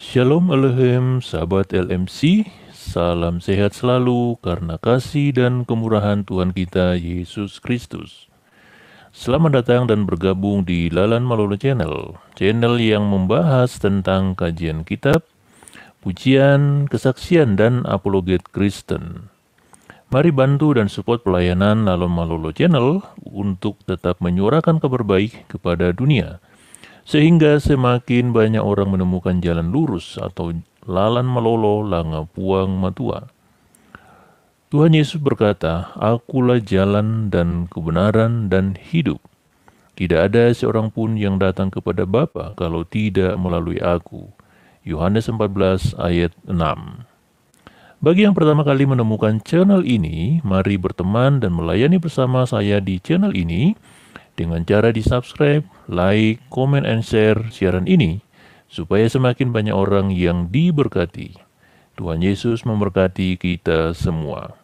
Shalom Alehem, sahabat LMC. Salam sehat selalu karena kasih dan kemurahan Tuhan kita Yesus Kristus. Selamat datang dan bergabung di Lalan Malolo Channel, channel yang membahas tentang kajian kitab, pujian, kesaksian, dan apologet Kristen. Mari bantu dan support pelayanan Lalan Malolo Channel untuk tetap menyuarakan kabar baik kepada dunia sehingga semakin banyak orang menemukan jalan lurus atau lalan melolo langa puang matua. Tuhan Yesus berkata, Akulah jalan dan kebenaran dan hidup. Tidak ada seorang pun yang datang kepada Bapa kalau tidak melalui aku. Yohanes 14 ayat 6 Bagi yang pertama kali menemukan channel ini, mari berteman dan melayani bersama saya di channel ini dengan cara di subscribe, like, comment, and share siaran ini supaya semakin banyak orang yang diberkati. Tuhan Yesus memberkati kita semua.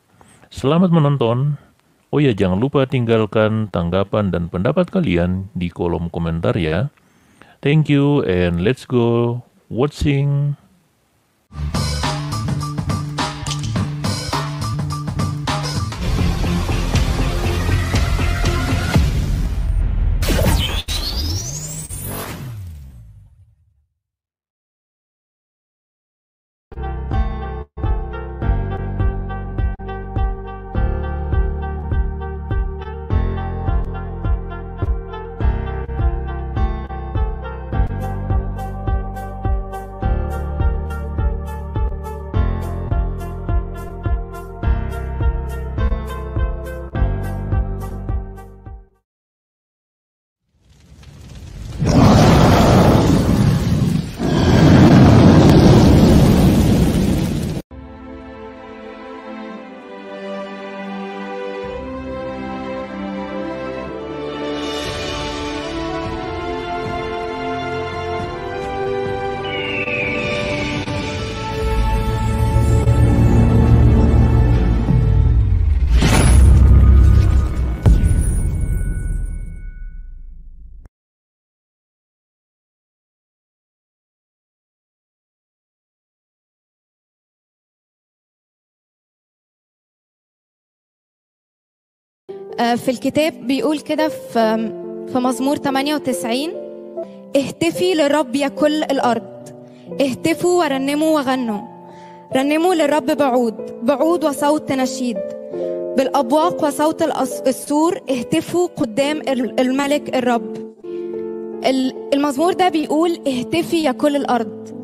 Selamat menonton. Oh ya, jangan lupa tinggalkan tanggapan dan pendapat kalian di kolom komentar ya. Thank you and let's go watching. you آه، في الكتاب بيقول كده في في مزمور 98 اهتفي للرب يا كل الارض اهتفوا ورنموا وغنوا رنموا للرب بعود بعود وصوت نشيد بالابواق وصوت السور اهتفوا قدام الملك الرب المزمور ده بيقول اهتفي يا كل الارض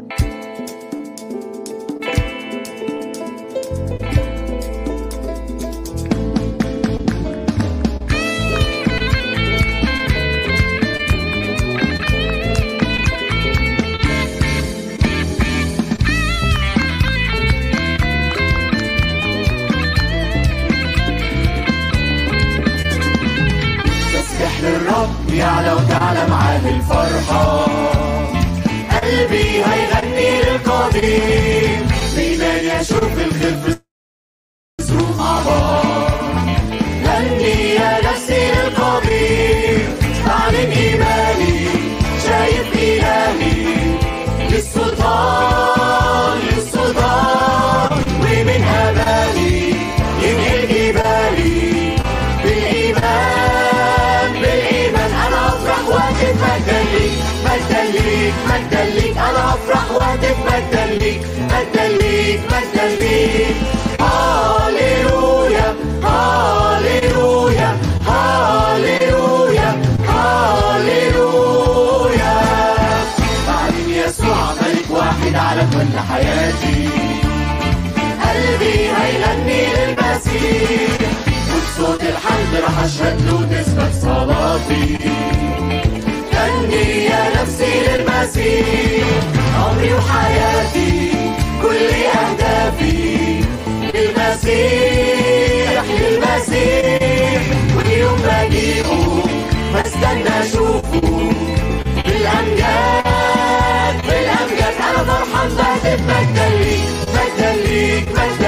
يعلى وتعلى معاه الفرحة قلبي هيغني للقدير بإيمان يشوف الخير في صوت الحمد رح أشهد له تثبت صلاتي أني يا نفسي للمسيح عمري وحياتي كل أهدافي للمسيح للمسيح يوم بجيبه بستنى أشوفه بالأمجاد بالأمجاد أنا فرحان بهتف مجدا ليك مجدا ليك مجدا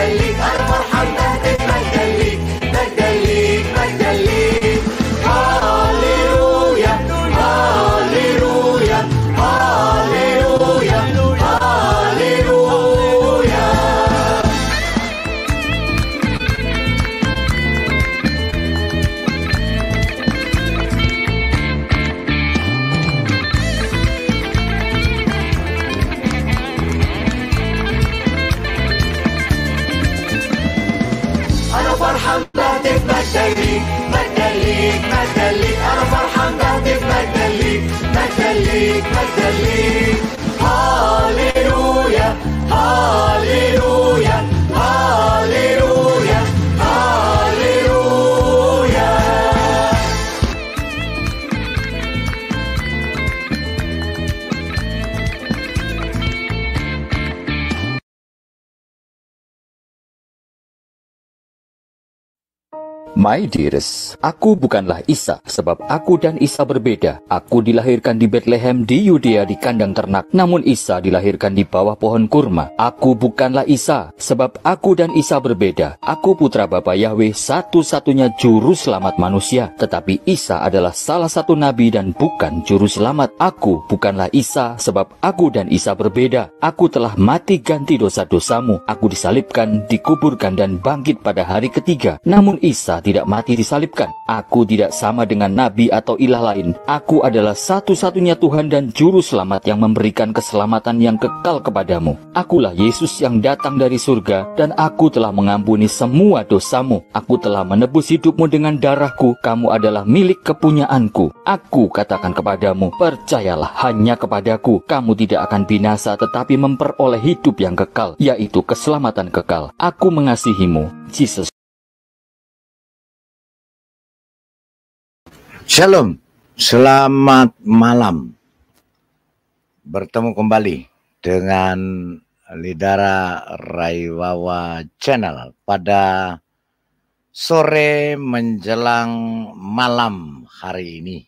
My dearest, aku bukanlah Isa, sebab aku dan Isa berbeda. Aku dilahirkan di Bethlehem di Yudea di kandang ternak, namun Isa dilahirkan di bawah pohon kurma. Aku bukanlah Isa, sebab aku dan Isa berbeda. Aku putra Bapa Yahweh, satu-satunya juru selamat manusia. Tetapi Isa adalah salah satu nabi dan bukan juru selamat. Aku bukanlah Isa, sebab aku dan Isa berbeda. Aku telah mati ganti dosa-dosamu. Aku disalibkan, dikuburkan, dan bangkit pada hari ketiga. Namun Isa tidak mati disalibkan. Aku tidak sama dengan nabi atau ilah lain. Aku adalah satu-satunya Tuhan dan Juru Selamat yang memberikan keselamatan yang kekal kepadamu. Akulah Yesus yang datang dari surga dan aku telah mengampuni semua dosamu. Aku telah menebus hidupmu dengan darahku. Kamu adalah milik kepunyaanku. Aku katakan kepadamu, percayalah hanya kepadaku. Kamu tidak akan binasa tetapi memperoleh hidup yang kekal, yaitu keselamatan kekal. Aku mengasihimu. Jesus Shalom, selamat malam. Bertemu kembali dengan Lidara Raiwawa Channel pada sore menjelang malam hari ini.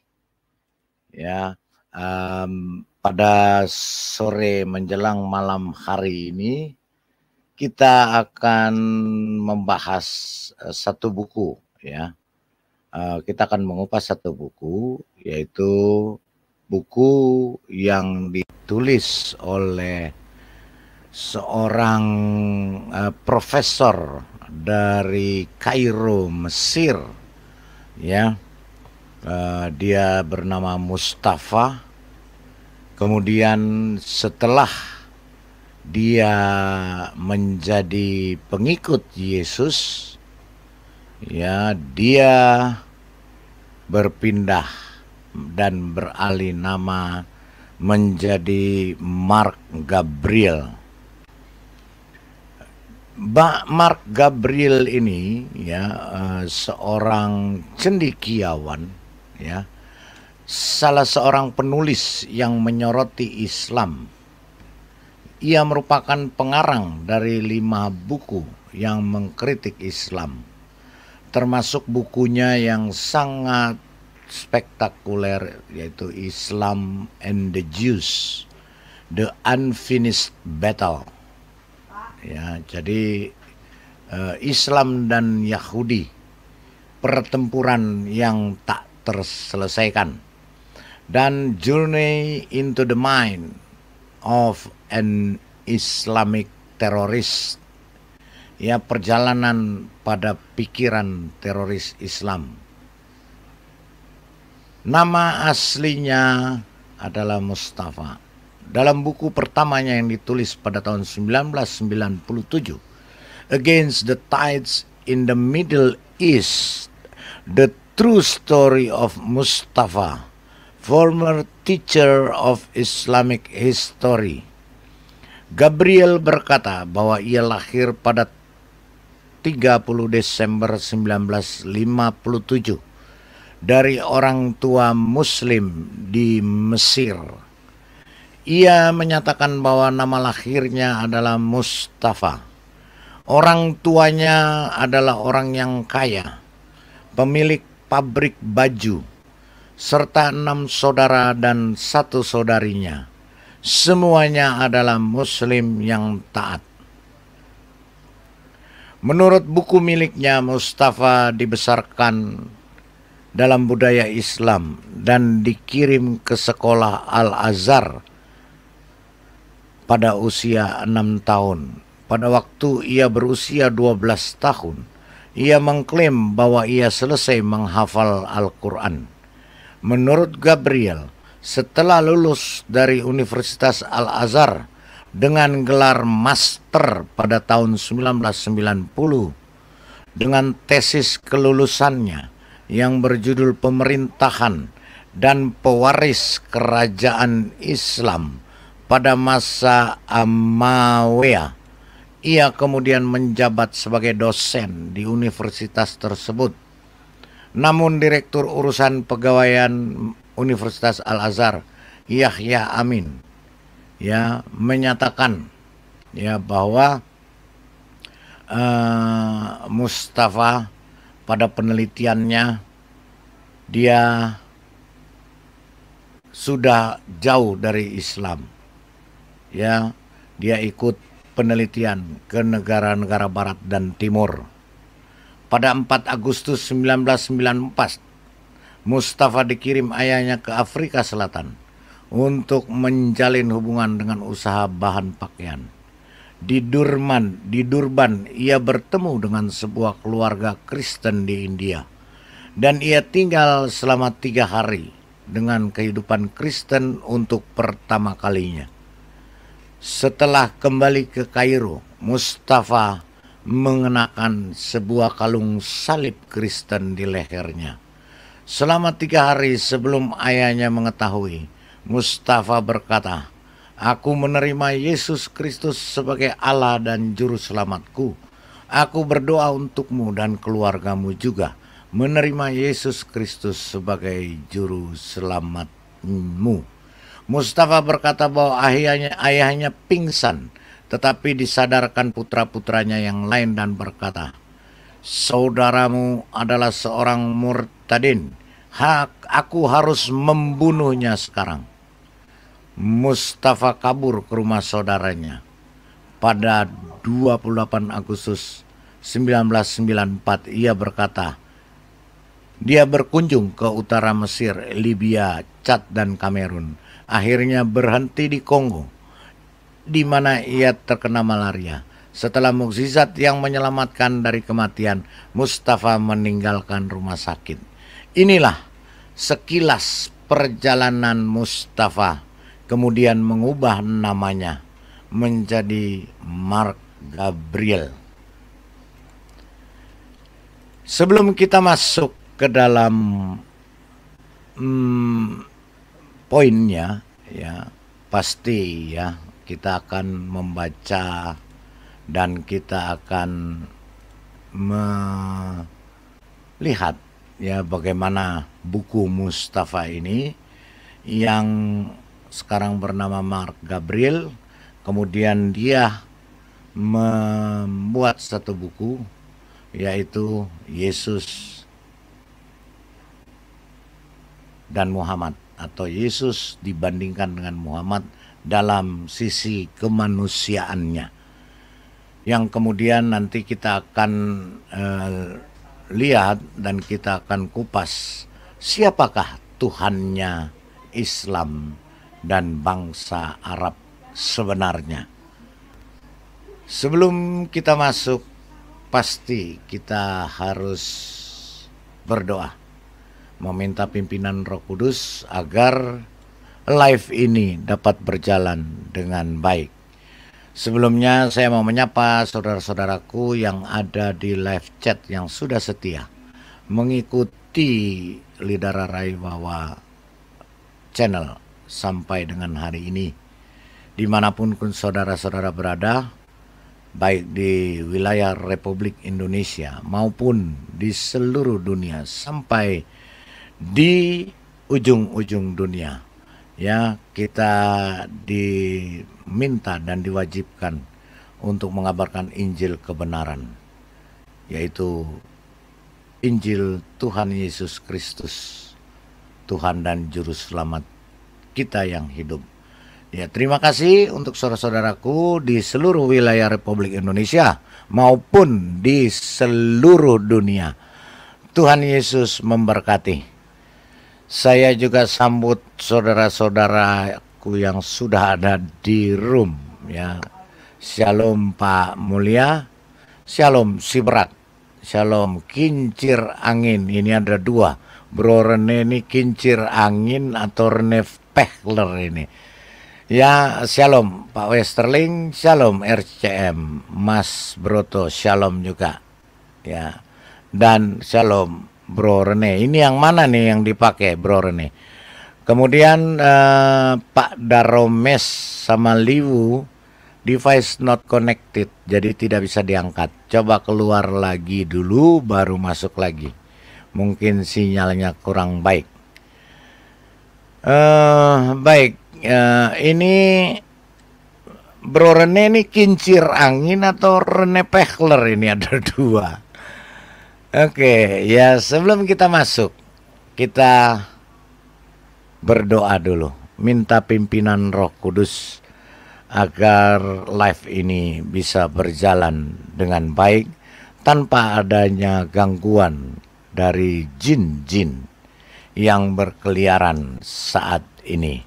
Ya, um, pada sore menjelang malam hari ini kita akan membahas eh, satu buku ya Eh, kita akan mengupas satu buku yaitu buku yang ditulis oleh seorang uh, profesor dari Kairo Mesir ya uh, dia bernama Mustafa kemudian setelah dia menjadi pengikut Yesus ya dia berpindah dan beralih nama menjadi Mark Gabriel. Mark Gabriel ini ya eh, seorang cendikiawan ya salah seorang penulis yang menyoroti Islam. Ia merupakan pengarang dari lima buku yang mengkritik Islam termasuk bukunya yang sangat spektakuler yaitu Islam and the Jews The Unfinished Battle ya jadi uh, Islam dan Yahudi pertempuran yang tak terselesaikan dan Journey into the Mind of an Islamic Terrorist ya perjalanan pada pikiran teroris Islam. Nama aslinya adalah Mustafa. Dalam buku pertamanya yang ditulis pada tahun 1997, Against the Tides in the Middle East, The True Story of Mustafa, former teacher of Islamic History. Gabriel berkata bahwa ia lahir pada 30 Desember 1957 dari orang tua Muslim di Mesir. Ia menyatakan bahwa nama lahirnya adalah Mustafa. Orang tuanya adalah orang yang kaya, pemilik pabrik baju, serta enam saudara dan satu saudarinya. Semuanya adalah Muslim yang taat. Menurut buku miliknya, Mustafa dibesarkan dalam budaya Islam dan dikirim ke sekolah Al-Azhar pada usia enam tahun. Pada waktu ia berusia 12 tahun, ia mengklaim bahwa ia selesai menghafal Al-Quran. Menurut Gabriel, setelah lulus dari Universitas Al-Azhar, dengan gelar master pada tahun 1990 dengan tesis kelulusannya yang berjudul Pemerintahan dan Pewaris Kerajaan Islam pada masa Amawiya. Ia kemudian menjabat sebagai dosen di universitas tersebut. Namun Direktur Urusan Pegawaian Universitas Al-Azhar Yahya Amin ya menyatakan ya bahwa uh, Mustafa pada penelitiannya dia sudah jauh dari Islam ya dia ikut penelitian ke negara-negara barat dan timur pada 4 Agustus 1994 Mustafa dikirim ayahnya ke Afrika Selatan untuk menjalin hubungan dengan usaha bahan pakaian. Di Durman, di Durban, ia bertemu dengan sebuah keluarga Kristen di India. Dan ia tinggal selama tiga hari dengan kehidupan Kristen untuk pertama kalinya. Setelah kembali ke Kairo, Mustafa mengenakan sebuah kalung salib Kristen di lehernya. Selama tiga hari sebelum ayahnya mengetahui, Mustafa berkata, Aku menerima Yesus Kristus sebagai Allah dan Juru Selamatku. Aku berdoa untukmu dan keluargamu juga menerima Yesus Kristus sebagai Juru Selamatmu. Mustafa berkata bahwa ayahnya, ayahnya pingsan, tetapi disadarkan putra-putranya yang lain dan berkata, saudaramu adalah seorang murtadin. Hak aku harus membunuhnya sekarang. Mustafa kabur ke rumah saudaranya pada 28 Agustus 1994 ia berkata dia berkunjung ke utara Mesir, Libya, Chad dan Kamerun. Akhirnya berhenti di Kongo di mana ia terkena malaria. Setelah mukjizat yang menyelamatkan dari kematian, Mustafa meninggalkan rumah sakit. Inilah sekilas perjalanan Mustafa kemudian mengubah namanya menjadi Mark Gabriel. Sebelum kita masuk ke dalam hmm, poinnya, ya pasti ya kita akan membaca dan kita akan melihat ya bagaimana buku Mustafa ini yang sekarang bernama Mark Gabriel. Kemudian dia membuat satu buku yaitu Yesus dan Muhammad atau Yesus dibandingkan dengan Muhammad dalam sisi kemanusiaannya. Yang kemudian nanti kita akan eh, lihat dan kita akan kupas siapakah Tuhannya Islam dan bangsa Arab sebenarnya. Sebelum kita masuk, pasti kita harus berdoa, meminta pimpinan Roh Kudus agar live ini dapat berjalan dengan baik. Sebelumnya saya mau menyapa saudara-saudaraku yang ada di live chat yang sudah setia mengikuti Lidara Rai Raiwawa channel sampai dengan hari ini. Dimanapun saudara-saudara berada, baik di wilayah Republik Indonesia maupun di seluruh dunia sampai di ujung-ujung dunia. Ya, kita diminta dan diwajibkan untuk mengabarkan Injil kebenaran, yaitu Injil Tuhan Yesus Kristus, Tuhan dan Juru Selamat kita yang hidup. Ya, terima kasih untuk saudara-saudaraku di seluruh wilayah Republik Indonesia maupun di seluruh dunia. Tuhan Yesus memberkati. Saya juga sambut saudara-saudaraku yang sudah ada di room ya. Shalom Pak Mulia, Shalom Sibrat, Shalom Kincir Angin. Ini ada dua. Bro Rene ini kincir angin atau Rene Pechler ini. Ya, shalom Pak Westerling, shalom RCM, Mas Broto, shalom juga. Ya. Dan shalom Bro Rene. Ini yang mana nih yang dipakai Bro Rene? Kemudian eh, Pak Daromes sama Liwu device not connected jadi tidak bisa diangkat. Coba keluar lagi dulu baru masuk lagi. Mungkin sinyalnya kurang baik. Eh, baik, uh, ini Bro Rene ini kincir angin atau Rene Pechler ini ada dua. Oke, okay, ya sebelum kita masuk, kita berdoa dulu. Minta pimpinan roh kudus agar live ini bisa berjalan dengan baik tanpa adanya gangguan dari jin-jin yang berkeliaran saat ini.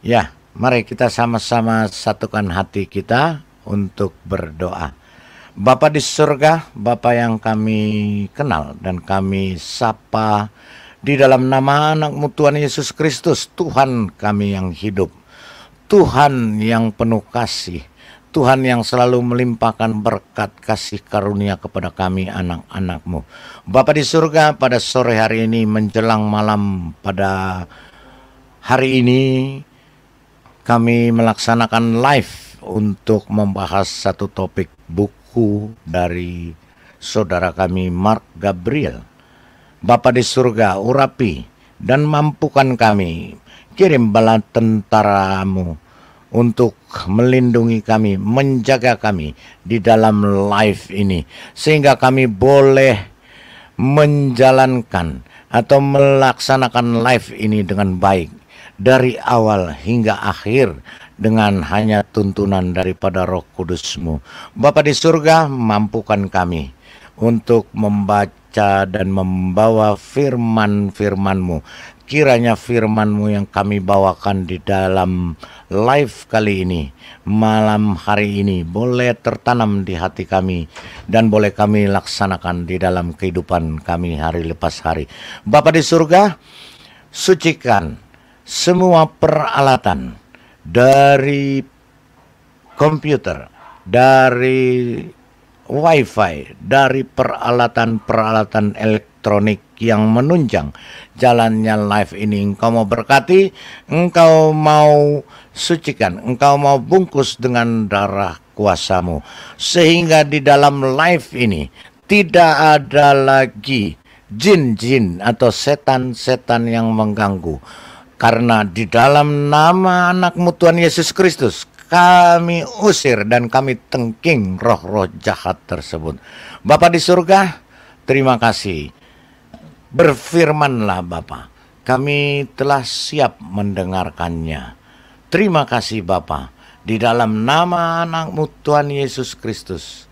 Ya, mari kita sama-sama satukan hati kita untuk berdoa. Bapa di surga, Bapa yang kami kenal dan kami sapa di dalam nama anakmu Tuhan Yesus Kristus, Tuhan kami yang hidup, Tuhan yang penuh kasih, Tuhan yang selalu melimpahkan berkat kasih karunia kepada kami anak-anakmu. Bapa di surga pada sore hari ini menjelang malam pada hari ini kami melaksanakan live untuk membahas satu topik buku dari saudara kami Mark Gabriel. Bapa di surga urapi dan mampukan kami kirim bala tentaramu untuk melindungi kami, menjaga kami di dalam life ini, sehingga kami boleh menjalankan atau melaksanakan life ini dengan baik dari awal hingga akhir dengan hanya tuntunan daripada Roh Kudusmu. Bapa di surga, mampukan kami untuk membaca dan membawa firman-firmanmu. Kiranya firmanmu yang kami bawakan di dalam live kali ini, malam hari ini, boleh tertanam di hati kami dan boleh kami laksanakan di dalam kehidupan kami hari lepas hari. Bapa di surga, sucikan semua peralatan dari komputer, dari wifi dari peralatan-peralatan elektronik yang menunjang jalannya live ini. Engkau mau berkati, engkau mau sucikan. Engkau mau bungkus dengan darah kuasamu. Sehingga di dalam life ini tidak ada lagi jin-jin atau setan-setan yang mengganggu. Karena di dalam nama anakmu Tuhan Yesus Kristus, kami usir dan kami tengking roh-roh jahat tersebut. Bapak di surga, terima kasih. Berfirmanlah bapak, kami telah siap mendengarkannya. Terima kasih Bapa, di dalam nama anakmu Tuhan Yesus Kristus,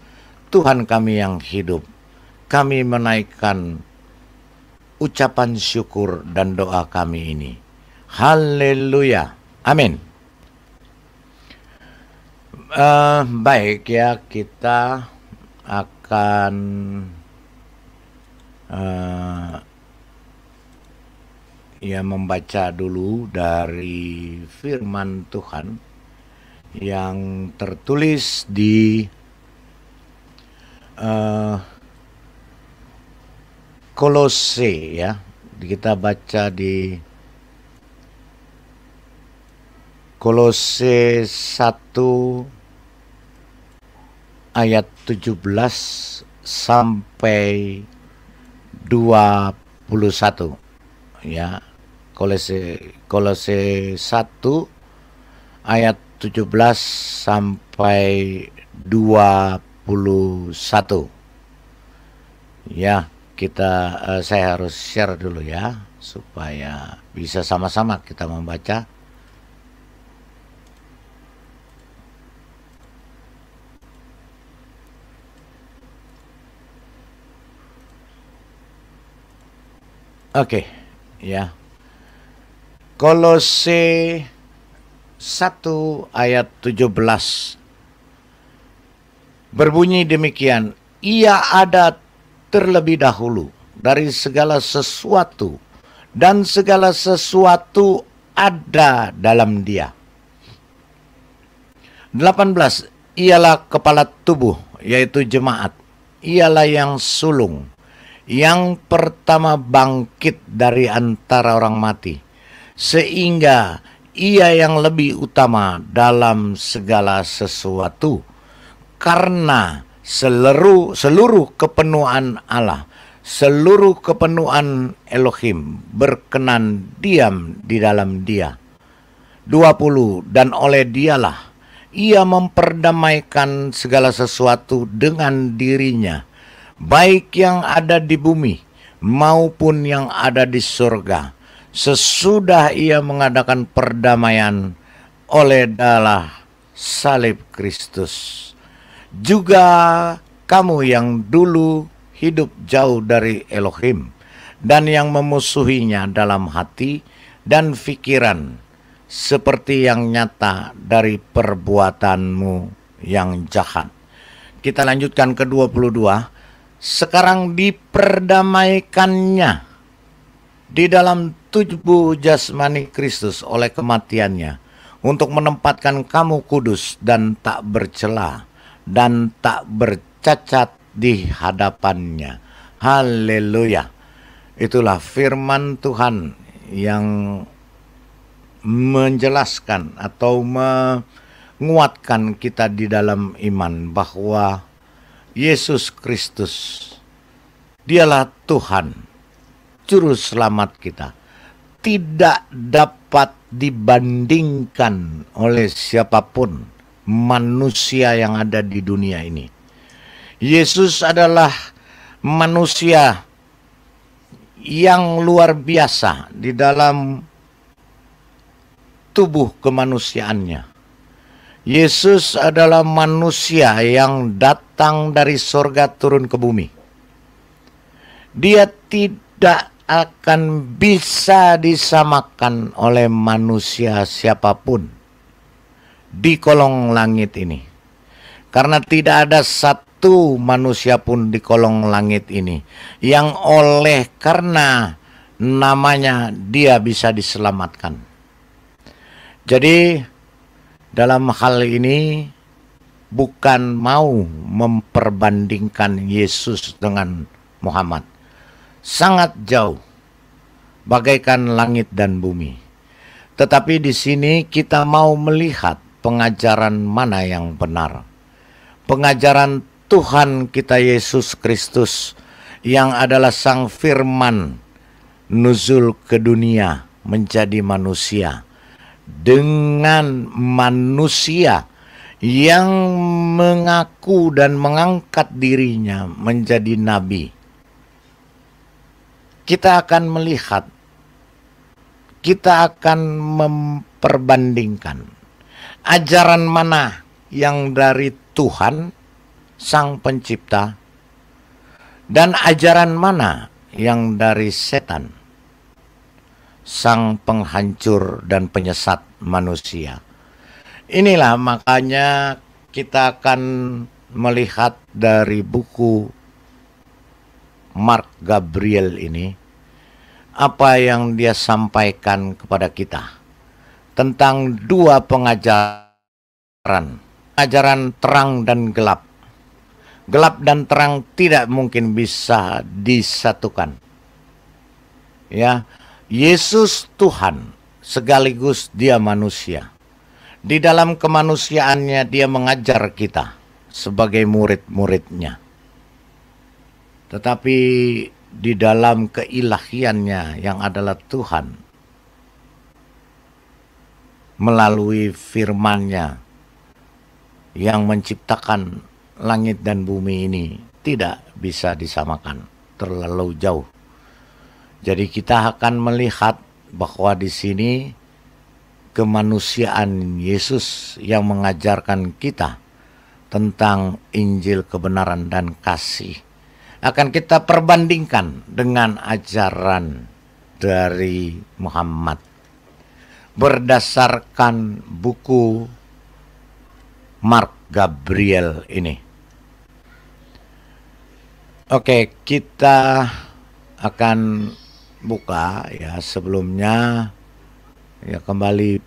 Tuhan kami yang hidup, kami menaikkan ucapan syukur dan doa kami ini. Haleluya. Amin. Uh, baik ya, kita akan uh, ya membaca dulu dari firman Tuhan yang tertulis di uh, Kolose ya. Kita baca di Kolose 1 ayat 17 sampai 21 ya Kolose Kolose 1 ayat 17 sampai 21. Ya, kita uh, saya harus share dulu ya supaya bisa sama-sama kita membaca. Oke, okay, ya. Kolose 1 ayat 17 berbunyi demikian, ia ada terlebih dahulu dari segala sesuatu dan segala sesuatu ada dalam dia. 18. Ialah kepala tubuh, yaitu jemaat. Ialah yang sulung, yang pertama bangkit dari antara orang mati sehingga ia yang lebih utama dalam segala sesuatu karena seluruh seluruh kepenuhan Allah seluruh kepenuhan Elohim berkenan diam di dalam dia 20 dan oleh dialah ia memperdamaikan segala sesuatu dengan dirinya baik yang ada di bumi maupun yang ada di surga sesudah ia mengadakan perdamaian oleh darah salib Kristus. Juga kamu yang dulu hidup jauh dari Elohim dan yang memusuhinya dalam hati dan pikiran seperti yang nyata dari perbuatanmu yang jahat. Kita lanjutkan ke 22. Sekarang diperdamaikannya di dalam tubuh jasmani Kristus oleh kematiannya untuk menempatkan kamu kudus dan tak bercela dan tak bercacat di hadapannya. Haleluya. Itulah firman Tuhan yang menjelaskan atau menguatkan kita di dalam iman bahwa Yesus Kristus dialah Tuhan juru selamat kita tidak dapat dibandingkan oleh siapapun manusia yang ada di dunia ini. Yesus adalah manusia yang luar biasa di dalam tubuh kemanusiaannya. Yesus adalah manusia yang datang dari sorga turun ke bumi. Dia tidak akan bisa disamakan oleh manusia siapapun di kolong langit ini. Karena tidak ada satu manusia pun di kolong langit ini yang oleh karena namanya dia bisa diselamatkan. Jadi dalam hal ini bukan mau memperbandingkan Yesus dengan Muhammad sangat jauh, bagaikan langit dan bumi. Tetapi di sini kita mau melihat pengajaran mana yang benar. Pengajaran Tuhan kita Yesus Kristus yang adalah sang firman nuzul ke dunia menjadi manusia dengan manusia yang mengaku dan mengangkat dirinya menjadi nabi kita akan melihat, kita akan memperbandingkan ajaran mana yang dari Tuhan Sang Pencipta dan ajaran mana yang dari setan Sang Penghancur dan Penyesat manusia. Inilah makanya kita akan melihat dari buku Mark Gabriel ini apa yang dia sampaikan kepada kita tentang dua pengajaran, ajaran terang dan gelap. Gelap dan terang tidak mungkin bisa disatukan. Ya, Yesus Tuhan segaligus dia manusia. Di dalam kemanusiaannya dia mengajar kita sebagai murid-muridnya. Tetapi di dalam keilahiannya yang adalah Tuhan melalui firman-Nya yang menciptakan langit dan bumi ini tidak bisa disamakan terlalu jauh. Jadi kita akan melihat bahwa di sini kemanusiaan Yesus yang mengajarkan kita tentang Injil kebenaran dan kasih akan kita perbandingkan dengan ajaran dari Muhammad berdasarkan buku Mark Gabriel ini. Oke, kita akan buka ya sebelumnya ya kembali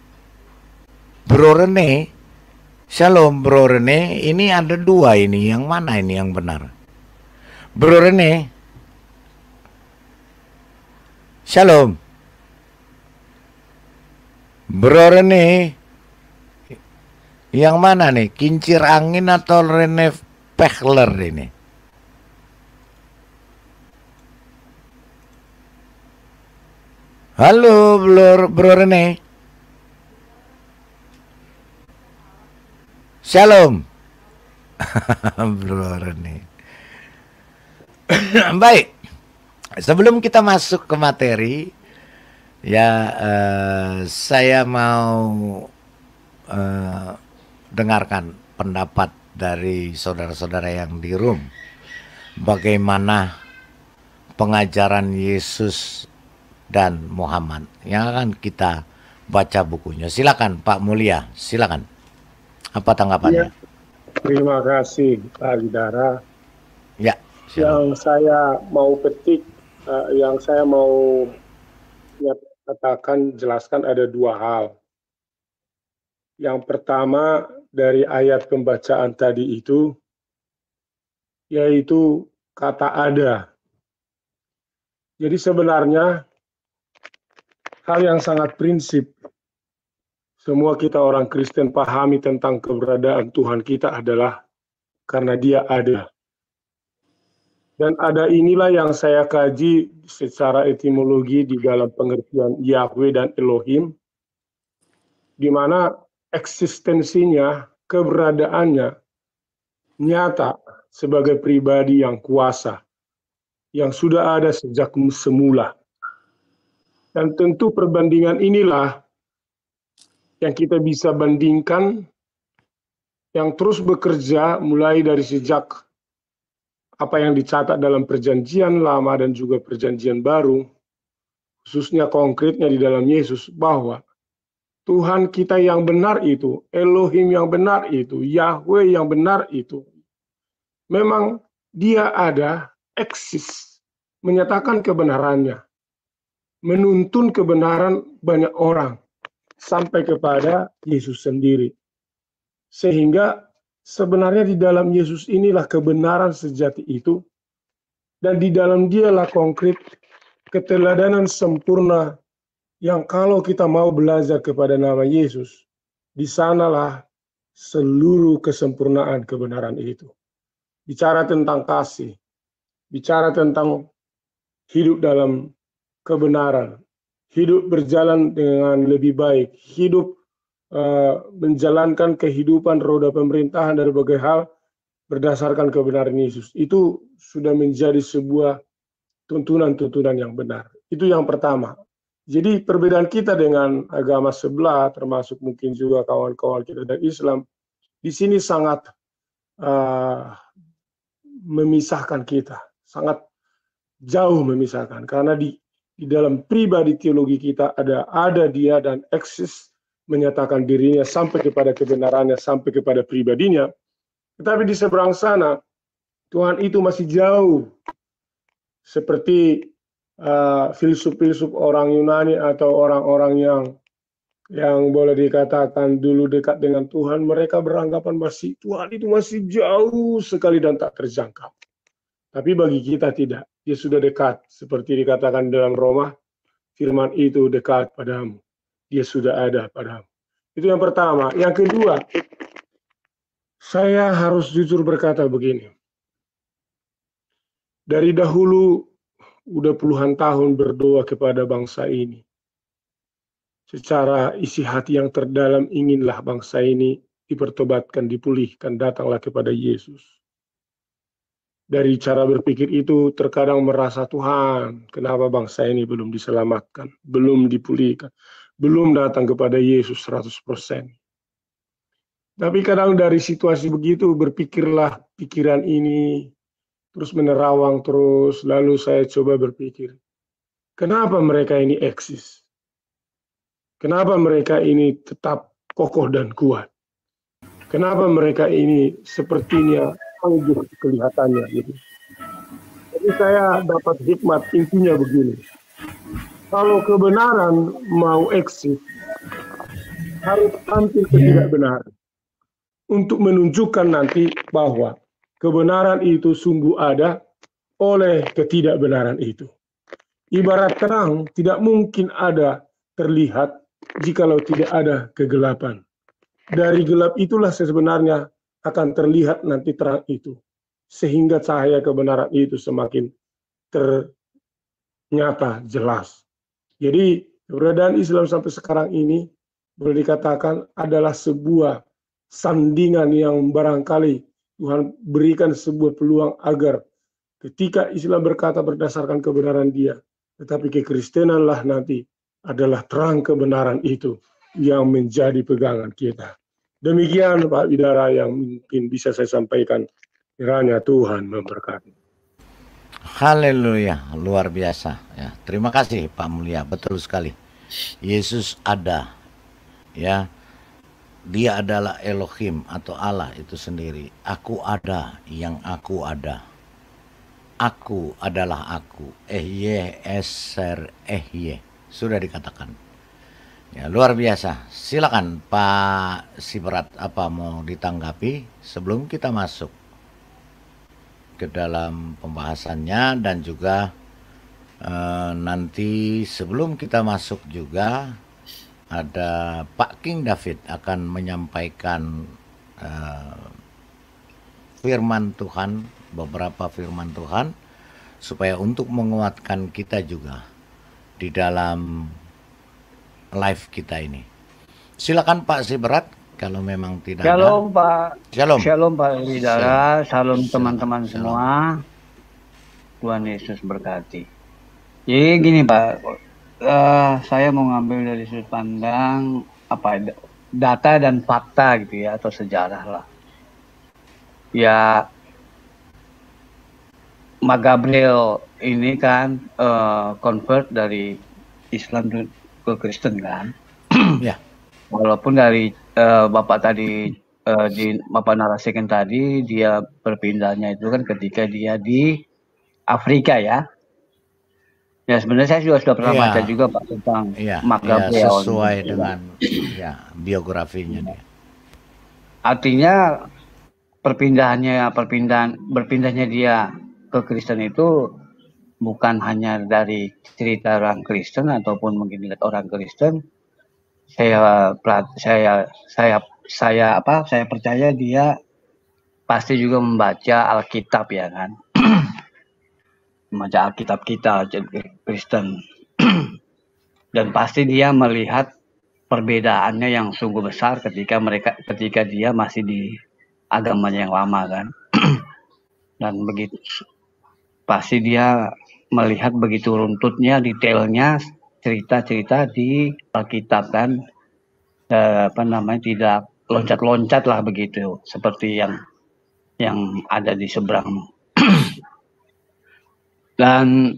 Bro Rene Shalom Bro Rene ini ada dua ini yang mana ini yang benar Bro Rene. Shalom. Bro Rene. Yang mana nih? Kincir angin atau Rene Pechler ini? Halo, Bro, Bro Rene. Shalom. Bro Rene. Baik. Sebelum kita masuk ke materi ya uh, saya mau uh, dengarkan pendapat dari saudara-saudara yang di room. Bagaimana pengajaran Yesus dan Muhammad yang akan kita baca bukunya. Silakan Pak Mulia, silakan. Apa tanggapannya? Ya, terima kasih Pak Widara. Ya yang saya mau petik, uh, yang saya mau ya, katakan, jelaskan ada dua hal. Yang pertama dari ayat pembacaan tadi itu, yaitu kata ada. Jadi sebenarnya hal yang sangat prinsip, semua kita orang Kristen pahami tentang keberadaan Tuhan kita adalah karena dia ada dan ada inilah yang saya kaji secara etimologi di dalam pengertian Yahweh dan Elohim, di mana eksistensinya, keberadaannya nyata sebagai pribadi yang kuasa, yang sudah ada sejak semula. Dan tentu perbandingan inilah yang kita bisa bandingkan, yang terus bekerja mulai dari sejak apa yang dicatat dalam perjanjian lama dan juga perjanjian baru, khususnya konkretnya di dalam Yesus, bahwa Tuhan kita yang benar itu, Elohim yang benar itu, Yahweh yang benar itu, memang dia ada, eksis, menyatakan kebenarannya, menuntun kebenaran banyak orang, sampai kepada Yesus sendiri. Sehingga Sebenarnya di dalam Yesus inilah kebenaran sejati itu, dan di dalam dialah konkret keteladanan sempurna yang kalau kita mau belajar kepada nama Yesus, di sanalah seluruh kesempurnaan kebenaran itu. Bicara tentang kasih, bicara tentang hidup dalam kebenaran, hidup berjalan dengan lebih baik, hidup Eh, menjalankan kehidupan roda pemerintahan dari berbagai hal berdasarkan kebenaran Yesus. Itu sudah menjadi sebuah tuntunan-tuntunan yang benar. Itu yang pertama. Jadi perbedaan kita dengan agama sebelah, termasuk mungkin juga kawan-kawan kita dari Islam, di sini sangat uh, memisahkan kita, sangat jauh memisahkan. Karena di di dalam pribadi teologi kita ada ada dia dan eksis menyatakan dirinya sampai kepada kebenarannya, sampai kepada pribadinya. Tetapi di seberang sana, Tuhan itu masih jauh. Seperti uh, filsuf-filsuf orang Yunani atau orang-orang yang yang boleh dikatakan dulu dekat dengan Tuhan, mereka beranggapan masih Tuhan itu masih jauh sekali dan tak terjangkau. Tapi bagi kita tidak, dia sudah dekat. Seperti dikatakan dalam Roma, firman itu dekat padamu dia sudah ada padamu. Itu yang pertama. Yang kedua, saya harus jujur berkata begini. Dari dahulu udah puluhan tahun berdoa kepada bangsa ini. Secara isi hati yang terdalam inginlah bangsa ini dipertobatkan, dipulihkan, datanglah kepada Yesus. Dari cara berpikir itu terkadang merasa Tuhan, kenapa bangsa ini belum diselamatkan, belum dipulihkan, belum datang kepada Yesus 100%. Tapi kadang dari situasi begitu berpikirlah pikiran ini terus menerawang terus lalu saya coba berpikir kenapa mereka ini eksis? Kenapa mereka ini tetap kokoh dan kuat? Kenapa mereka ini sepertinya tangguh kelihatannya gitu. Jadi saya dapat hikmat intinya begini kalau kebenaran mau eksis harus tampil iya. ketidakbenaran untuk menunjukkan nanti bahwa kebenaran itu sungguh ada oleh ketidakbenaran itu. Ibarat terang tidak mungkin ada terlihat jikalau tidak ada kegelapan. Dari gelap itulah sebenarnya akan terlihat nanti terang itu. Sehingga cahaya kebenaran itu semakin ternyata jelas. Jadi keberadaan Islam sampai sekarang ini boleh dikatakan adalah sebuah sandingan yang barangkali Tuhan berikan sebuah peluang agar ketika Islam berkata berdasarkan kebenaran dia, tetapi kekristenanlah nanti adalah terang kebenaran itu yang menjadi pegangan kita. Demikian Pak Widara yang mungkin bisa saya sampaikan. Kiranya Tuhan memberkati. Haleluya, luar biasa ya. Terima kasih Pak Mulia, betul sekali. Yesus ada. Ya. Dia adalah Elohim atau Allah itu sendiri. Aku ada yang aku ada. Aku adalah aku. Eh ye eser eh ye. Sudah dikatakan. Ya, luar biasa. Silakan Pak Sibrat apa mau ditanggapi sebelum kita masuk? ke dalam pembahasannya dan juga uh, nanti sebelum kita masuk juga ada Pak King David akan menyampaikan uh, firman Tuhan, beberapa firman Tuhan supaya untuk menguatkan kita juga di dalam live kita ini. Silakan Pak Siberat kalau memang tidak Shalom ada. Pak Shalom Shalom Pak Ridara. Shalom teman-teman semua Tuhan Yesus berkati jadi gini Pak uh, saya mau ngambil dari sudut pandang apa data dan fakta gitu ya atau sejarah lah ya Magabriel ini kan uh, convert dari Islam ke Kristen kan ya walaupun dari Eh, bapak tadi uh, di Bapak narasikan tadi dia berpindahnya itu kan ketika dia di Afrika ya. Ya sebenarnya saya juga sudah pernah ya. baca juga Pak tentang ya, maka ya, sesuai ya. dengan ya biografinya dia. Artinya perpindahannya perpindahan berpindahnya dia ke Kristen itu bukan hanya dari cerita orang Kristen ataupun mungkin lihat orang Kristen, saya saya saya saya apa saya percaya dia pasti juga membaca Alkitab ya kan membaca Alkitab kita Kristen dan pasti dia melihat perbedaannya yang sungguh besar ketika mereka ketika dia masih di agamanya yang lama kan dan begitu pasti dia melihat begitu runtutnya detailnya cerita-cerita di Alkitab kan eh, apa namanya tidak loncat-loncat lah begitu seperti yang yang ada di seberang dan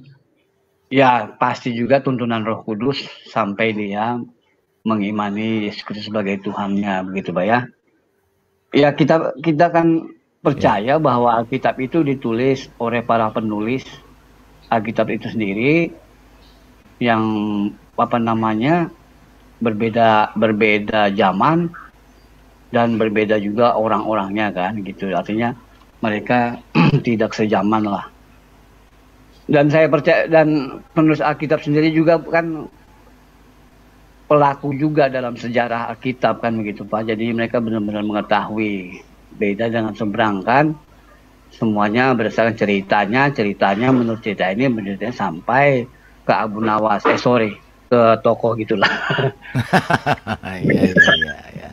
ya pasti juga tuntunan Roh Kudus sampai dia mengimani Yesus Kristus sebagai Tuhannya begitu pak ya ya kita kita kan percaya ya. bahwa Alkitab itu ditulis oleh para penulis Alkitab itu sendiri yang apa namanya berbeda berbeda zaman dan berbeda juga orang-orangnya kan gitu artinya mereka tidak sejaman lah dan saya percaya dan penulis Alkitab sendiri juga kan pelaku juga dalam sejarah Alkitab kan begitu Pak jadi mereka benar-benar mengetahui beda dengan seberang kan semuanya berdasarkan ceritanya ceritanya menurut cerita ini menurutnya sampai ke Abu Nawas eh sorry ke toko gitulah iya, iya iya iya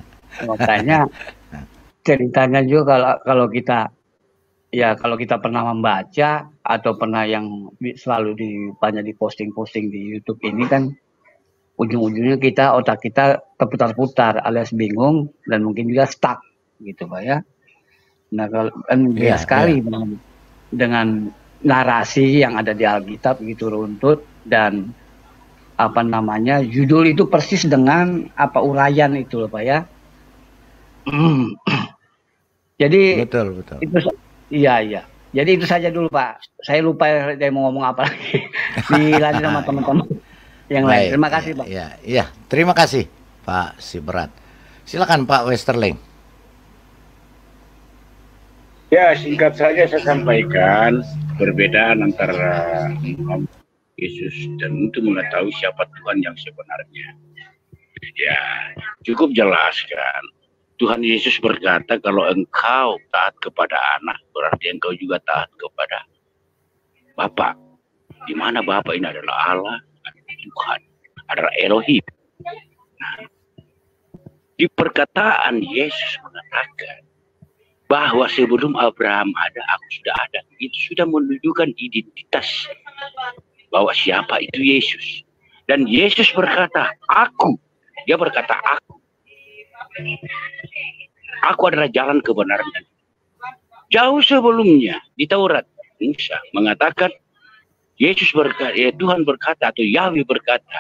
makanya ceritanya juga kalau kalau kita ya kalau kita pernah membaca atau pernah yang selalu di banyak di posting-posting di YouTube ini kan ujung-ujungnya kita otak kita terputar-putar alias bingung dan mungkin juga stuck gitu pak ya. Nah kalau eh, iya, kan yeah, sekali yeah. Iya. dengan narasi yang ada di Alkitab gitu runtut dan apa namanya judul itu persis dengan apa urayan itu loh pak ya hmm. jadi betul betul itu iya iya jadi itu saja dulu pak saya lupa saya mau ngomong apa lagi dilanjut sama teman-teman yang Baik, lain terima kasih pak iya iya terima kasih pak Sibarat silakan pak Westerling ya singkat saja saya sampaikan perbedaan antara Yesus dan untuk mengetahui siapa Tuhan yang sebenarnya. Ya, cukup jelas kan. Tuhan Yesus berkata kalau engkau taat kepada anak berarti engkau juga taat kepada Bapa. Di mana Bapa ini adalah Allah, Tuhan, adalah Elohim. Nah, di perkataan Yesus mengatakan bahwa sebelum Abraham ada, aku sudah ada. Itu sudah menunjukkan identitas bahwa siapa itu Yesus. Dan Yesus berkata, aku. Dia berkata, aku. Aku adalah jalan kebenaran. Jauh sebelumnya di Taurat, Musa mengatakan, Yesus berkata, ya Tuhan berkata atau Yahweh berkata,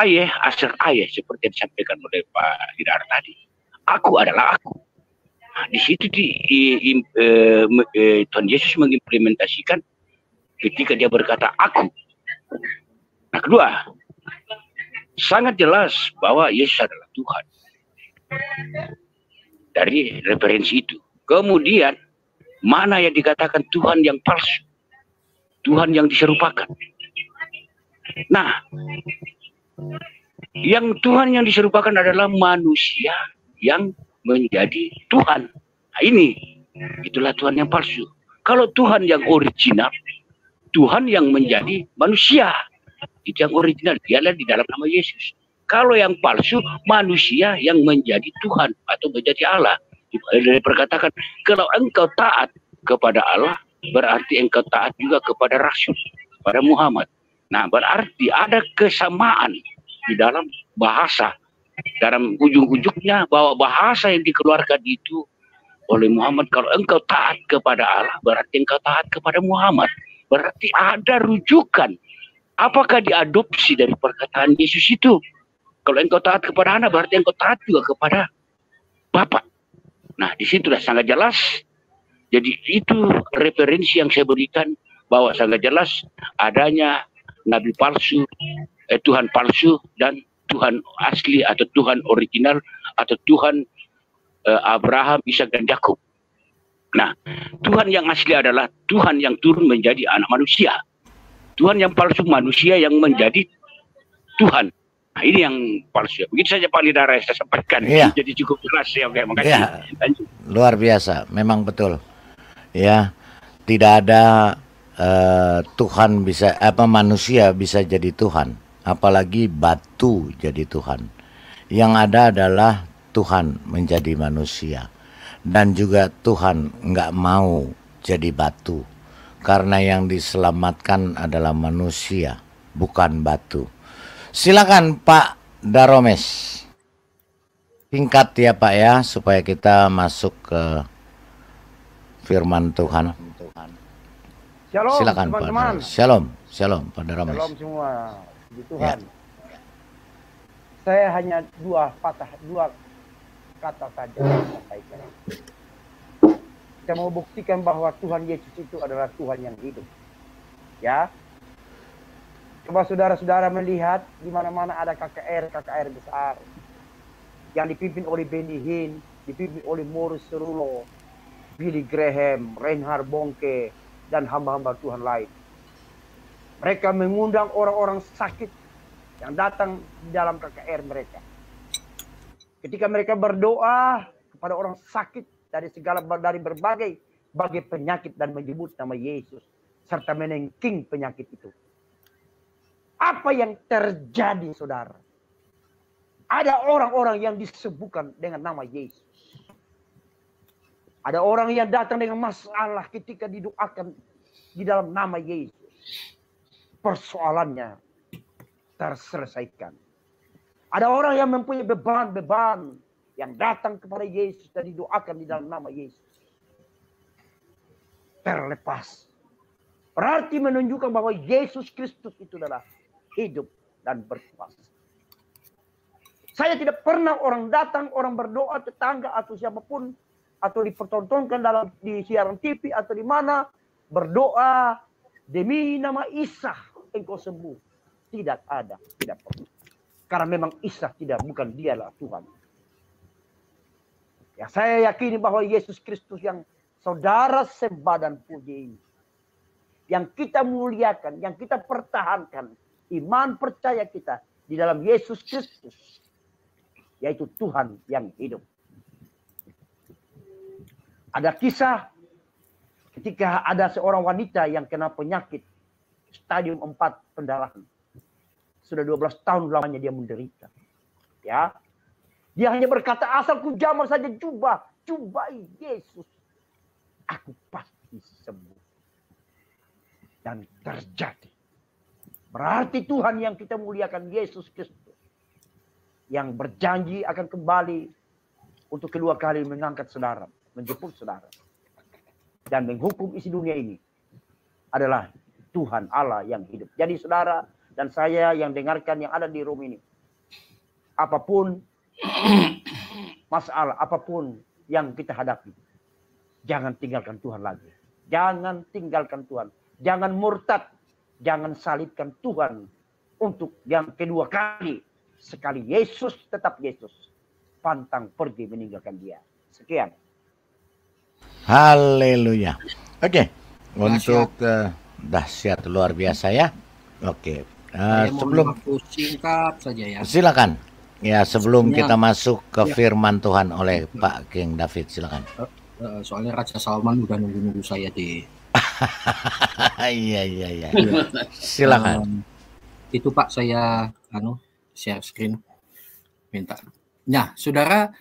ayah asal ayah seperti yang disampaikan oleh Pak Hidar tadi. Aku adalah aku. Nah, di situ di, di, di, eh, eh, Tuhan Yesus mengimplementasikan ketika dia berkata aku. Nah kedua, sangat jelas bahwa Yesus adalah Tuhan. Dari referensi itu. Kemudian, mana yang dikatakan Tuhan yang palsu? Tuhan yang diserupakan. Nah, yang Tuhan yang diserupakan adalah manusia yang menjadi Tuhan. Nah, ini itulah Tuhan yang palsu. Kalau Tuhan yang original, Tuhan yang iya. menjadi manusia. Itu yang original, dialah di dalam nama Yesus. Kalau yang palsu, manusia yang menjadi Tuhan atau menjadi Allah. Dari perkatakan, kalau engkau taat kepada Allah, berarti engkau taat juga kepada Rasul, kepada Muhammad. Nah, berarti ada kesamaan di dalam bahasa. Dalam ujung-ujungnya bahwa bahasa yang dikeluarkan itu oleh Muhammad, kalau engkau taat kepada Allah, berarti engkau taat kepada Muhammad. Berarti ada rujukan. Apakah diadopsi dari perkataan Yesus itu? Kalau engkau taat kepada anak, berarti engkau taat juga kepada Bapak. Nah, di situ sudah sangat jelas. Jadi itu referensi yang saya berikan bahwa sangat jelas adanya nabi palsu, eh, Tuhan palsu dan Tuhan asli atau Tuhan original atau Tuhan eh, Abraham, Isaac dan Yakub. Nah, Tuhan yang asli adalah Tuhan yang turun menjadi anak manusia. Tuhan yang palsu manusia yang menjadi Tuhan. Nah, ini yang palsu. Begitu saja Pak Lidara saya sempatkan. Ya. Jadi cukup jelas ya. Oke, makasih. Iya. Ya. Luar biasa, memang betul. Ya, tidak ada uh, Tuhan bisa apa manusia bisa jadi Tuhan, apalagi batu jadi Tuhan. Yang ada adalah Tuhan menjadi manusia dan juga Tuhan nggak mau jadi batu karena yang diselamatkan adalah manusia bukan batu. Silakan Pak Daromes. Singkat ya Pak ya supaya kita masuk ke firman Tuhan. Shalom Silakan teman -teman. Pak. Shalom, shalom Pak Daromes. Shalom semua. Ya. Tuhan. Ya. Saya hanya dua patah dua kata saja yang sampaikan. Kita mau buktikan bahwa Tuhan Yesus itu adalah Tuhan yang hidup. Ya. Coba saudara-saudara melihat di mana-mana ada KKR, KKR besar yang dipimpin oleh Benny Hinn, dipimpin oleh Morris Serulo, Billy Graham, Reinhard Bonke, dan hamba-hamba Tuhan lain. Mereka mengundang orang-orang sakit yang datang di dalam KKR mereka. Ketika mereka berdoa kepada orang sakit dari segala dari berbagai bagai penyakit dan menyebut nama Yesus serta menengking penyakit itu. Apa yang terjadi saudara? Ada orang-orang yang disebutkan dengan nama Yesus. Ada orang yang datang dengan masalah ketika didoakan di dalam nama Yesus. Persoalannya terselesaikan. Ada orang yang mempunyai beban-beban yang datang kepada Yesus dan didoakan di dalam nama Yesus. Terlepas. Berarti menunjukkan bahwa Yesus Kristus itu adalah hidup dan berkuasa. Saya tidak pernah orang datang, orang berdoa, tetangga atau siapapun atau dipertontonkan dalam di siaran TV atau di mana berdoa demi nama Isa engkau sembuh. Tidak ada, tidak pernah. Karena memang Isa tidak, bukan dialah Tuhan. Ya, saya yakini bahwa Yesus Kristus yang saudara sembah dan puji ini. Yang kita muliakan, yang kita pertahankan. Iman percaya kita di dalam Yesus Kristus. Yaitu Tuhan yang hidup. Ada kisah ketika ada seorang wanita yang kena penyakit stadium 4 pendarahan. Sudah 12 tahun lamanya dia menderita. Ya. Dia hanya berkata asal ku jamur saja jubah, jubah Yesus. Aku pasti sembuh. Dan terjadi. Berarti Tuhan yang kita muliakan Yesus Kristus yang berjanji akan kembali untuk kedua kali mengangkat saudara, menjemput saudara dan menghukum isi dunia ini adalah Tuhan Allah yang hidup. Jadi saudara, dan saya yang dengarkan yang ada di room ini. Apapun masalah, apapun yang kita hadapi. Jangan tinggalkan Tuhan lagi. Jangan tinggalkan Tuhan. Jangan murtad. Jangan salibkan Tuhan untuk yang kedua kali. Sekali Yesus tetap Yesus. Pantang pergi meninggalkan dia. Sekian. Haleluya. Oke. Okay. Untuk uh, dahsyat luar biasa ya. Oke. Okay. Uh, sebelum singkat saja ya. Silakan. Ya, sebelum Sebenarnya, kita masuk ke ya. firman Tuhan oleh ya. Pak King David, silakan. Eh, eh, soalnya Raja Salman udah nunggu-nunggu saya di iya, iya, iya, iya. Silakan. Um, itu Pak saya anu share screen minta. Nah, Saudara,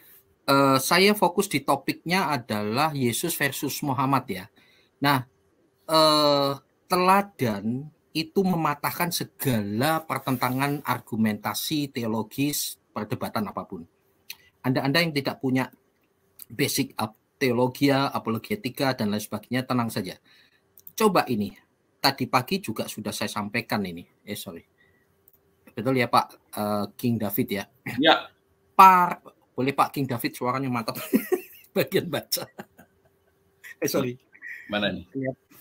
uh, saya fokus di topiknya adalah Yesus versus Muhammad ya. Nah, uh, teladan itu mematahkan segala pertentangan argumentasi teologis perdebatan apapun. Anda-anda yang tidak punya basic up teologia, apologetika dan lain sebagainya, tenang saja. Coba ini. Tadi pagi juga sudah saya sampaikan ini. Eh sorry. Betul ya Pak uh, King David ya? Ya. Par boleh Pak King David suaranya mantap. Bagian baca. eh sorry. Mana nih?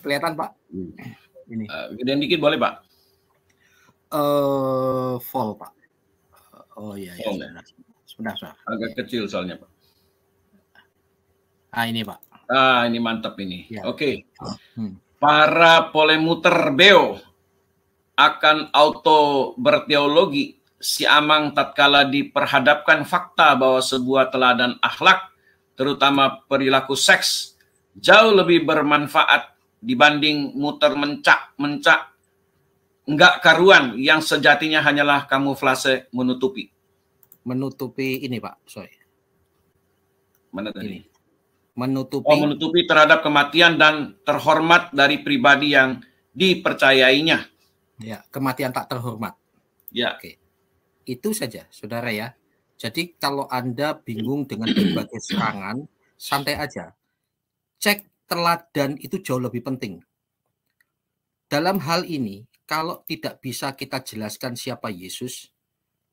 Kelihatan Pak. Hmm ini? Uh, eh, gedean dikit boleh Pak. Uh, eh, full Pak. Oh iya, iya. Ya? sudah. sebentar, sebentar. Agak ya. kecil soalnya Pak. Ah ini Pak. Ah ini mantap ini. Ya. Oke. Okay. Hmm. Para polemuter beo akan auto berteologi si Amang tatkala diperhadapkan fakta bahwa sebuah teladan akhlak, terutama perilaku seks, jauh lebih bermanfaat dibanding muter mencak mencak enggak karuan yang sejatinya hanyalah kamuflase menutupi menutupi ini pak sorry mana tadi menutupi oh, menutupi terhadap kematian dan terhormat dari pribadi yang dipercayainya ya kematian tak terhormat ya oke itu saja saudara ya jadi kalau anda bingung dengan berbagai serangan santai aja cek teladan itu jauh lebih penting. Dalam hal ini, kalau tidak bisa kita jelaskan siapa Yesus,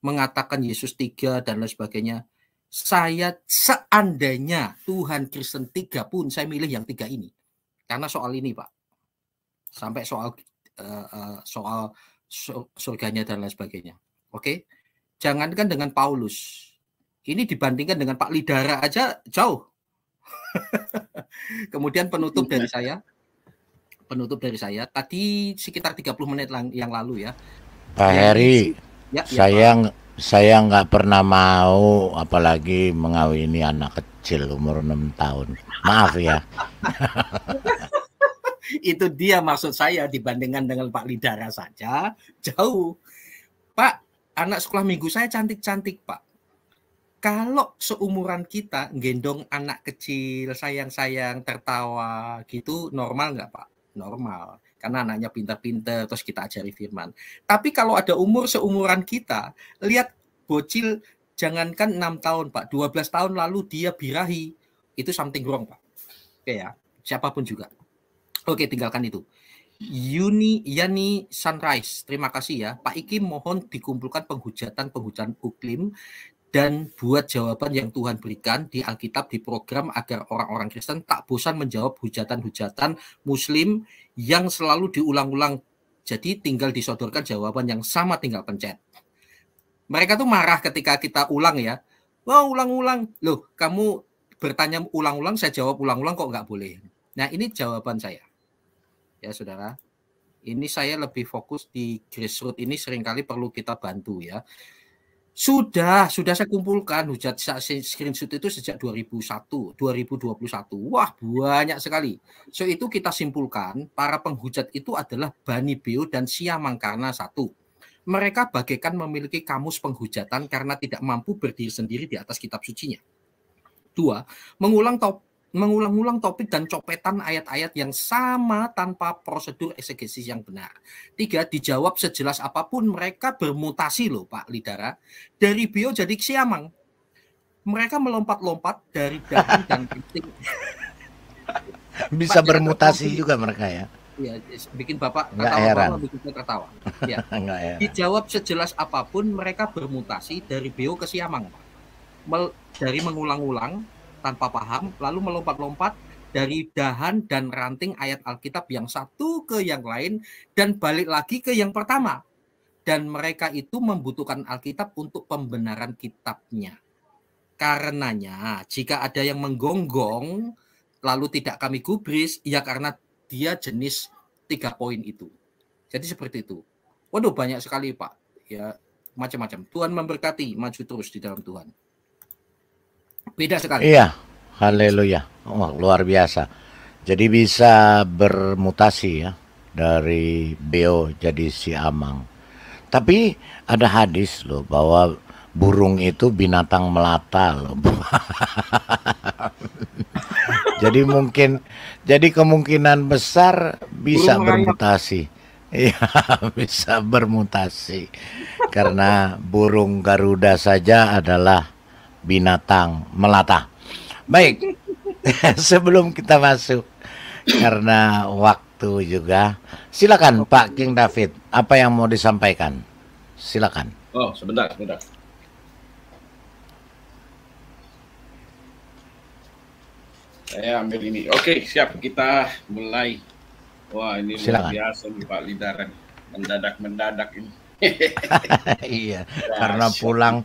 mengatakan Yesus tiga dan lain sebagainya, saya seandainya Tuhan Kristen tiga pun saya milih yang tiga ini. Karena soal ini, Pak. Sampai soal eh, eh, soal surganya dan lain sebagainya. Oke. Okay? Jangankan dengan Paulus. Ini dibandingkan dengan Pak Lidara aja jauh. Kemudian penutup iya. dari saya. Penutup dari saya. Tadi sekitar 30 menit yang lalu ya. Pak iya. Heri, ya, ya saya ya, saya nggak pernah mau apalagi mengawini anak kecil umur 6 tahun. Maaf ya. Itu dia maksud saya dibandingkan dengan Pak Lidara saja jauh. Pak, anak sekolah minggu saya cantik-cantik, Pak kalau seumuran kita gendong anak kecil sayang-sayang tertawa gitu normal nggak pak? Normal karena anaknya pinter-pinter terus kita ajari firman. Tapi kalau ada umur seumuran kita lihat bocil jangankan enam tahun pak, 12 tahun lalu dia birahi itu something wrong pak. Oke ya, siapapun juga. Oke tinggalkan itu. Yuni Yani Sunrise, terima kasih ya. Pak Iki mohon dikumpulkan penghujatan penghujatan uklim dan buat jawaban yang Tuhan berikan di Alkitab di program agar orang-orang Kristen tak bosan menjawab hujatan-hujatan Muslim yang selalu diulang-ulang. Jadi tinggal disodorkan jawaban yang sama tinggal pencet. Mereka tuh marah ketika kita ulang ya. Wah wow, ulang-ulang. Loh kamu bertanya ulang-ulang saya jawab ulang-ulang kok nggak boleh. Nah ini jawaban saya. Ya saudara. Ini saya lebih fokus di grassroots ini seringkali perlu kita bantu ya sudah, sudah saya kumpulkan hujat screenshot itu sejak 2001, 2021. Wah, banyak sekali. So itu kita simpulkan para penghujat itu adalah Bani Beo dan siamangkana karena satu. Mereka bagaikan memiliki kamus penghujatan karena tidak mampu berdiri sendiri di atas kitab sucinya. Dua, mengulang top mengulang-ulang topik dan copetan ayat-ayat yang sama tanpa prosedur eksegesis yang benar. Tiga, dijawab sejelas apapun mereka bermutasi loh Pak Lidara. Dari bio jadi siamang. Mereka melompat-lompat dari daging dan penting. Bisa Pak, bermutasi juga mereka ya. Ya, bikin bapak Nggak tertawa, heran. bapak bikin tertawa. Ya. heran. Dijawab sejelas apapun mereka bermutasi dari bio ke siamang. Mel dari mengulang-ulang tanpa paham lalu melompat-lompat dari dahan dan ranting ayat Alkitab yang satu ke yang lain dan balik lagi ke yang pertama. Dan mereka itu membutuhkan Alkitab untuk pembenaran kitabnya. Karenanya, jika ada yang menggonggong lalu tidak kami gubris, ya karena dia jenis tiga poin itu. Jadi seperti itu. Waduh banyak sekali Pak. Ya macam-macam. Tuhan memberkati, maju terus di dalam Tuhan. Beda sekali. Iya. Haleluya. oh, luar biasa. Jadi bisa bermutasi ya dari beo jadi si amang. Tapi ada hadis loh bahwa burung itu binatang melata loh. jadi mungkin jadi kemungkinan besar bisa burung bermutasi. Iya, bisa bermutasi. Karena burung Garuda saja adalah binatang melata. Baik, sebelum kita masuk karena waktu juga, silakan Pak King David, apa yang mau disampaikan? Silakan. Oh, sebentar, sebentar. Saya ambil ini. Oke, siap. Kita mulai. Wah, ini Silakan. luar biasa nih Pak Lidaran. Mendadak-mendadak ini. iya, karena pulang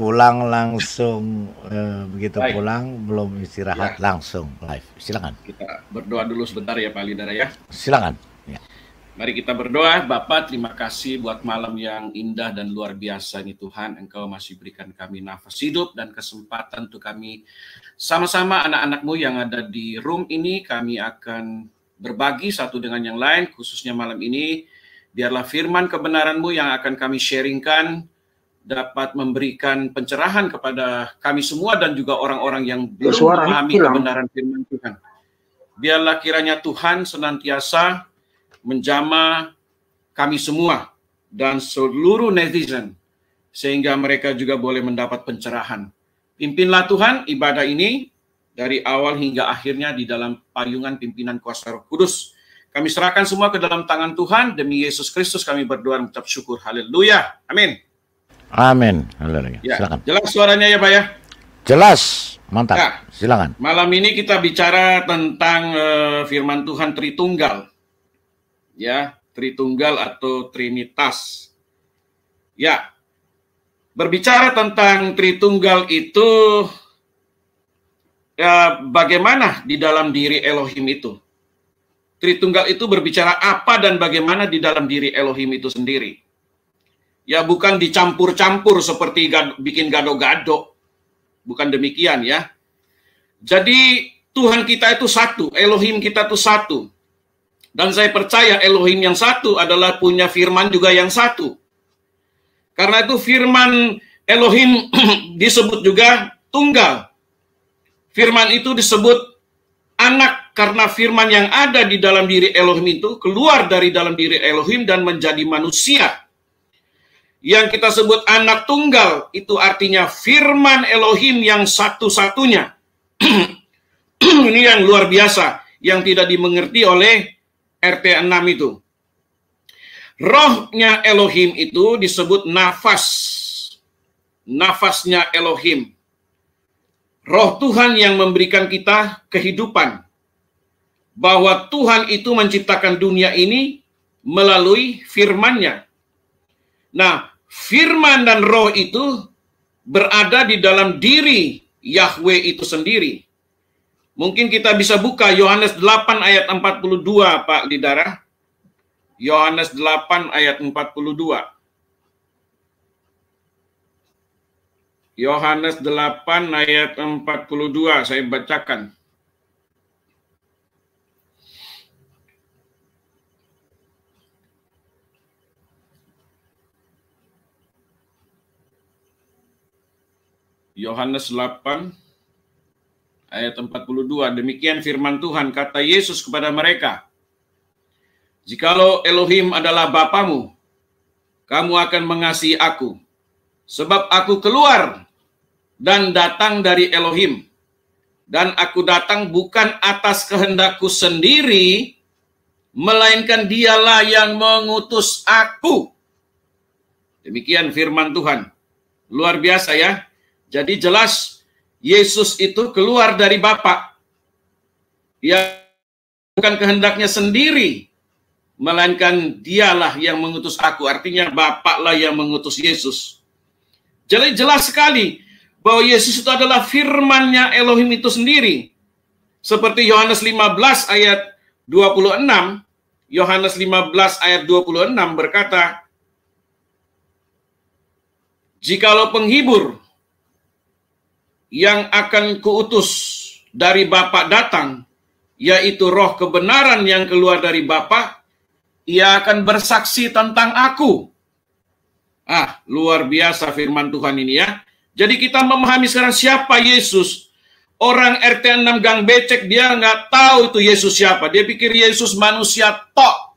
pulang langsung eh, begitu Hai. pulang belum istirahat ya. langsung live. Silakan. Kita berdoa dulu sebentar ya Pak Lidara ya. Silakan. Ya. Mari kita berdoa. Bapak, terima kasih buat malam yang indah dan luar biasa ini Tuhan. Engkau masih berikan kami nafas hidup dan kesempatan untuk kami sama-sama anak-anakmu yang ada di room ini. Kami akan berbagi satu dengan yang lain, khususnya malam ini. Biarlah firman kebenaranmu yang akan kami sharingkan dapat memberikan pencerahan kepada kami semua dan juga orang-orang yang belum Suara memahami hilang. kebenaran firman Tuhan. Biarlah kiranya Tuhan senantiasa menjama kami semua dan seluruh netizen sehingga mereka juga boleh mendapat pencerahan. Pimpinlah Tuhan ibadah ini dari awal hingga akhirnya di dalam payungan pimpinan kuasa Roh Kudus. Kami serahkan semua ke dalam tangan Tuhan. Demi Yesus Kristus kami berdoa dan mengucap syukur. Haleluya. Amin. Amin. Haleluya. Ya. Silakan. Jelas suaranya ya, Pak ya? Jelas. Mantap. Ya. Silakan. Malam ini kita bicara tentang uh, firman Tuhan Tritunggal. Ya, Tritunggal atau Trinitas. Ya. Berbicara tentang Tritunggal itu ya, bagaimana di dalam diri Elohim itu? Tritunggal itu berbicara apa dan bagaimana di dalam diri Elohim itu sendiri? Ya bukan dicampur-campur seperti gado, bikin gado-gado. Bukan demikian ya. Jadi Tuhan kita itu satu, Elohim kita itu satu. Dan saya percaya Elohim yang satu adalah punya firman juga yang satu. Karena itu firman Elohim disebut juga tunggal. Firman itu disebut anak karena firman yang ada di dalam diri Elohim itu keluar dari dalam diri Elohim dan menjadi manusia yang kita sebut anak tunggal itu artinya firman Elohim yang satu-satunya. Ini yang luar biasa yang tidak dimengerti oleh RT6 itu. Rohnya Elohim itu disebut nafas. Nafasnya Elohim. Roh Tuhan yang memberikan kita kehidupan. Bahwa Tuhan itu menciptakan dunia ini melalui firman-Nya. Nah, firman dan roh itu berada di dalam diri Yahweh itu sendiri. Mungkin kita bisa buka Yohanes 8 ayat 42 Pak Lidara. Yohanes 8 ayat 42. Yohanes 8 ayat 42 saya bacakan. Yohanes 8 ayat 42. Demikian firman Tuhan kata Yesus kepada mereka. Jikalau Elohim adalah Bapamu, kamu akan mengasihi aku. Sebab aku keluar dan datang dari Elohim. Dan aku datang bukan atas kehendakku sendiri, melainkan dialah yang mengutus aku. Demikian firman Tuhan. Luar biasa ya. Jadi jelas Yesus itu keluar dari Bapa. Dia bukan kehendaknya sendiri, melainkan dialah yang mengutus aku. Artinya Bapaklah yang mengutus Yesus. Jadi jelas sekali bahwa Yesus itu adalah firmannya Elohim itu sendiri. Seperti Yohanes 15 ayat 26, Yohanes 15 ayat 26 berkata, Jikalau penghibur, yang akan kuutus dari Bapa datang, yaitu roh kebenaran yang keluar dari Bapa, ia akan bersaksi tentang aku. Ah, luar biasa firman Tuhan ini ya. Jadi kita memahami sekarang siapa Yesus. Orang RT 6 Gang Becek dia nggak tahu itu Yesus siapa. Dia pikir Yesus manusia tok.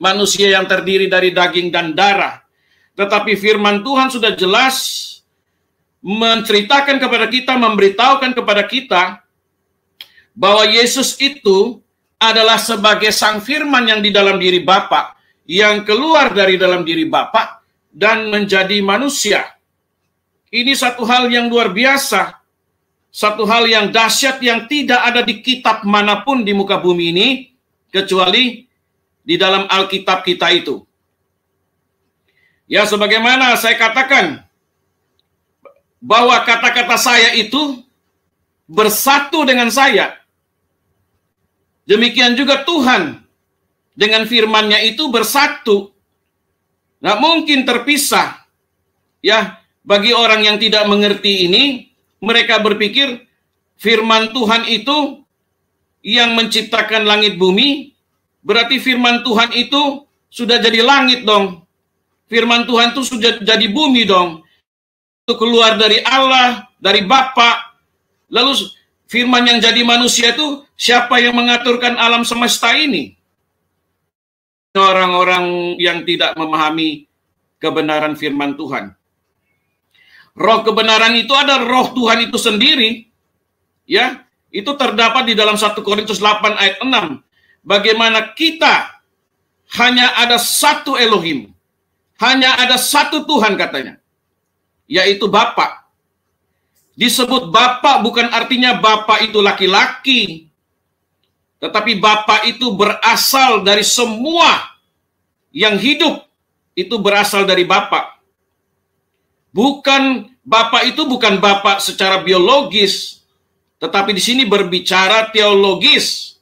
Manusia yang terdiri dari daging dan darah. Tetapi firman Tuhan sudah jelas menceritakan kepada kita, memberitahukan kepada kita bahwa Yesus itu adalah sebagai sang firman yang di dalam diri Bapa, yang keluar dari dalam diri Bapa dan menjadi manusia. Ini satu hal yang luar biasa, satu hal yang dahsyat yang tidak ada di kitab manapun di muka bumi ini kecuali di dalam Alkitab kita itu. Ya sebagaimana saya katakan, bahwa kata-kata saya itu bersatu dengan saya. Demikian juga Tuhan dengan firman-Nya itu bersatu. Nggak mungkin terpisah. Ya, bagi orang yang tidak mengerti ini, mereka berpikir firman Tuhan itu yang menciptakan langit bumi, berarti firman Tuhan itu sudah jadi langit dong. Firman Tuhan itu sudah jadi bumi dong itu keluar dari Allah, dari Bapa. Lalu firman yang jadi manusia itu siapa yang mengaturkan alam semesta ini? Orang-orang yang tidak memahami kebenaran firman Tuhan. Roh kebenaran itu ada roh Tuhan itu sendiri. Ya, itu terdapat di dalam 1 Korintus 8 ayat 6. Bagaimana kita hanya ada satu Elohim. Hanya ada satu Tuhan katanya yaitu bapak. Disebut bapak bukan artinya bapak itu laki-laki, tetapi bapak itu berasal dari semua yang hidup itu berasal dari bapak. Bukan bapak itu bukan bapak secara biologis, tetapi di sini berbicara teologis.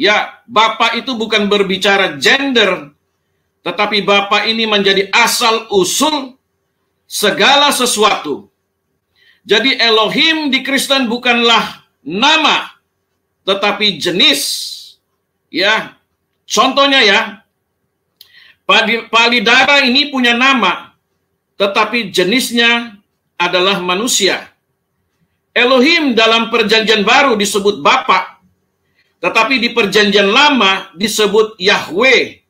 Ya, bapak itu bukan berbicara gender, tetapi bapak ini menjadi asal usul segala sesuatu. Jadi Elohim di Kristen bukanlah nama tetapi jenis. Ya. Contohnya ya. Pali Palidara ini punya nama tetapi jenisnya adalah manusia. Elohim dalam perjanjian baru disebut Bapa, tetapi di perjanjian lama disebut Yahweh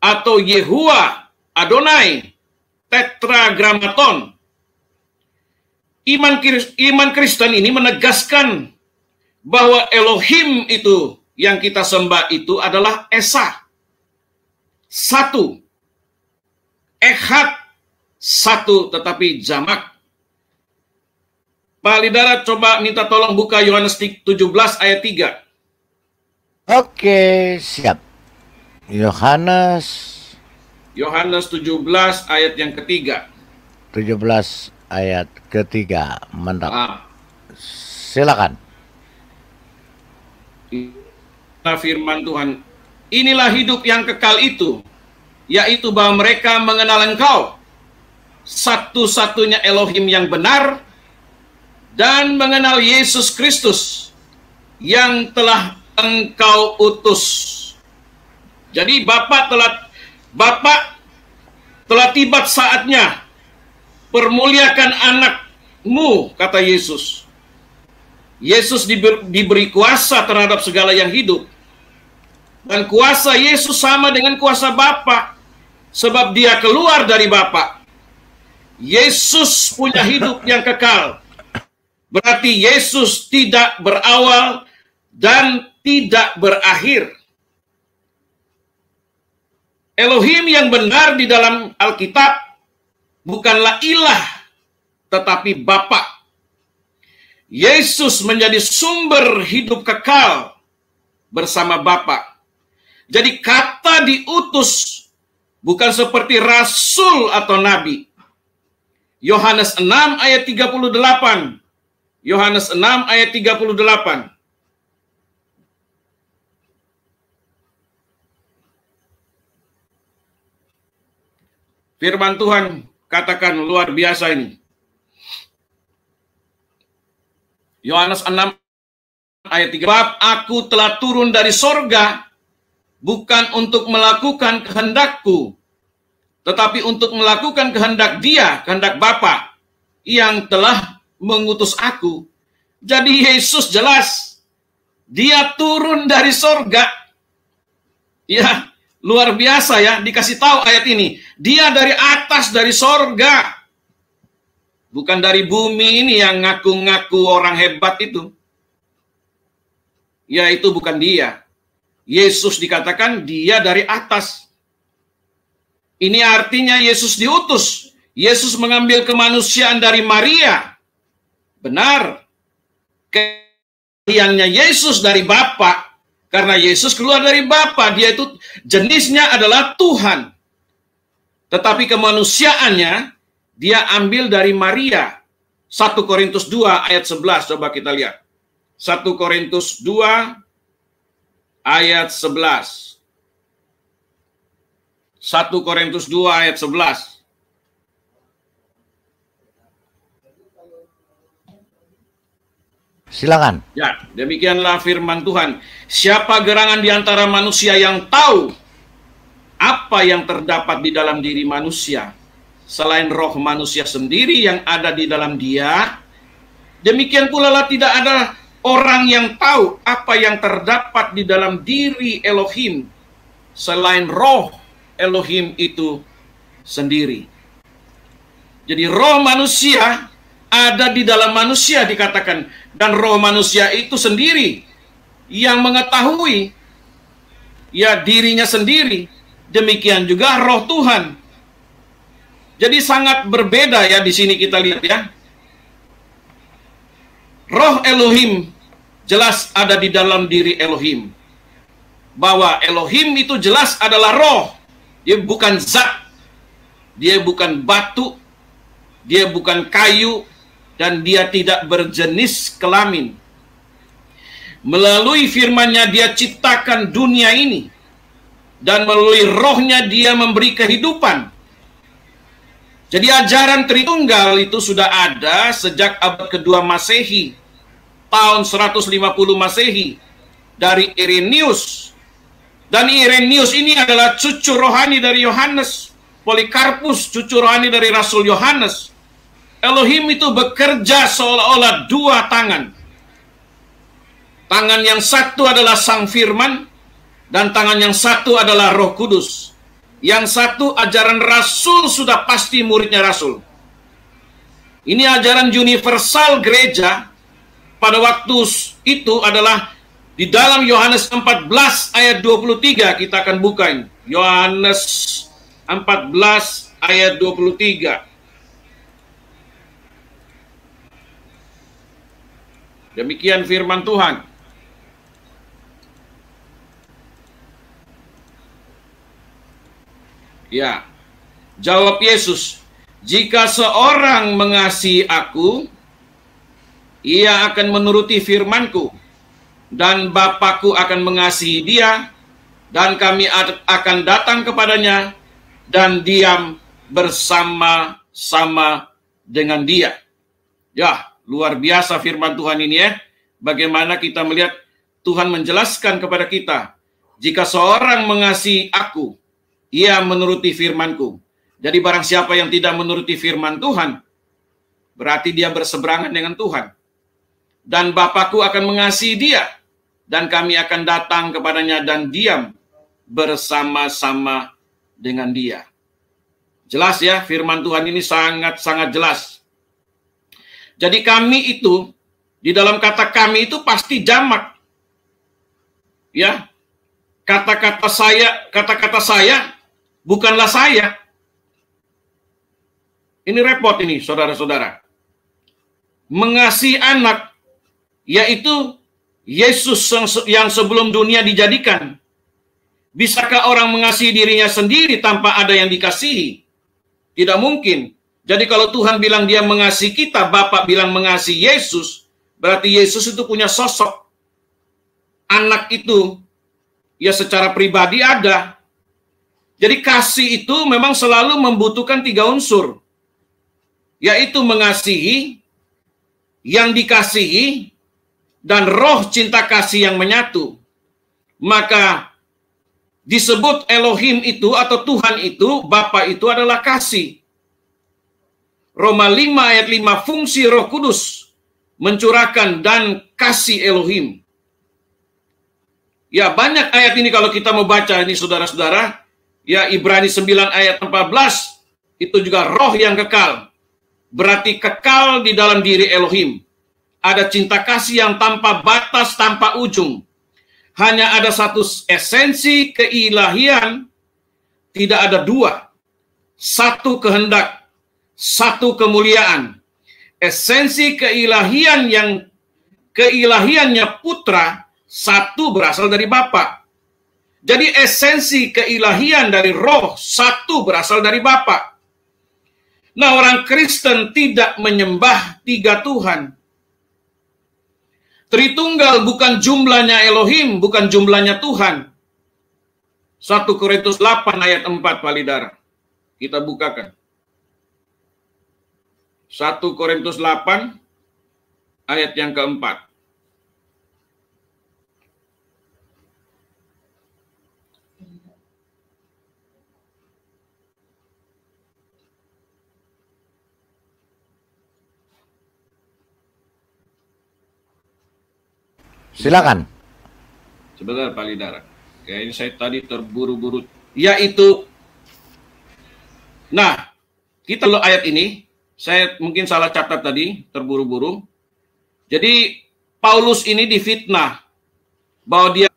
atau Yehua Adonai tetragrammaton. Iman, iman Kristen ini menegaskan bahwa Elohim itu yang kita sembah itu adalah Esa. Satu. Ehad. Satu tetapi jamak. Pak Lidara coba minta tolong buka Yohanes 17 ayat 3. Oke, siap. Yohanes Yohanes 17 ayat yang ketiga. 17 ayat ketiga. Mantap. Ah. Silakan. Nah, firman Tuhan, inilah hidup yang kekal itu, yaitu bahwa mereka mengenal Engkau, satu-satunya Elohim yang benar, dan mengenal Yesus Kristus yang telah Engkau utus. Jadi Bapak telah Bapak telah tiba saatnya permuliakan anakmu, kata Yesus. Yesus diber, diberi kuasa terhadap segala yang hidup. Dan kuasa Yesus sama dengan kuasa Bapa sebab dia keluar dari Bapa. Yesus punya hidup yang kekal. Berarti Yesus tidak berawal dan tidak berakhir. Elohim yang benar di dalam Alkitab bukanlah ilah, tetapi Bapa. Yesus menjadi sumber hidup kekal bersama Bapa. Jadi kata diutus bukan seperti rasul atau nabi. Yohanes 6 ayat 38. Yohanes 6 ayat 38. Firman Tuhan katakan luar biasa ini. Yohanes 6 ayat 3. bab aku telah turun dari sorga bukan untuk melakukan kehendakku, tetapi untuk melakukan kehendak dia, kehendak Bapa yang telah mengutus aku. Jadi Yesus jelas, dia turun dari sorga. Ya, Luar biasa ya, dikasih tahu ayat ini. Dia dari atas, dari sorga. Bukan dari bumi ini yang ngaku-ngaku orang hebat itu. Ya itu bukan dia. Yesus dikatakan dia dari atas. Ini artinya Yesus diutus. Yesus mengambil kemanusiaan dari Maria. Benar. Kehadirannya Yesus dari Bapak karena Yesus keluar dari Bapa, dia itu jenisnya adalah Tuhan. Tetapi kemanusiaannya dia ambil dari Maria. 1 Korintus 2 ayat 11 coba kita lihat. 1 Korintus 2 ayat 11. 1 Korintus 2 ayat 11. Silakan. Ya, demikianlah firman Tuhan. Siapa gerangan di antara manusia yang tahu apa yang terdapat di dalam diri manusia selain roh manusia sendiri yang ada di dalam dia? Demikian pula lah tidak ada orang yang tahu apa yang terdapat di dalam diri Elohim selain roh Elohim itu sendiri. Jadi roh manusia ada di dalam manusia dikatakan dan roh manusia itu sendiri yang mengetahui ya dirinya sendiri demikian juga roh Tuhan jadi sangat berbeda ya di sini kita lihat ya roh Elohim jelas ada di dalam diri Elohim bahwa Elohim itu jelas adalah roh dia bukan zat dia bukan batu dia bukan kayu dan dia tidak berjenis kelamin. Melalui firman-Nya dia ciptakan dunia ini dan melalui rohnya dia memberi kehidupan. Jadi ajaran Tritunggal itu sudah ada sejak abad kedua Masehi, tahun 150 Masehi, dari Irenius. Dan Irenius ini adalah cucu rohani dari Yohanes, Polikarpus cucu rohani dari Rasul Yohanes. Elohim itu bekerja seolah-olah dua tangan. Tangan yang satu adalah Sang Firman dan tangan yang satu adalah Roh Kudus. Yang satu ajaran rasul sudah pasti muridnya rasul. Ini ajaran universal gereja pada waktu itu adalah di dalam Yohanes 14 ayat 23 kita akan buka Yohanes 14 ayat 23. Demikian firman Tuhan. Ya. Jawab Yesus, "Jika seorang mengasihi aku, ia akan menuruti firmanku dan Bapakku akan mengasihi dia dan kami akan datang kepadanya dan diam bersama-sama dengan dia." Ya, Luar biasa firman Tuhan ini ya. Bagaimana kita melihat Tuhan menjelaskan kepada kita, jika seorang mengasihi aku, ia menuruti firmanku. Jadi barang siapa yang tidak menuruti firman Tuhan, berarti dia berseberangan dengan Tuhan. Dan Bapakku akan mengasihi dia, dan kami akan datang kepadanya dan diam bersama-sama dengan dia. Jelas ya, firman Tuhan ini sangat-sangat jelas. Jadi kami itu di dalam kata kami itu pasti jamak. Ya. Kata-kata saya, kata-kata saya bukanlah saya. Ini repot ini saudara-saudara. Mengasihi anak yaitu Yesus yang sebelum dunia dijadikan. Bisakah orang mengasihi dirinya sendiri tanpa ada yang dikasihi? Tidak mungkin. Jadi kalau Tuhan bilang dia mengasihi kita, Bapak bilang mengasihi Yesus, berarti Yesus itu punya sosok. Anak itu ya secara pribadi ada. Jadi kasih itu memang selalu membutuhkan tiga unsur. Yaitu mengasihi, yang dikasihi, dan roh cinta kasih yang menyatu. Maka disebut Elohim itu atau Tuhan itu, Bapak itu adalah kasih. Roma 5 ayat 5 fungsi Roh Kudus mencurahkan dan kasih Elohim. Ya, banyak ayat ini kalau kita mau baca ini saudara-saudara, ya Ibrani 9 ayat 14 itu juga roh yang kekal. Berarti kekal di dalam diri Elohim. Ada cinta kasih yang tanpa batas, tanpa ujung. Hanya ada satu esensi keilahian, tidak ada dua. Satu kehendak, satu kemuliaan. Esensi keilahian yang keilahiannya putra satu berasal dari Bapa. Jadi esensi keilahian dari roh satu berasal dari Bapa. Nah orang Kristen tidak menyembah tiga Tuhan. Tritunggal bukan jumlahnya Elohim, bukan jumlahnya Tuhan. 1 Korintus 8 ayat 4 Palidara. Kita bukakan. 1 Korintus 8 ayat yang keempat. Silakan. Sebentar Pak Lidara. Ya ini saya tadi terburu-buru. Yaitu, nah kita lo ayat ini saya mungkin salah catat tadi, terburu-buru. Jadi Paulus ini difitnah bahwa dia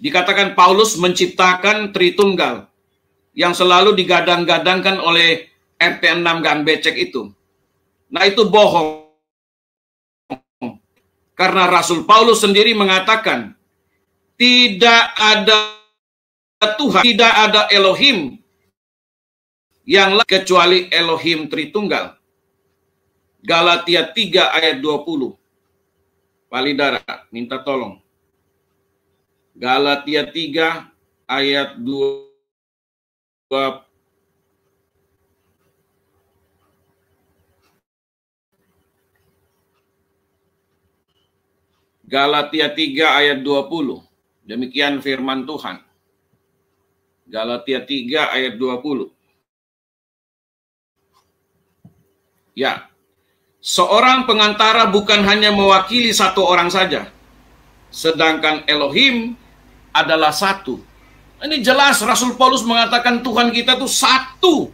dikatakan Paulus menciptakan Tritunggal yang selalu digadang-gadangkan oleh RT6 Becek itu. Nah itu bohong. Karena Rasul Paulus sendiri mengatakan tidak ada Tuhan, tidak ada Elohim yang lain kecuali Elohim Tritunggal. Galatia 3 ayat 20. Palidara, minta tolong. Galatia 3 ayat 20. Galatia 3 ayat 20. Demikian firman Tuhan. Galatia 3 ayat 20. Ya, seorang pengantara bukan hanya mewakili satu orang saja, sedangkan Elohim adalah satu. Ini jelas Rasul Paulus mengatakan Tuhan kita itu satu.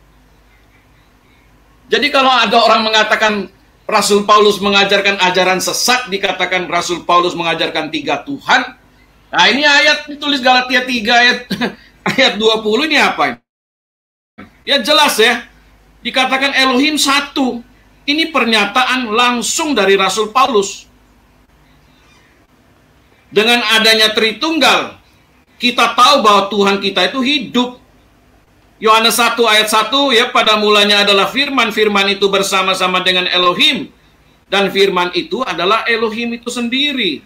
Jadi kalau ada orang mengatakan Rasul Paulus mengajarkan ajaran sesat, dikatakan Rasul Paulus mengajarkan tiga Tuhan. Nah ini ayat ditulis Galatia 3 ayat ayat 20 ini apa? Ya jelas ya. Dikatakan Elohim satu. Ini pernyataan langsung dari Rasul Paulus. Dengan adanya Tritunggal, kita tahu bahwa Tuhan kita itu hidup. Yohanes 1 ayat 1 ya pada mulanya adalah firman, firman itu bersama-sama dengan Elohim dan firman itu adalah Elohim itu sendiri.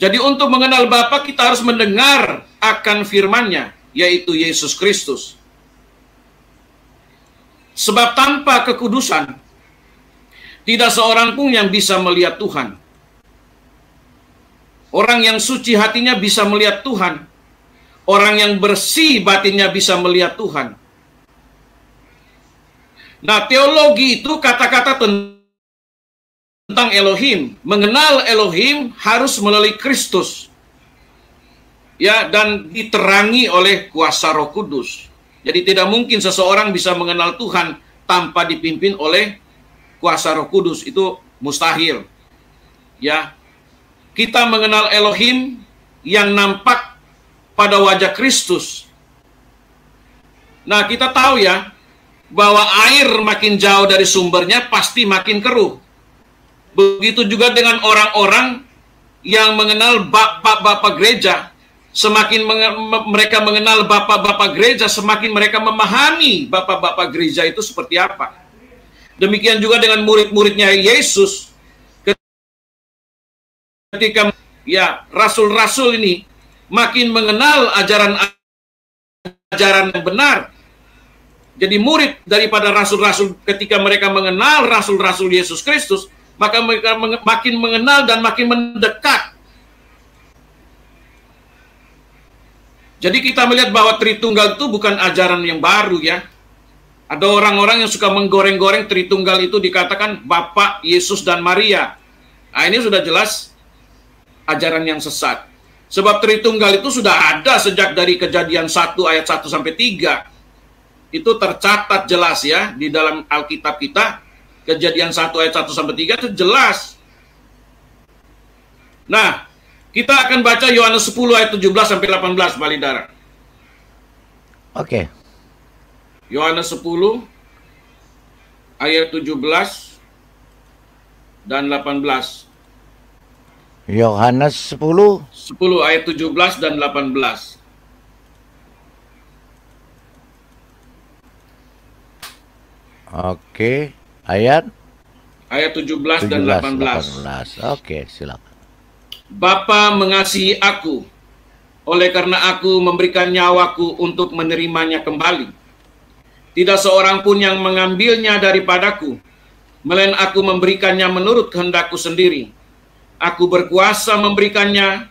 Jadi untuk mengenal Bapa kita harus mendengar akan firman-Nya yaitu Yesus Kristus. Sebab tanpa kekudusan, tidak seorang pun yang bisa melihat Tuhan. Orang yang suci hatinya bisa melihat Tuhan. Orang yang bersih batinnya bisa melihat Tuhan. Nah, teologi itu kata-kata tentang Elohim. Mengenal Elohim harus melalui Kristus. Ya, dan diterangi oleh kuasa Roh Kudus. Jadi tidak mungkin seseorang bisa mengenal Tuhan tanpa dipimpin oleh kuasa Roh Kudus itu mustahil. Ya. Kita mengenal Elohim yang nampak pada wajah Kristus. Nah, kita tahu ya bahwa air makin jauh dari sumbernya pasti makin keruh. Begitu juga dengan orang-orang yang mengenal bapak-bapak gereja Semakin menge mereka mengenal bapak-bapak gereja, semakin mereka memahami bapak-bapak gereja itu seperti apa. Demikian juga dengan murid-muridnya Yesus. Ketika ya rasul-rasul ini makin mengenal ajaran-ajaran yang benar. Jadi murid daripada rasul-rasul ketika mereka mengenal rasul-rasul Yesus Kristus, maka mereka makin mengenal dan makin mendekat Jadi kita melihat bahwa Tritunggal itu bukan ajaran yang baru ya. Ada orang-orang yang suka menggoreng-goreng Tritunggal itu dikatakan Bapak, Yesus, dan Maria. Nah ini sudah jelas ajaran yang sesat. Sebab Tritunggal itu sudah ada sejak dari kejadian 1 ayat 1 sampai 3. Itu tercatat jelas ya di dalam Alkitab kita. Kejadian 1 ayat 1 sampai 3 itu jelas. Nah, kita akan baca Yohanes 10 ayat 17 sampai 18, Pak Oke. Okay. Yohanes 10 ayat 17 dan 18. Yohanes 10 10 ayat 17 dan 18. Oke, ayat ayat 17, 17 dan 18. 18. Oke, silakan. Bapa mengasihi aku, oleh karena aku memberikan nyawaku untuk menerimanya kembali. Tidak seorang pun yang mengambilnya daripadaku, melainkan aku memberikannya menurut kehendakku sendiri. Aku berkuasa memberikannya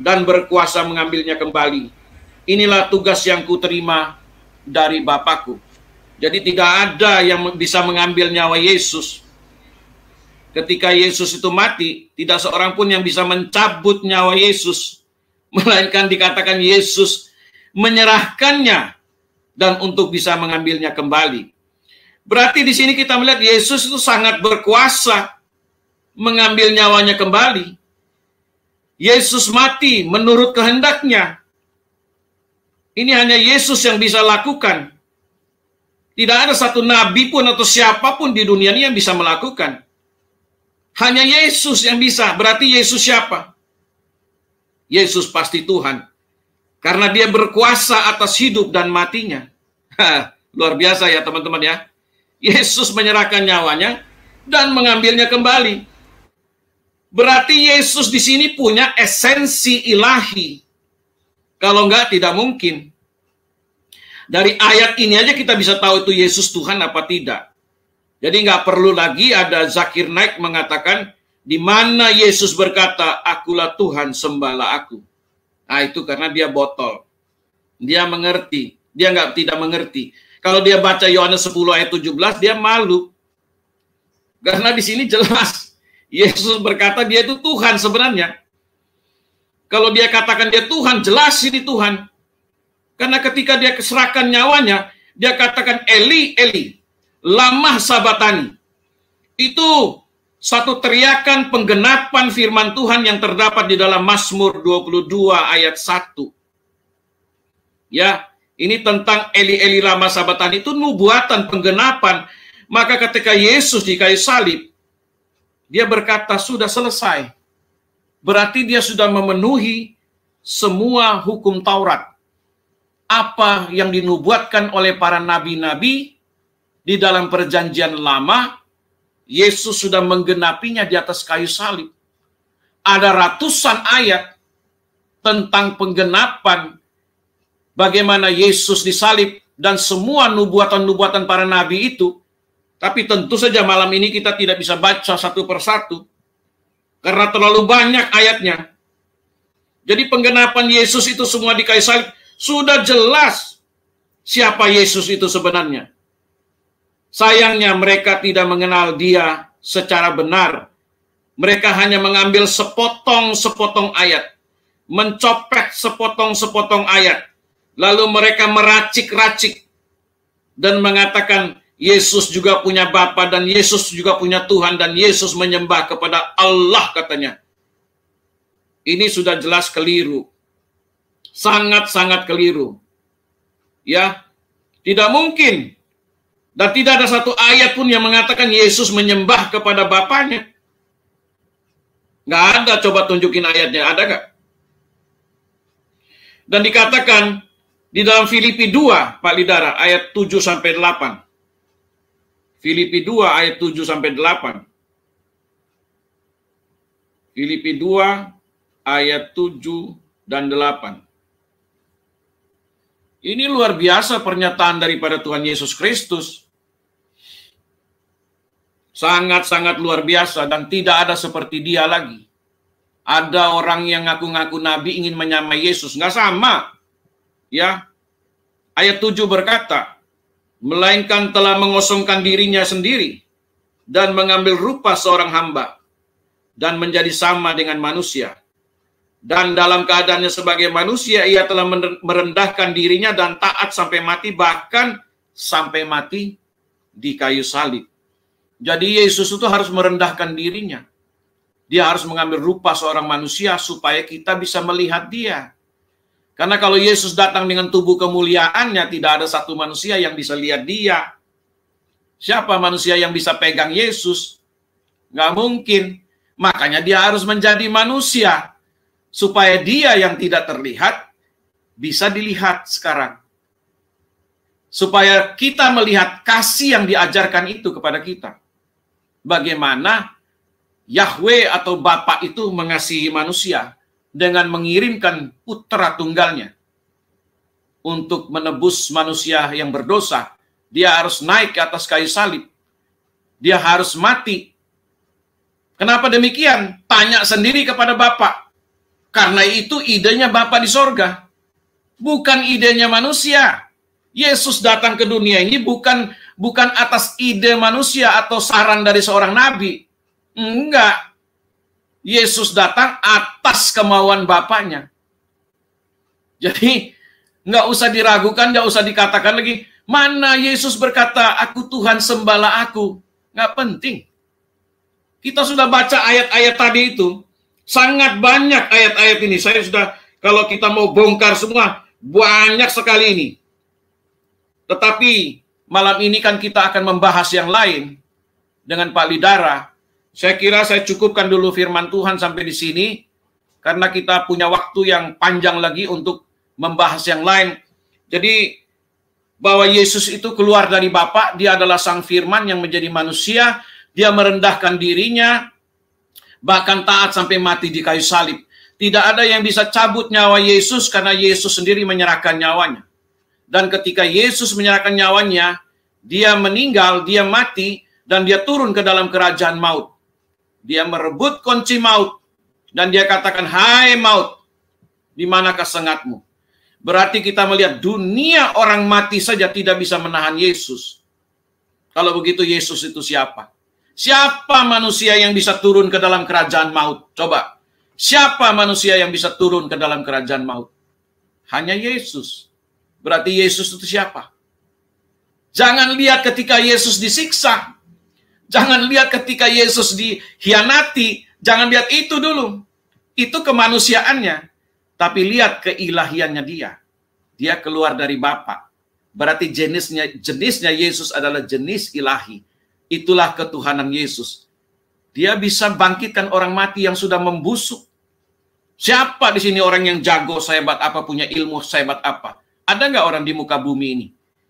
dan berkuasa mengambilnya kembali. Inilah tugas yang kuterima dari Bapakku. Jadi tidak ada yang bisa mengambil nyawa Yesus ketika Yesus itu mati, tidak seorang pun yang bisa mencabut nyawa Yesus, melainkan dikatakan Yesus menyerahkannya dan untuk bisa mengambilnya kembali. Berarti di sini kita melihat Yesus itu sangat berkuasa mengambil nyawanya kembali. Yesus mati menurut kehendaknya. Ini hanya Yesus yang bisa lakukan. Tidak ada satu nabi pun atau siapapun di dunia ini yang bisa melakukan. Hanya Yesus yang bisa. Berarti Yesus siapa? Yesus pasti Tuhan. Karena dia berkuasa atas hidup dan matinya. luar biasa ya teman-teman ya. Yesus menyerahkan nyawanya dan mengambilnya kembali. Berarti Yesus di sini punya esensi ilahi. Kalau enggak tidak mungkin. Dari ayat ini aja kita bisa tahu itu Yesus Tuhan apa tidak. Jadi nggak perlu lagi ada Zakir Naik mengatakan di mana Yesus berkata, "Akulah Tuhan, sembala aku." Nah, itu karena dia botol. Dia mengerti, dia nggak tidak mengerti. Kalau dia baca Yohanes 10 ayat 17, dia malu. Karena di sini jelas Yesus berkata dia itu Tuhan sebenarnya. Kalau dia katakan dia Tuhan, jelas ini Tuhan. Karena ketika dia keserakan nyawanya, dia katakan Eli, Eli lamah sabatani. Itu satu teriakan penggenapan firman Tuhan yang terdapat di dalam Mazmur 22 ayat 1. Ya, ini tentang Eli Eli lama sabatani itu nubuatan penggenapan. Maka ketika Yesus di kayu salib, dia berkata sudah selesai. Berarti dia sudah memenuhi semua hukum Taurat. Apa yang dinubuatkan oleh para nabi-nabi di dalam perjanjian lama, Yesus sudah menggenapinya di atas kayu salib. Ada ratusan ayat tentang penggenapan bagaimana Yesus disalib dan semua nubuatan-nubuatan para nabi itu. Tapi tentu saja malam ini kita tidak bisa baca satu persatu karena terlalu banyak ayatnya. Jadi penggenapan Yesus itu semua di kayu salib sudah jelas siapa Yesus itu sebenarnya. Sayangnya mereka tidak mengenal dia secara benar. Mereka hanya mengambil sepotong-sepotong ayat, mencopet sepotong-sepotong ayat, lalu mereka meracik-racik dan mengatakan Yesus juga punya Bapa dan Yesus juga punya Tuhan dan Yesus menyembah kepada Allah katanya. Ini sudah jelas keliru. Sangat-sangat keliru. Ya. Tidak mungkin dan tidak ada satu ayat pun yang mengatakan Yesus menyembah kepada Bapaknya. Nggak ada, coba tunjukin ayatnya, ada nggak? Dan dikatakan di dalam Filipi 2, Pak Lidara, ayat 7 sampai 8. Filipi 2 ayat 7 sampai 8. Filipi 2 ayat 7 dan 8. Ini luar biasa pernyataan daripada Tuhan Yesus Kristus. Sangat-sangat luar biasa dan tidak ada seperti dia lagi. Ada orang yang ngaku-ngaku nabi ingin menyamai Yesus, nggak sama. Ya. Ayat 7 berkata, melainkan telah mengosongkan dirinya sendiri dan mengambil rupa seorang hamba dan menjadi sama dengan manusia dan dalam keadaannya sebagai manusia ia telah merendahkan dirinya dan taat sampai mati bahkan sampai mati di kayu salib. Jadi Yesus itu harus merendahkan dirinya. Dia harus mengambil rupa seorang manusia supaya kita bisa melihat dia. Karena kalau Yesus datang dengan tubuh kemuliaannya tidak ada satu manusia yang bisa lihat dia. Siapa manusia yang bisa pegang Yesus? Nggak mungkin. Makanya dia harus menjadi manusia supaya dia yang tidak terlihat bisa dilihat sekarang. Supaya kita melihat kasih yang diajarkan itu kepada kita. Bagaimana Yahweh atau Bapa itu mengasihi manusia dengan mengirimkan putra tunggalnya untuk menebus manusia yang berdosa. Dia harus naik ke atas kayu salib. Dia harus mati. Kenapa demikian? Tanya sendiri kepada Bapak karena itu idenya Bapa di sorga. Bukan idenya manusia. Yesus datang ke dunia ini bukan bukan atas ide manusia atau saran dari seorang nabi. Enggak. Yesus datang atas kemauan Bapaknya. Jadi enggak usah diragukan, enggak usah dikatakan lagi. Mana Yesus berkata, aku Tuhan sembala aku. Enggak penting. Kita sudah baca ayat-ayat tadi itu. Sangat banyak ayat-ayat ini. Saya sudah, kalau kita mau bongkar semua, banyak sekali ini. Tetapi malam ini kan kita akan membahas yang lain dengan Pak Lidara. Saya kira saya cukupkan dulu firman Tuhan sampai di sini. Karena kita punya waktu yang panjang lagi untuk membahas yang lain. Jadi bahwa Yesus itu keluar dari Bapa, dia adalah sang firman yang menjadi manusia, dia merendahkan dirinya, bahkan taat sampai mati di kayu salib. Tidak ada yang bisa cabut nyawa Yesus karena Yesus sendiri menyerahkan nyawanya. Dan ketika Yesus menyerahkan nyawanya, dia meninggal, dia mati, dan dia turun ke dalam kerajaan maut. Dia merebut kunci maut, dan dia katakan, Hai maut, di manakah sengatmu? Berarti kita melihat dunia orang mati saja tidak bisa menahan Yesus. Kalau begitu Yesus itu siapa? Siapa manusia yang bisa turun ke dalam kerajaan maut? Coba. Siapa manusia yang bisa turun ke dalam kerajaan maut? Hanya Yesus. Berarti Yesus itu siapa? Jangan lihat ketika Yesus disiksa. Jangan lihat ketika Yesus dihianati. Jangan lihat itu dulu. Itu kemanusiaannya. Tapi lihat keilahiannya dia. Dia keluar dari Bapa. Berarti jenisnya jenisnya Yesus adalah jenis ilahi. Itulah ketuhanan Yesus. Dia bisa bangkitkan orang mati yang sudah membusuk. Siapa di sini orang yang jago, sehebat apa, punya ilmu, sehebat apa? Ada nggak orang di muka bumi ini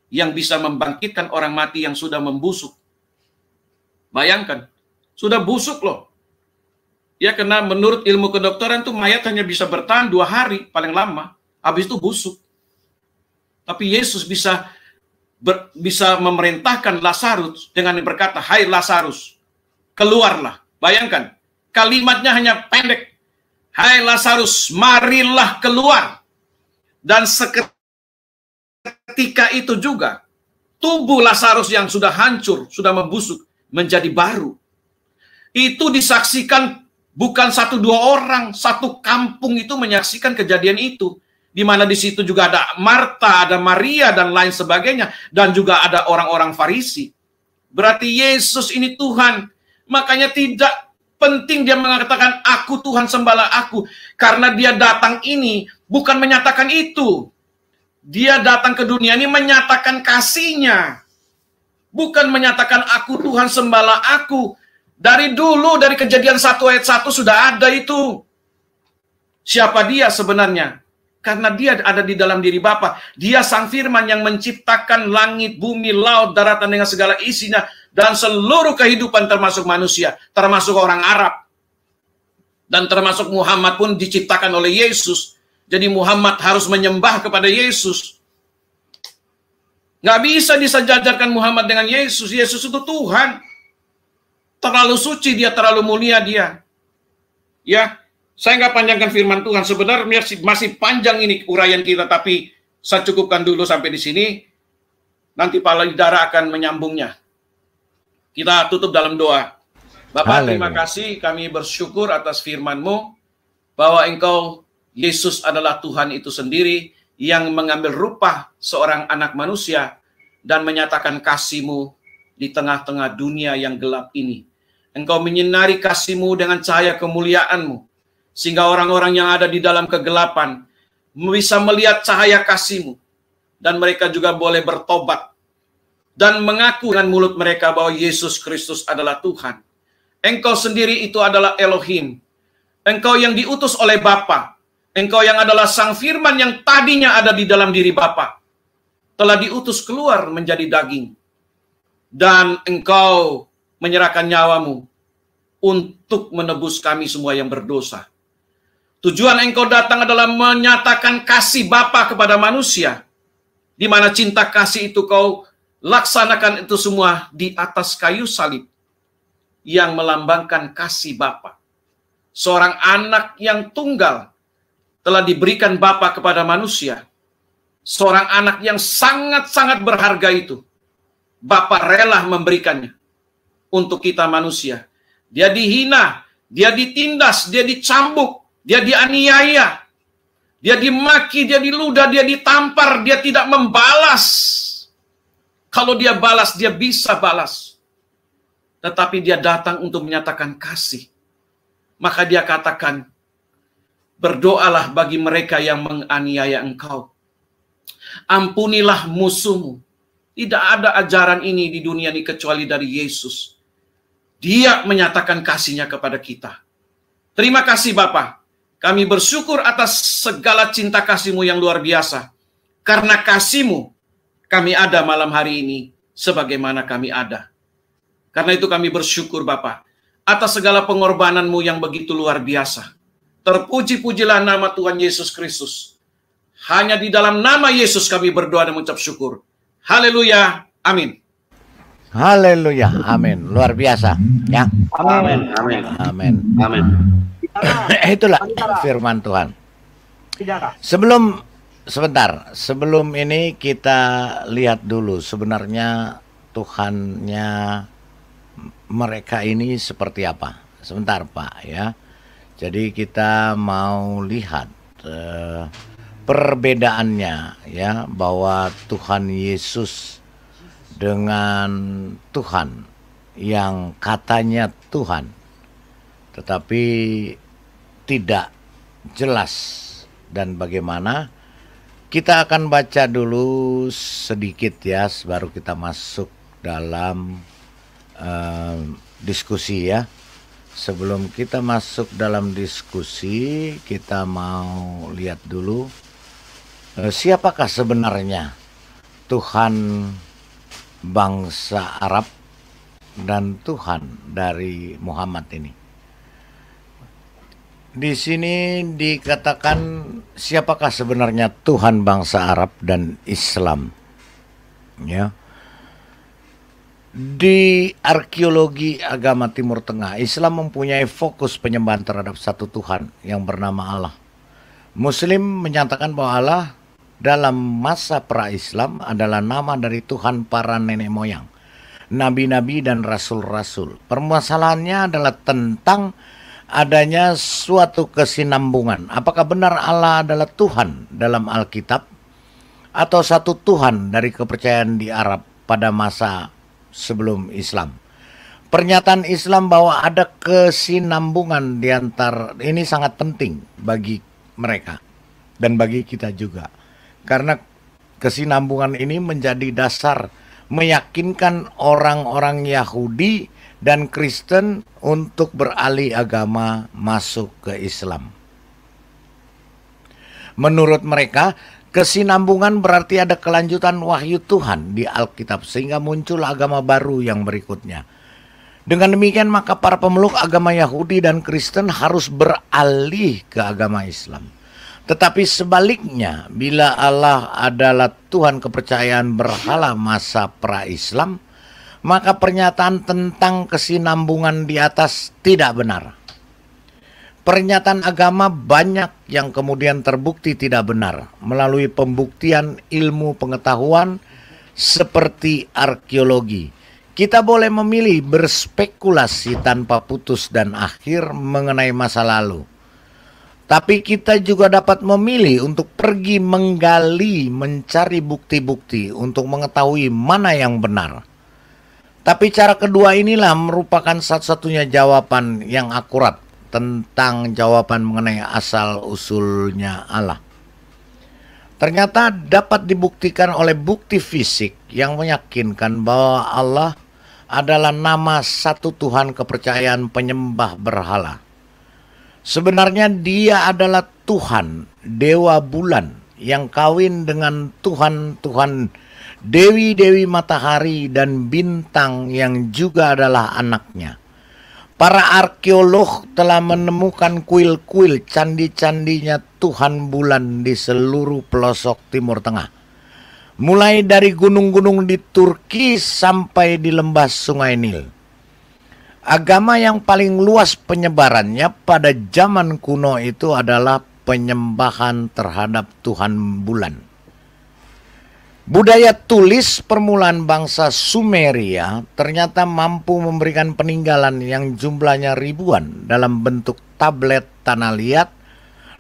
yang bisa membangkitkan orang mati yang sudah membusuk? Bayangkan, sudah busuk loh. Ya karena menurut ilmu kedokteran tuh mayat hanya bisa bertahan dua hari paling lama. Habis itu busuk. Tapi Yesus bisa ber, bisa memerintahkan Lazarus dengan berkata, "Hai Lazarus, keluarlah." Bayangkan, kalimatnya hanya pendek. "Hai Lazarus, marilah keluar." Dan seketika itu juga tubuh Lazarus yang sudah hancur, sudah membusuk menjadi baru. Itu disaksikan bukan satu dua orang, satu kampung itu menyaksikan kejadian itu di mana di situ juga ada Marta, ada Maria dan lain sebagainya dan juga ada orang-orang Farisi. Berarti Yesus ini Tuhan. Makanya tidak penting dia mengatakan aku Tuhan sembala aku karena dia datang ini bukan menyatakan itu. Dia datang ke dunia ini menyatakan kasihnya. Bukan menyatakan aku Tuhan sembala aku. Dari dulu dari kejadian 1 ayat 1 sudah ada itu. Siapa dia sebenarnya? Karena dia ada di dalam diri Bapa. Dia sang firman yang menciptakan langit, bumi, laut, daratan dengan segala isinya. Dan seluruh kehidupan termasuk manusia. Termasuk orang Arab. Dan termasuk Muhammad pun diciptakan oleh Yesus. Jadi Muhammad harus menyembah kepada Yesus. Nggak bisa disajajarkan Muhammad dengan Yesus. Yesus itu Tuhan. Terlalu suci dia, terlalu mulia dia. Ya, saya nggak panjangkan firman Tuhan. Sebenarnya masih panjang ini uraian kita, tapi saya cukupkan dulu sampai di sini. Nanti Pak Lidara akan menyambungnya. Kita tutup dalam doa. Bapak, Haleluya. terima kasih. Kami bersyukur atas firman-Mu bahwa Engkau Yesus adalah Tuhan itu sendiri yang mengambil rupa seorang anak manusia dan menyatakan kasih-Mu di tengah-tengah dunia yang gelap ini. Engkau menyinari kasih-Mu dengan cahaya kemuliaan-Mu sehingga orang-orang yang ada di dalam kegelapan bisa melihat cahaya kasihMu Dan mereka juga boleh bertobat dan mengaku dengan mulut mereka bahwa Yesus Kristus adalah Tuhan. Engkau sendiri itu adalah Elohim. Engkau yang diutus oleh Bapa. Engkau yang adalah sang firman yang tadinya ada di dalam diri Bapa. Telah diutus keluar menjadi daging. Dan engkau menyerahkan nyawamu untuk menebus kami semua yang berdosa. Tujuan engkau datang adalah menyatakan kasih Bapa kepada manusia. Di mana cinta kasih itu kau laksanakan itu semua di atas kayu salib yang melambangkan kasih Bapa. Seorang anak yang tunggal telah diberikan Bapa kepada manusia. Seorang anak yang sangat-sangat berharga itu. Bapa rela memberikannya untuk kita manusia. Dia dihina, dia ditindas, dia dicambuk, dia dianiaya. Dia dimaki, dia diludah, dia ditampar, dia tidak membalas. Kalau dia balas, dia bisa balas. Tetapi dia datang untuk menyatakan kasih. Maka dia katakan, berdoalah bagi mereka yang menganiaya engkau. Ampunilah musuhmu. Tidak ada ajaran ini di dunia ini kecuali dari Yesus. Dia menyatakan kasihnya kepada kita. Terima kasih Bapak kami bersyukur atas segala cinta kasihMu yang luar biasa. Karena kasihMu kami ada malam hari ini sebagaimana kami ada. Karena itu kami bersyukur Bapak, atas segala pengorbananmu yang begitu luar biasa. Terpuji-pujilah nama Tuhan Yesus Kristus. Hanya di dalam nama Yesus kami berdoa dan mengucap syukur. Haleluya. Amin. Haleluya. Amin. Luar biasa. Ya. Amin. Amin. Amin. Amin. Eh, itulah firman Tuhan. Sebelum sebentar, sebelum ini kita lihat dulu sebenarnya Tuhannya mereka ini seperti apa. Sebentar, Pak, ya. Jadi kita mau lihat uh, perbedaannya ya bahwa Tuhan Yesus dengan Tuhan yang katanya Tuhan tetapi tidak jelas dan bagaimana kita akan baca dulu sedikit ya baru kita masuk dalam uh, diskusi ya sebelum kita masuk dalam diskusi kita mau lihat dulu uh, siapakah sebenarnya Tuhan bangsa Arab dan Tuhan dari Muhammad ini di sini dikatakan siapakah sebenarnya Tuhan bangsa Arab dan Islam? Ya. Di arkeologi agama Timur Tengah, Islam mempunyai fokus penyembahan terhadap satu Tuhan yang bernama Allah. Muslim menyatakan bahwa Allah dalam masa pra-Islam adalah nama dari Tuhan para nenek moyang, nabi-nabi dan rasul-rasul. Permasalahannya adalah tentang adanya suatu kesinambungan. Apakah benar Allah adalah Tuhan dalam Alkitab atau satu Tuhan dari kepercayaan di Arab pada masa sebelum Islam? Pernyataan Islam bahwa ada kesinambungan di antar ini sangat penting bagi mereka dan bagi kita juga. Karena kesinambungan ini menjadi dasar meyakinkan orang-orang Yahudi dan Kristen untuk beralih agama masuk ke Islam. Menurut mereka, kesinambungan berarti ada kelanjutan wahyu Tuhan di Alkitab sehingga muncul agama baru yang berikutnya. Dengan demikian maka para pemeluk agama Yahudi dan Kristen harus beralih ke agama Islam. Tetapi sebaliknya, bila Allah adalah Tuhan kepercayaan berhala masa pra-Islam, maka pernyataan tentang kesinambungan di atas tidak benar. Pernyataan agama banyak yang kemudian terbukti tidak benar melalui pembuktian ilmu pengetahuan seperti arkeologi. Kita boleh memilih berspekulasi tanpa putus dan akhir mengenai masa lalu. Tapi kita juga dapat memilih untuk pergi menggali, mencari bukti-bukti untuk mengetahui mana yang benar tapi cara kedua inilah merupakan satu-satunya jawaban yang akurat tentang jawaban mengenai asal-usulnya Allah. Ternyata dapat dibuktikan oleh bukti fisik yang meyakinkan bahwa Allah adalah nama satu Tuhan kepercayaan penyembah berhala. Sebenarnya dia adalah Tuhan, Dewa Bulan, yang kawin dengan Tuhan-Tuhan dewi-dewi matahari dan bintang yang juga adalah anaknya. Para arkeolog telah menemukan kuil-kuil candi-candinya Tuhan Bulan di seluruh pelosok Timur Tengah. Mulai dari gunung-gunung di Turki sampai di lembah Sungai Nil. Agama yang paling luas penyebarannya pada zaman kuno itu adalah penyembahan terhadap Tuhan Bulan. Budaya tulis permulaan bangsa Sumeria ternyata mampu memberikan peninggalan yang jumlahnya ribuan dalam bentuk tablet tanah liat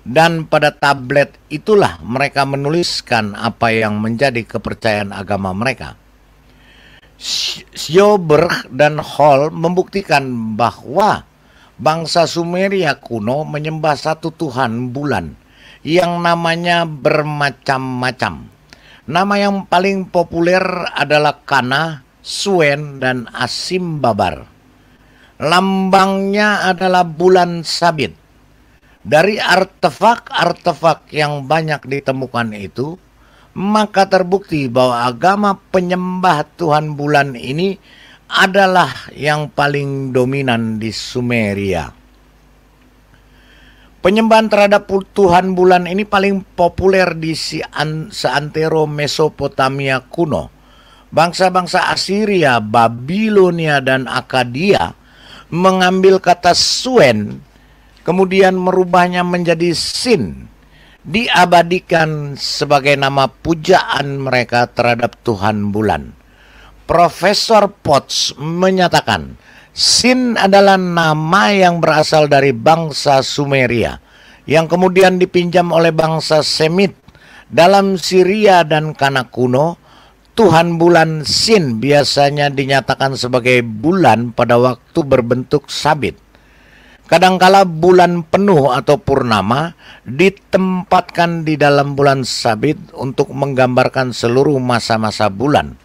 dan pada tablet itulah mereka menuliskan apa yang menjadi kepercayaan agama mereka. Sjoberg dan Hall membuktikan bahwa bangsa Sumeria kuno menyembah satu Tuhan bulan yang namanya bermacam-macam. Nama yang paling populer adalah Kana, Suen, dan Asim Babar. Lambangnya adalah bulan sabit. Dari artefak-artefak yang banyak ditemukan itu, maka terbukti bahwa agama penyembah Tuhan bulan ini adalah yang paling dominan di Sumeria. Penyembahan terhadap Tuhan bulan ini paling populer di seantero Mesopotamia kuno. Bangsa-bangsa Assyria, Babilonia, dan Akadia mengambil kata suen, kemudian merubahnya menjadi sin, diabadikan sebagai nama pujaan mereka terhadap Tuhan bulan. Profesor Potts menyatakan, Sin adalah nama yang berasal dari bangsa Sumeria yang kemudian dipinjam oleh bangsa Semit dalam Syria dan Kana kuno. Tuhan bulan Sin biasanya dinyatakan sebagai bulan pada waktu berbentuk sabit. Kadangkala bulan penuh atau purnama ditempatkan di dalam bulan sabit untuk menggambarkan seluruh masa-masa bulan.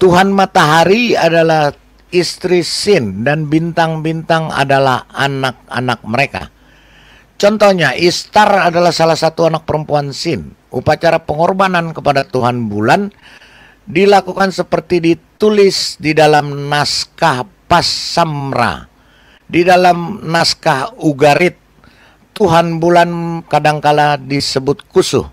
Tuhan matahari adalah istri Sin dan bintang-bintang adalah anak-anak mereka. Contohnya, Istar adalah salah satu anak perempuan Sin. Upacara pengorbanan kepada Tuhan bulan dilakukan seperti ditulis di dalam naskah Pasamra. Di dalam naskah Ugarit, Tuhan bulan kadangkala disebut kusuh.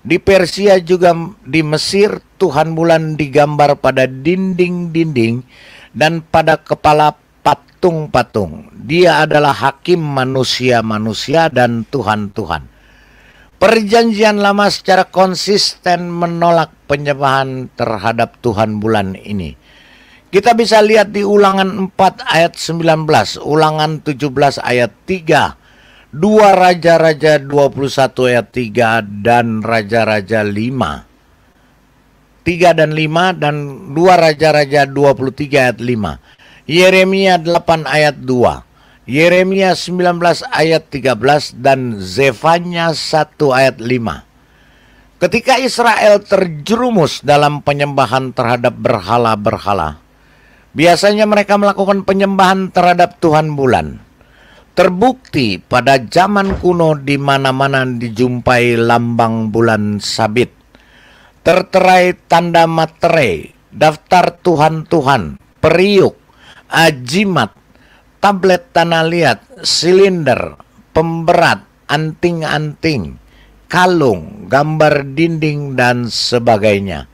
Di Persia juga di Mesir, Tuhan bulan digambar pada dinding-dinding dan pada kepala patung-patung. Dia adalah hakim manusia-manusia dan Tuhan-Tuhan. Perjanjian lama secara konsisten menolak penyembahan terhadap Tuhan bulan ini. Kita bisa lihat di ulangan 4 ayat 19, ulangan 17 ayat 3, dua raja-raja 21 ayat 3, dan raja-raja 5 3 dan 5 dan 2 Raja-Raja 23 ayat 5. Yeremia 8 ayat 2. Yeremia 19 ayat 13 dan Zefanya 1 ayat 5. Ketika Israel terjerumus dalam penyembahan terhadap berhala-berhala, biasanya mereka melakukan penyembahan terhadap Tuhan bulan. Terbukti pada zaman kuno di mana-mana dijumpai lambang bulan sabit terterai tanda materai, daftar Tuhan-Tuhan, periuk, ajimat, tablet tanah liat, silinder, pemberat, anting-anting, kalung, gambar dinding, dan sebagainya.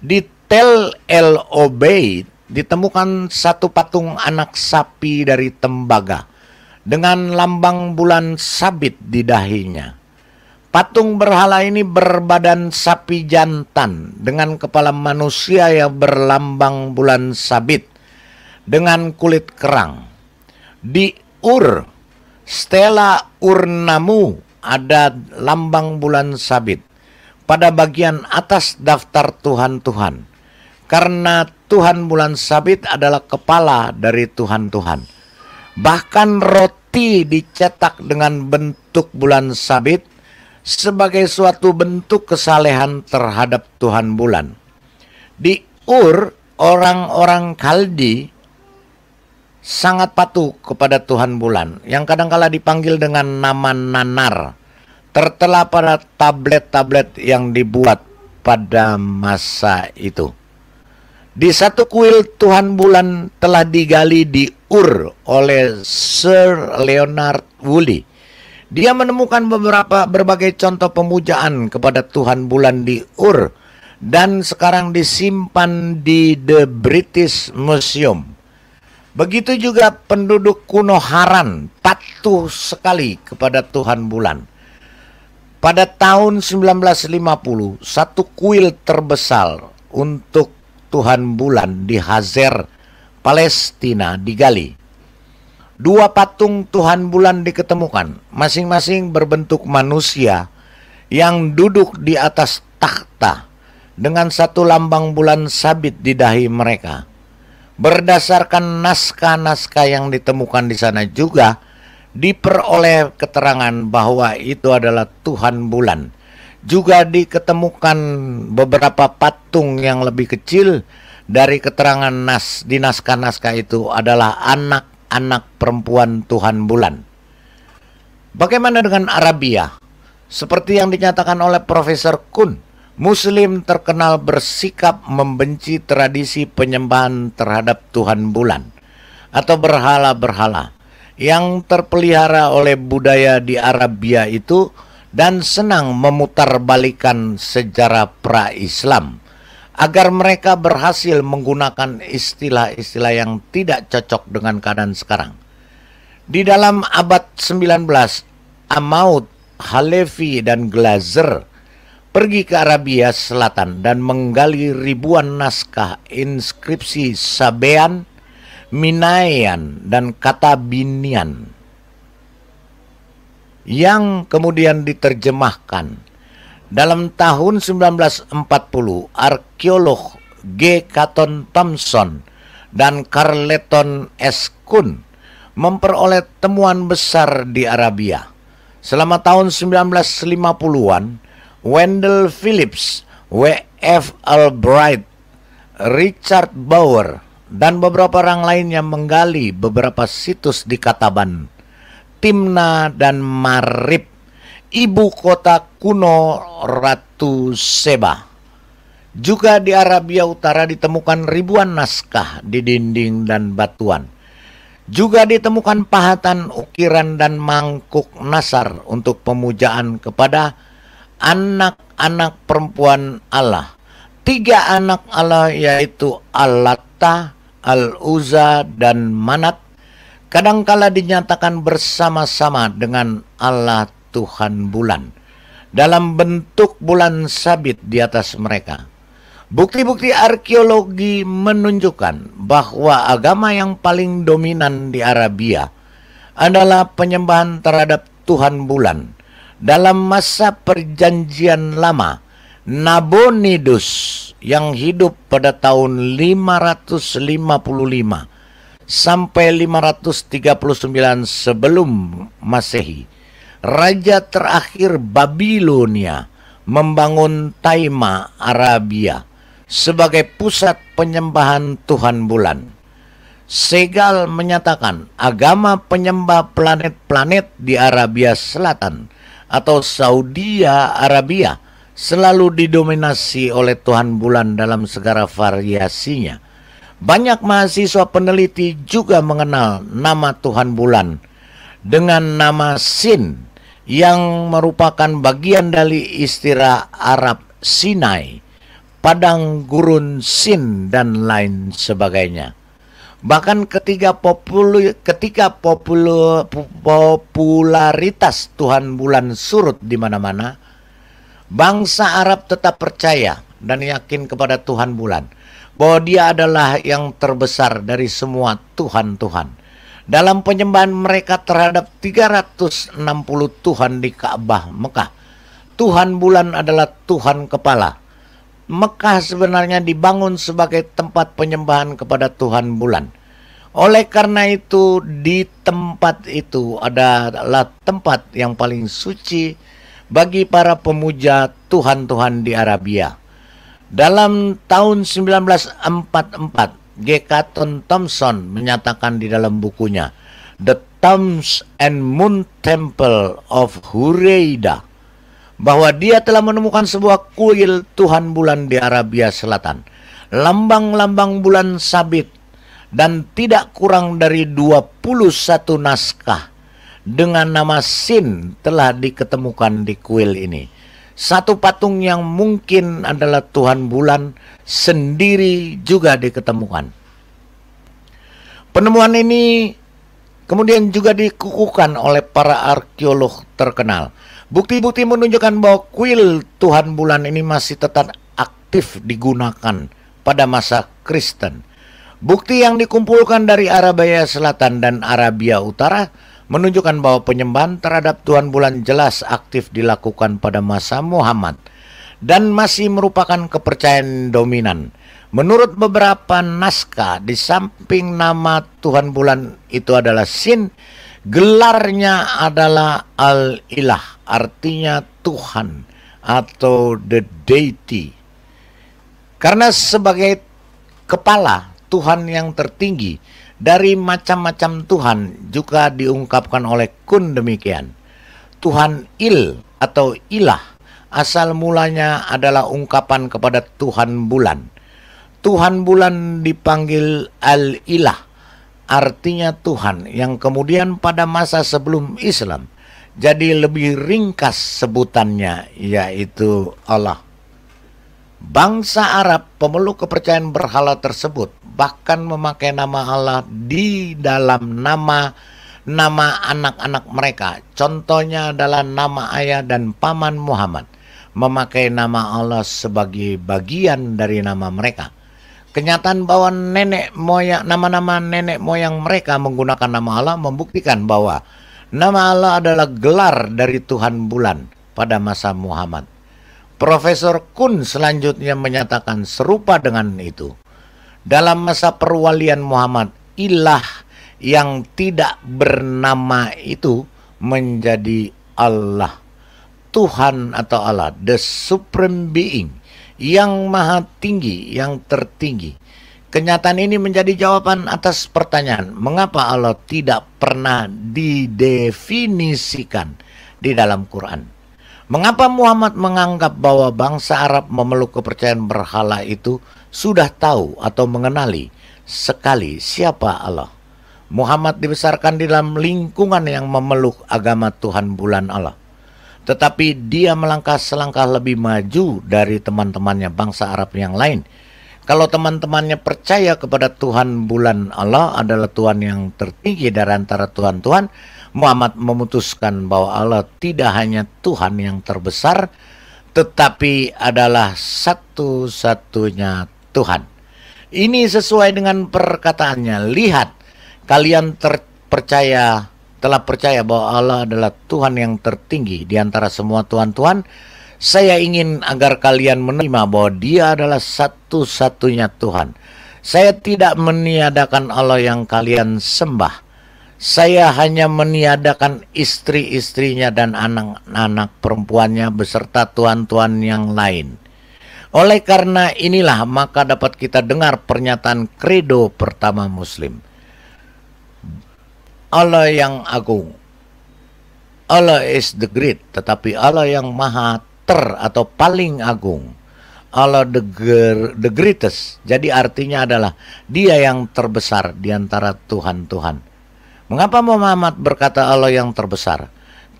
Di Tel El Obeid ditemukan satu patung anak sapi dari tembaga dengan lambang bulan sabit di dahinya. Patung berhala ini berbadan sapi jantan dengan kepala manusia yang berlambang bulan sabit dengan kulit kerang. Di Ur, Stella Urnamu ada lambang bulan sabit pada bagian atas daftar Tuhan-Tuhan. Karena Tuhan bulan sabit adalah kepala dari Tuhan-Tuhan. Bahkan roti dicetak dengan bentuk bulan sabit – sebagai suatu bentuk kesalehan terhadap Tuhan bulan. Di Ur, orang-orang Kaldi sangat patuh kepada Tuhan bulan yang kadangkala dipanggil dengan nama Nanar tertelah pada tablet-tablet yang dibuat pada masa itu. Di satu kuil Tuhan Bulan telah digali di Ur oleh Sir Leonard Woolley dia menemukan beberapa berbagai contoh pemujaan kepada Tuhan bulan di Ur dan sekarang disimpan di The British Museum. Begitu juga penduduk kuno Haran patuh sekali kepada Tuhan bulan. Pada tahun 1950, satu kuil terbesar untuk Tuhan bulan di Hazer, Palestina digali. Dua patung Tuhan bulan diketemukan, masing-masing berbentuk manusia yang duduk di atas takhta dengan satu lambang bulan sabit di dahi mereka. Berdasarkan naskah-naskah yang ditemukan di sana juga diperoleh keterangan bahwa itu adalah Tuhan bulan. Juga diketemukan beberapa patung yang lebih kecil dari keterangan nas di naskah-naskah itu adalah anak anak perempuan Tuhan bulan. Bagaimana dengan Arabia? Seperti yang dinyatakan oleh Profesor Kun, Muslim terkenal bersikap membenci tradisi penyembahan terhadap Tuhan bulan atau berhala-berhala yang terpelihara oleh budaya di Arabia itu dan senang memutarbalikan sejarah pra-Islam agar mereka berhasil menggunakan istilah-istilah yang tidak cocok dengan keadaan sekarang. Di dalam abad 19, Amaud, Halevi, dan Glazer pergi ke Arabia Selatan dan menggali ribuan naskah inskripsi Sabean, Minayan, dan Katabinian yang kemudian diterjemahkan dalam tahun 1940, arkeolog G. Caton Thompson dan Carleton S. Kuhn memperoleh temuan besar di Arabia. Selama tahun 1950-an, Wendell Phillips, W.F. Albright, Richard Bauer, dan beberapa orang lainnya menggali beberapa situs di Kataban, Timna, dan Marib ibu kota kuno Ratu Seba. Juga di Arabia Utara ditemukan ribuan naskah di dinding dan batuan. Juga ditemukan pahatan, ukiran, dan mangkuk nasar untuk pemujaan kepada anak-anak perempuan Allah. Tiga anak Allah yaitu al Al-Latta, al uzza dan Manat kadangkala dinyatakan bersama-sama dengan Allah Tuhan bulan dalam bentuk bulan sabit di atas mereka. Bukti-bukti arkeologi menunjukkan bahwa agama yang paling dominan di Arabia adalah penyembahan terhadap Tuhan bulan. Dalam masa perjanjian lama, Nabonidus yang hidup pada tahun 555 sampai 539 sebelum Masehi raja terakhir Babilonia membangun Taima, Arabia sebagai pusat penyembahan Tuhan bulan. Segal menyatakan agama penyembah planet-planet di Arabia Selatan atau Saudi Arabia selalu didominasi oleh Tuhan bulan dalam segala variasinya. Banyak mahasiswa peneliti juga mengenal nama Tuhan bulan dengan nama Sin yang merupakan bagian dari istilah Arab Sinai, padang gurun Sin dan lain sebagainya. Bahkan ketika, populi, ketika populi, popularitas Tuhan bulan surut di mana-mana, bangsa Arab tetap percaya dan yakin kepada Tuhan bulan bahwa dia adalah yang terbesar dari semua Tuhan-Tuhan dalam penyembahan mereka terhadap 360 Tuhan di Ka'bah Mekah. Tuhan bulan adalah Tuhan kepala. Mekah sebenarnya dibangun sebagai tempat penyembahan kepada Tuhan bulan. Oleh karena itu di tempat itu adalah tempat yang paling suci bagi para pemuja Tuhan-Tuhan di Arabia. Dalam tahun 1944 Gekaton Thompson menyatakan di dalam bukunya The Thumbs and Moon Temple of Hureida bahwa dia telah menemukan sebuah kuil Tuhan bulan di Arabia Selatan, lambang-lambang bulan sabit dan tidak kurang dari 21 naskah dengan nama Sin telah diketemukan di kuil ini. Satu patung yang mungkin adalah Tuhan bulan sendiri juga diketemukan. Penemuan ini kemudian juga dikukuhkan oleh para arkeolog terkenal. Bukti-bukti menunjukkan bahwa kuil Tuhan bulan ini masih tetap aktif digunakan pada masa Kristen. Bukti yang dikumpulkan dari Arabia Selatan dan Arabia Utara menunjukkan bahwa penyembahan terhadap Tuhan bulan jelas aktif dilakukan pada masa Muhammad dan masih merupakan kepercayaan dominan. Menurut beberapa naskah, di samping nama Tuhan bulan itu adalah Sin, gelarnya adalah Al-Ilah, artinya Tuhan atau the deity. Karena sebagai kepala Tuhan yang tertinggi, dari macam-macam Tuhan juga diungkapkan oleh kun demikian. Tuhan il atau ilah asal mulanya adalah ungkapan kepada Tuhan bulan. Tuhan bulan dipanggil al-ilah artinya Tuhan yang kemudian pada masa sebelum Islam jadi lebih ringkas sebutannya yaitu Allah. Bangsa Arab pemeluk kepercayaan berhala tersebut bahkan memakai nama Allah di dalam nama nama anak-anak mereka. Contohnya adalah nama ayah dan paman Muhammad memakai nama Allah sebagai bagian dari nama mereka. Kenyataan bahwa nenek moyang nama-nama nenek moyang mereka menggunakan nama Allah membuktikan bahwa nama Allah adalah gelar dari Tuhan bulan pada masa Muhammad. Profesor Kun selanjutnya menyatakan serupa dengan itu. Dalam masa perwalian Muhammad, ilah yang tidak bernama itu menjadi Allah. Tuhan atau Allah, the supreme being, yang maha tinggi, yang tertinggi. Kenyataan ini menjadi jawaban atas pertanyaan, mengapa Allah tidak pernah didefinisikan di dalam Quran? Mengapa Muhammad menganggap bahwa bangsa Arab memeluk kepercayaan berhala itu sudah tahu atau mengenali sekali siapa Allah? Muhammad dibesarkan di dalam lingkungan yang memeluk agama Tuhan bulan Allah. Tetapi dia melangkah selangkah lebih maju dari teman-temannya bangsa Arab yang lain kalau teman-temannya percaya kepada Tuhan bulan Allah adalah Tuhan yang tertinggi dari antara Tuhan-Tuhan, Muhammad memutuskan bahwa Allah tidak hanya Tuhan yang terbesar, tetapi adalah satu-satunya Tuhan. Ini sesuai dengan perkataannya. Lihat, kalian terpercaya telah percaya bahwa Allah adalah Tuhan yang tertinggi di antara semua tuhan-tuhan saya ingin agar kalian menerima bahwa dia adalah satu-satunya Tuhan. Saya tidak meniadakan Allah yang kalian sembah. Saya hanya meniadakan istri-istrinya dan anak-anak perempuannya beserta tuan-tuan yang lain. Oleh karena inilah maka dapat kita dengar pernyataan kredo pertama muslim. Allah yang agung. Allah is the great, tetapi Allah yang maha ter atau paling agung Allah the, the greatest jadi artinya adalah dia yang terbesar di antara Tuhan-Tuhan mengapa Muhammad berkata Allah yang terbesar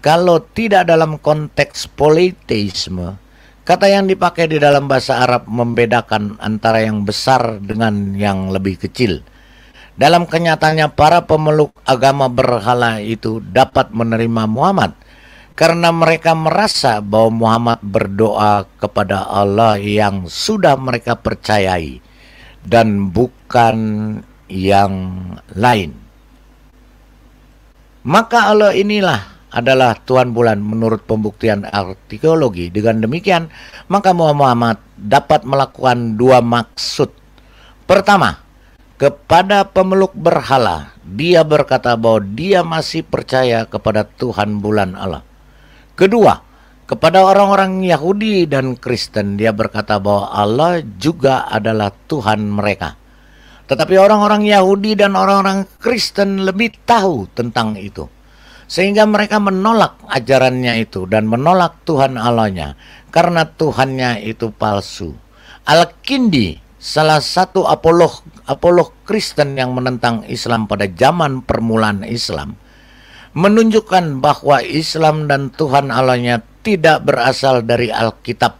kalau tidak dalam konteks politeisme kata yang dipakai di dalam bahasa Arab membedakan antara yang besar dengan yang lebih kecil dalam kenyataannya para pemeluk agama berhala itu dapat menerima Muhammad karena mereka merasa bahwa Muhammad berdoa kepada Allah yang sudah mereka percayai dan bukan yang lain. Maka Allah inilah adalah Tuhan bulan menurut pembuktian arkeologi. Dengan demikian, maka Muhammad dapat melakukan dua maksud. Pertama, kepada pemeluk berhala, dia berkata bahwa dia masih percaya kepada Tuhan bulan Allah. Kedua, kepada orang-orang Yahudi dan Kristen dia berkata bahwa Allah juga adalah Tuhan mereka. Tetapi orang-orang Yahudi dan orang-orang Kristen lebih tahu tentang itu. Sehingga mereka menolak ajarannya itu dan menolak Tuhan Allahnya karena Tuhannya itu palsu. Al-Kindi, salah satu apolog apolog Kristen yang menentang Islam pada zaman permulaan Islam, menunjukkan bahwa Islam dan Tuhan Allahnya tidak berasal dari Alkitab,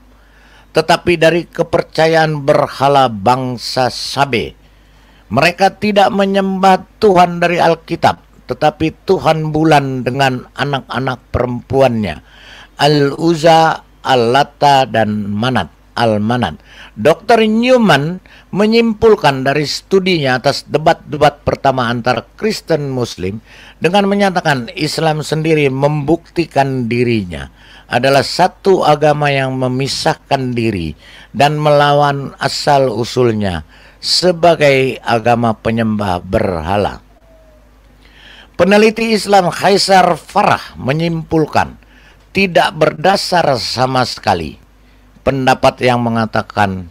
tetapi dari kepercayaan berhala bangsa Sabe. Mereka tidak menyembah Tuhan dari Alkitab, tetapi Tuhan bulan dengan anak-anak perempuannya, Al-Uza, Al-Lata, dan Manat. Almanan. Dr. Newman menyimpulkan dari studinya atas debat-debat pertama antar Kristen Muslim dengan menyatakan Islam sendiri membuktikan dirinya adalah satu agama yang memisahkan diri dan melawan asal-usulnya sebagai agama penyembah berhala. Peneliti Islam Khaisar Farah menyimpulkan tidak berdasar sama sekali pendapat yang mengatakan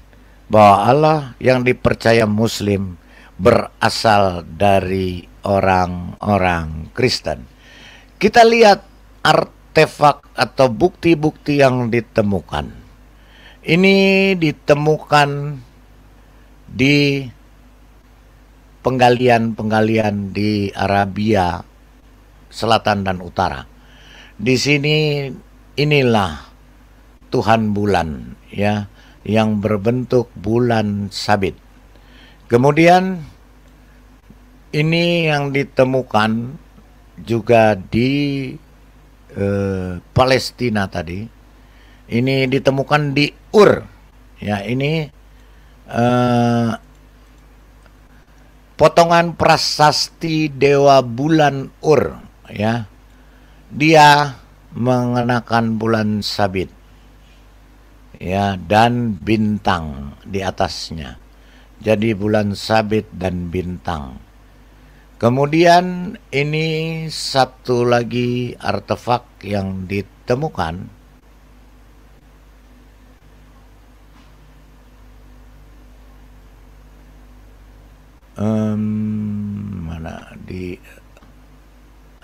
bahwa Allah yang dipercaya Muslim berasal dari orang-orang Kristen. Kita lihat artefak atau bukti-bukti yang ditemukan. Ini ditemukan di penggalian-penggalian di Arabia Selatan dan Utara. Di sini inilah Tuhan bulan ya yang berbentuk bulan sabit. Kemudian ini yang ditemukan juga di eh, Palestina tadi. Ini ditemukan di Ur. Ya, ini eh, potongan prasasti dewa bulan Ur ya. Dia mengenakan bulan sabit ya dan bintang di atasnya. Jadi bulan sabit dan bintang. Kemudian ini satu lagi artefak yang ditemukan um, mana di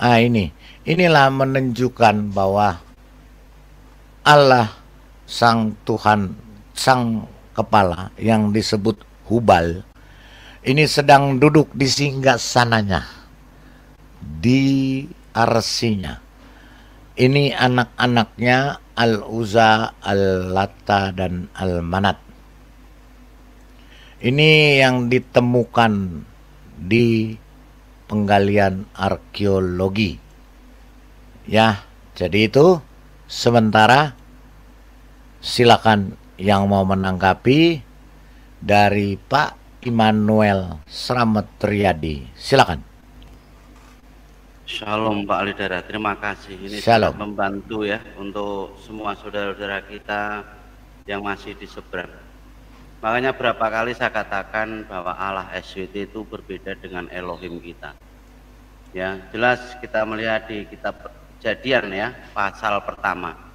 ah ini inilah menunjukkan bahwa Allah sang Tuhan, sang kepala yang disebut Hubal, ini sedang duduk di singgah sananya, di arsinya. Ini anak-anaknya Al-Uza, Al-Lata, dan Al-Manat. Ini yang ditemukan di penggalian arkeologi. Ya, jadi itu sementara silakan yang mau menanggapi dari Pak Immanuel Sramet Triadi. Silakan. Shalom Pak Lidara, terima kasih. Ini Shalom. membantu ya untuk semua saudara-saudara kita yang masih di seberang. Makanya berapa kali saya katakan bahwa Allah SWT itu berbeda dengan Elohim kita. Ya, jelas kita melihat di kitab kejadian ya, pasal pertama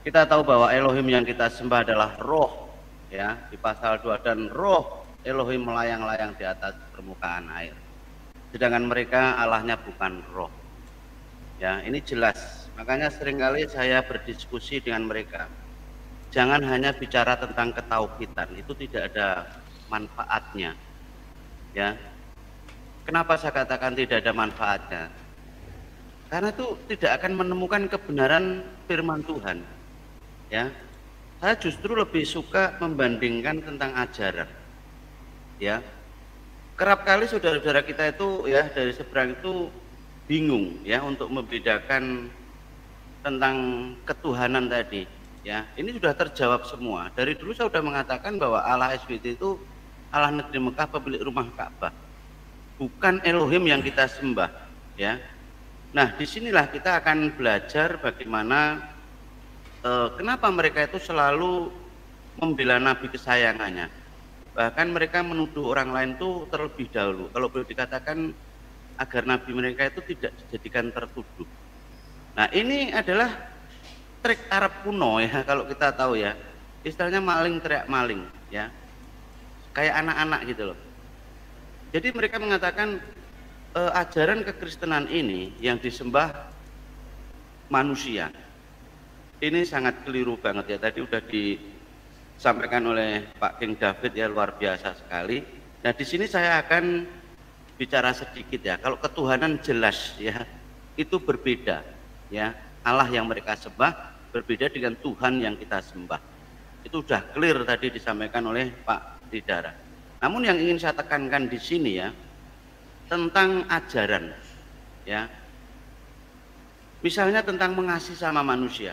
kita tahu bahwa Elohim yang kita sembah adalah roh ya di pasal 2 dan roh Elohim melayang-layang di atas permukaan air. Sedangkan mereka Allahnya bukan roh. Ya, ini jelas. Makanya seringkali saya berdiskusi dengan mereka. Jangan hanya bicara tentang ketauhidan, itu tidak ada manfaatnya. Ya. Kenapa saya katakan tidak ada manfaatnya? Karena itu tidak akan menemukan kebenaran firman Tuhan ya saya justru lebih suka membandingkan tentang ajaran ya kerap kali saudara-saudara kita itu ya dari seberang itu bingung ya untuk membedakan tentang ketuhanan tadi ya ini sudah terjawab semua dari dulu saya sudah mengatakan bahwa Allah SWT itu Allah negeri Mekah pemilik rumah Ka'bah bukan Elohim yang kita sembah ya nah disinilah kita akan belajar bagaimana uh, kenapa mereka itu selalu membela nabi kesayangannya bahkan mereka menuduh orang lain itu terlebih dahulu kalau boleh dikatakan agar nabi mereka itu tidak dijadikan tertuduh nah ini adalah trik Arab kuno ya kalau kita tahu ya istilahnya maling teriak maling ya kayak anak-anak gitu loh jadi mereka mengatakan e, ajaran kekristenan ini yang disembah manusia ini sangat keliru banget ya. Tadi udah disampaikan oleh Pak King David ya luar biasa sekali. Nah di sini saya akan bicara sedikit ya. Kalau ketuhanan jelas ya itu berbeda ya. Allah yang mereka sembah berbeda dengan Tuhan yang kita sembah. Itu sudah clear tadi disampaikan oleh Pak Didara. Namun yang ingin saya tekankan di sini ya tentang ajaran ya. Misalnya tentang mengasihi sama manusia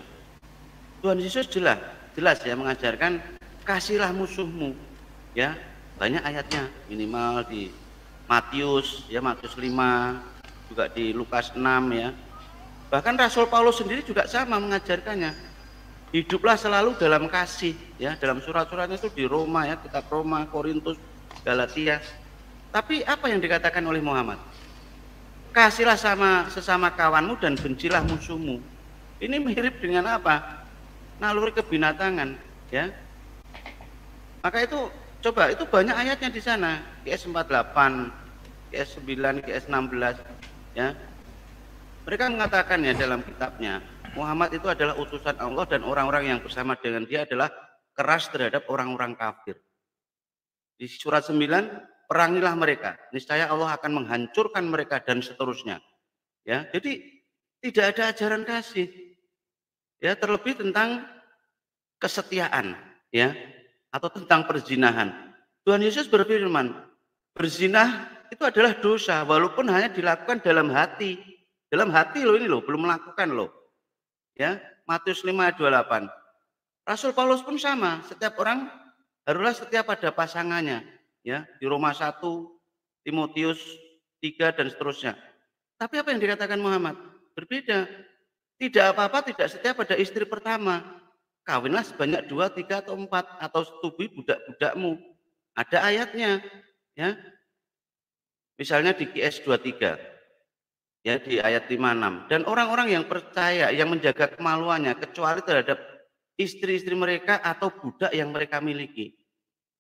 Tuhan Yesus jelas jelas ya mengajarkan kasihlah musuhmu ya banyak ayatnya minimal di Matius ya Matius 5 juga di Lukas 6 ya bahkan Rasul Paulus sendiri juga sama mengajarkannya hiduplah selalu dalam kasih ya dalam surat-suratnya itu di Roma ya kitab Roma Korintus Galatia tapi apa yang dikatakan oleh Muhammad kasihlah sama sesama kawanmu dan bencilah musuhmu ini mirip dengan apa naluri kebinatangan ya maka itu coba itu banyak ayatnya di sana GS 48 GS 9 GS 16 ya mereka mengatakan ya dalam kitabnya Muhammad itu adalah utusan Allah dan orang-orang yang bersama dengan dia adalah keras terhadap orang-orang kafir di surat 9 perangilah mereka niscaya Allah akan menghancurkan mereka dan seterusnya ya jadi tidak ada ajaran kasih Ya, terlebih tentang kesetiaan, ya, atau tentang perzinahan. Tuhan Yesus berfirman, berzinah itu adalah dosa walaupun hanya dilakukan dalam hati. Dalam hati lo ini lo belum melakukan lo. Ya, Matius 5:28. Rasul Paulus pun sama, setiap orang haruslah setiap pada pasangannya, ya, di Roma 1, Timotius 3 dan seterusnya. Tapi apa yang dikatakan Muhammad? Berbeda. Tidak apa-apa, tidak setia pada istri pertama. Kawinlah sebanyak dua, tiga, atau empat, atau setubi budak-budakmu. Ada ayatnya, ya. Misalnya di QS 23, ya di ayat 56. Dan orang-orang yang percaya, yang menjaga kemaluannya, kecuali terhadap istri-istri mereka atau budak yang mereka miliki.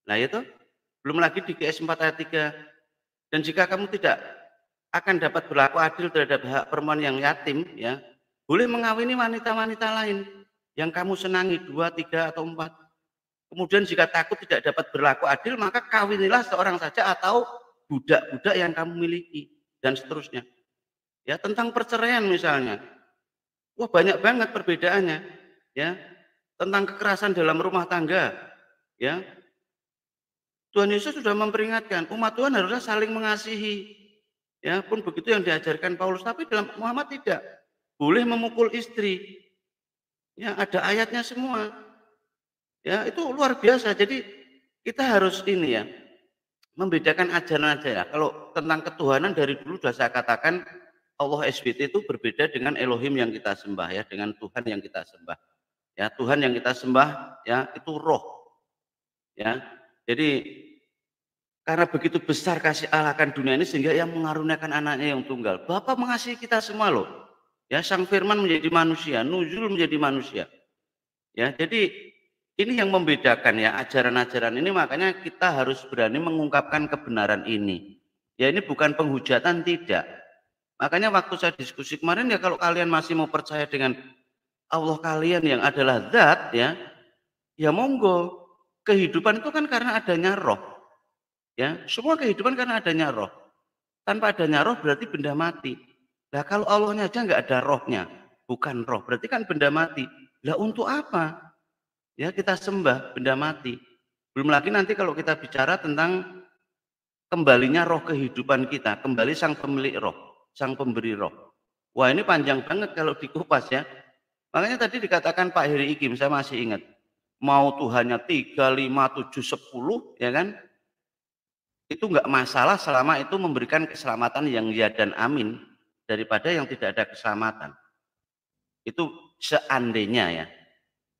Nah itu, ya belum lagi di QS 4 ayat 3. Dan jika kamu tidak akan dapat berlaku adil terhadap hak perempuan yang yatim, ya boleh mengawini wanita-wanita lain yang kamu senangi dua, tiga, atau empat. Kemudian jika takut tidak dapat berlaku adil, maka kawinilah seorang saja atau budak-budak yang kamu miliki dan seterusnya. Ya, tentang perceraian misalnya. Wah, banyak banget perbedaannya, ya. Tentang kekerasan dalam rumah tangga, ya. Tuhan Yesus sudah memperingatkan umat Tuhan harusnya saling mengasihi. Ya, pun begitu yang diajarkan Paulus, tapi dalam Muhammad tidak boleh memukul istri. Ya, ada ayatnya semua. Ya, itu luar biasa. Jadi kita harus ini ya, membedakan ajaran aja ya. Kalau tentang ketuhanan dari dulu sudah saya katakan Allah SWT itu berbeda dengan Elohim yang kita sembah ya, dengan Tuhan yang kita sembah. Ya, Tuhan yang kita sembah ya itu roh. Ya. Jadi karena begitu besar kasih Allah akan dunia ini sehingga ia mengaruniakan anaknya yang tunggal. Bapak mengasihi kita semua loh. Ya, sang firman menjadi manusia, nuzul menjadi manusia. Ya, jadi ini yang membedakan ya ajaran-ajaran ini makanya kita harus berani mengungkapkan kebenaran ini. Ya ini bukan penghujatan tidak. Makanya waktu saya diskusi kemarin ya kalau kalian masih mau percaya dengan Allah kalian yang adalah zat ya, ya monggo. Kehidupan itu kan karena adanya roh. Ya, semua kehidupan karena adanya roh. Tanpa adanya roh berarti benda mati. Nah kalau Allahnya aja nggak ada rohnya, bukan roh, berarti kan benda mati. Lah untuk apa? Ya kita sembah benda mati. Belum lagi nanti kalau kita bicara tentang kembalinya roh kehidupan kita, kembali sang pemilik roh, sang pemberi roh. Wah ini panjang banget kalau dikupas ya. Makanya tadi dikatakan Pak Heri Ikim, saya masih ingat. Mau Tuhannya 3, 5, 7, 10, ya kan? Itu enggak masalah selama itu memberikan keselamatan yang ya dan amin daripada yang tidak ada keselamatan. Itu seandainya ya.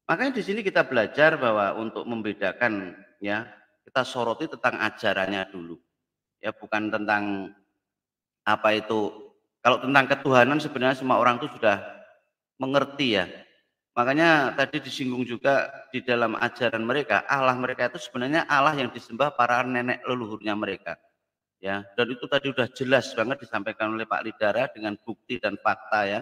Makanya di sini kita belajar bahwa untuk membedakan ya, kita soroti tentang ajarannya dulu. Ya bukan tentang apa itu kalau tentang ketuhanan sebenarnya semua orang itu sudah mengerti ya. Makanya tadi disinggung juga di dalam ajaran mereka, Allah mereka itu sebenarnya Allah yang disembah para nenek leluhurnya mereka ya dan itu tadi sudah jelas banget disampaikan oleh Pak Lidara dengan bukti dan fakta ya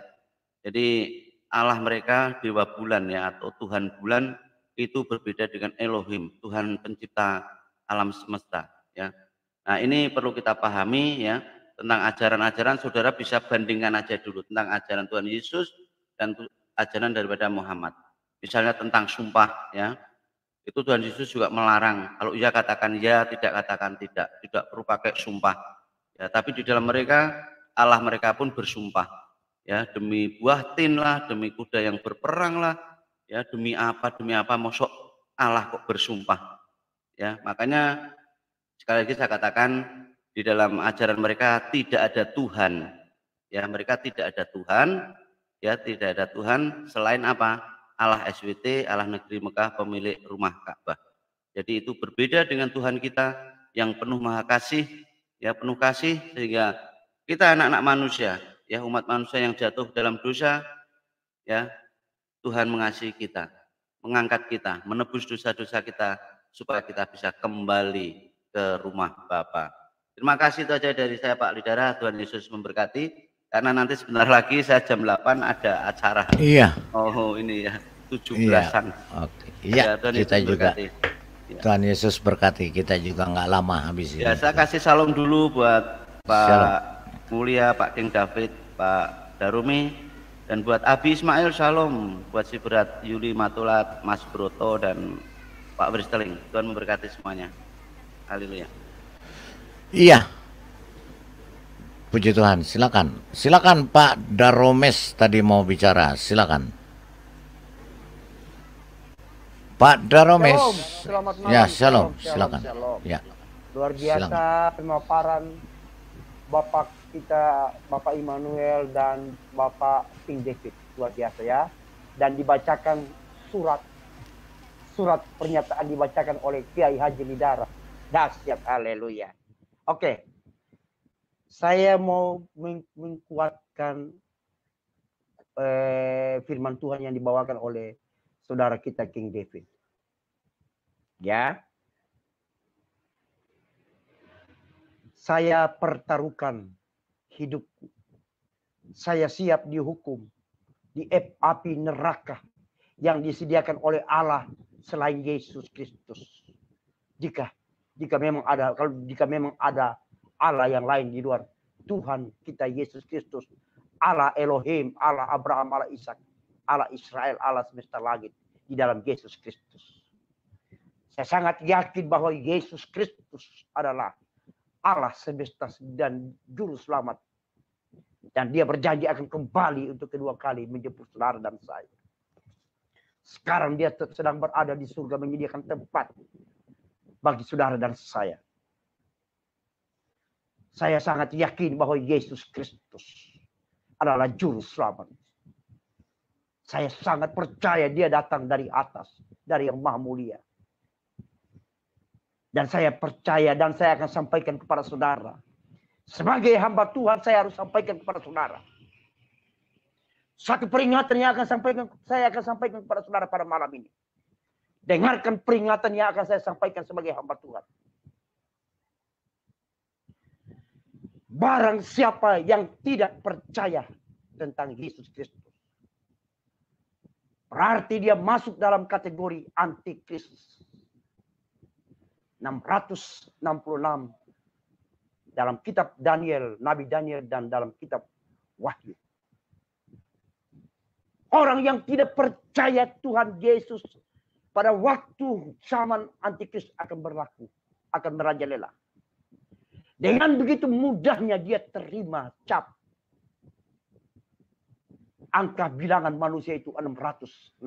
jadi Allah mereka dewa bulan ya atau Tuhan bulan itu berbeda dengan Elohim Tuhan pencipta alam semesta ya nah ini perlu kita pahami ya tentang ajaran-ajaran saudara bisa bandingkan aja dulu tentang ajaran Tuhan Yesus dan ajaran daripada Muhammad misalnya tentang sumpah ya itu Tuhan Yesus juga melarang. Kalau ia katakan ya, tidak katakan tidak. Tidak perlu pakai sumpah. Ya, tapi di dalam mereka Allah mereka pun bersumpah. Ya, demi buah tin lah, demi kuda yang berperang lah, ya demi apa demi apa mosok Allah kok bersumpah. Ya, makanya sekali lagi saya katakan di dalam ajaran mereka tidak ada Tuhan. Ya, mereka tidak ada Tuhan, ya tidak ada Tuhan selain apa? Allah SWT, Allah Negeri Mekah, pemilik rumah Ka'bah. Jadi itu berbeda dengan Tuhan kita yang penuh maha kasih, ya penuh kasih sehingga kita anak-anak manusia, ya umat manusia yang jatuh dalam dosa, ya Tuhan mengasihi kita, mengangkat kita, menebus dosa-dosa kita supaya kita bisa kembali ke rumah Bapa. Terima kasih itu saja dari saya Pak Lidara. Tuhan Yesus memberkati. Karena nanti sebentar lagi saya jam 8 ada acara. Iya. Oh, ini ya. 17-an. Iya. Oke. Iya, Tuhan kita Yesus juga. Berkati. Iya. Tuhan Yesus berkati. Kita juga nggak lama habis ya, ini. Ya, saya kasih salam dulu buat Pak shalom. Mulia, Pak King David, Pak Darumi, dan buat Abi Ismail salam. buat si berat Yuli Matulat, Mas Broto dan Pak Bristeling. Tuhan memberkati semuanya. Haleluya. Iya, Puji Tuhan, silakan. Silakan Pak Daromes tadi mau bicara, silakan. Pak Daromes. Shalom, selamat malam. Ya, shalom, shalom silakan. Shalom. Ya. Luar biasa silakan. pemaparan Bapak kita Bapak Immanuel dan Bapak King David. Luar biasa ya. Dan dibacakan surat surat pernyataan dibacakan oleh Kiai Haji Lidara. Dahsyat, haleluya. Oke, saya mau mengkuatkan eh, firman Tuhan yang dibawakan oleh saudara kita King David. Ya. Saya pertaruhkan hidupku. Saya siap dihukum di api neraka yang disediakan oleh Allah selain Yesus Kristus. Jika jika memang ada kalau jika memang ada Allah yang lain di luar Tuhan kita Yesus Kristus, Allah Elohim, Allah Abraham, Allah Ishak, Allah Israel, Allah semesta langit di dalam Yesus Kristus. Saya sangat yakin bahwa Yesus Kristus adalah Allah semesta dan juru selamat. Dan dia berjanji akan kembali untuk kedua kali menjemput saudara dan saya. Sekarang dia sedang berada di surga menyediakan tempat bagi saudara dan saya. Saya sangat yakin bahwa Yesus Kristus adalah juru selamat. Saya sangat percaya dia datang dari atas, dari yang maha mulia. Dan saya percaya dan saya akan sampaikan kepada saudara. Sebagai hamba Tuhan saya harus sampaikan kepada saudara. Satu peringatan yang akan sampaikan, saya akan sampaikan kepada saudara pada malam ini. Dengarkan peringatan yang akan saya sampaikan sebagai hamba Tuhan. Barang siapa yang tidak percaya tentang Yesus Kristus. Berarti dia masuk dalam kategori antikristus. 666 dalam kitab Daniel, Nabi Daniel dan dalam kitab Wahyu. Orang yang tidak percaya Tuhan Yesus pada waktu zaman antikris akan berlaku, akan merajalela. Dengan begitu mudahnya dia terima cap. Angka bilangan manusia itu 666.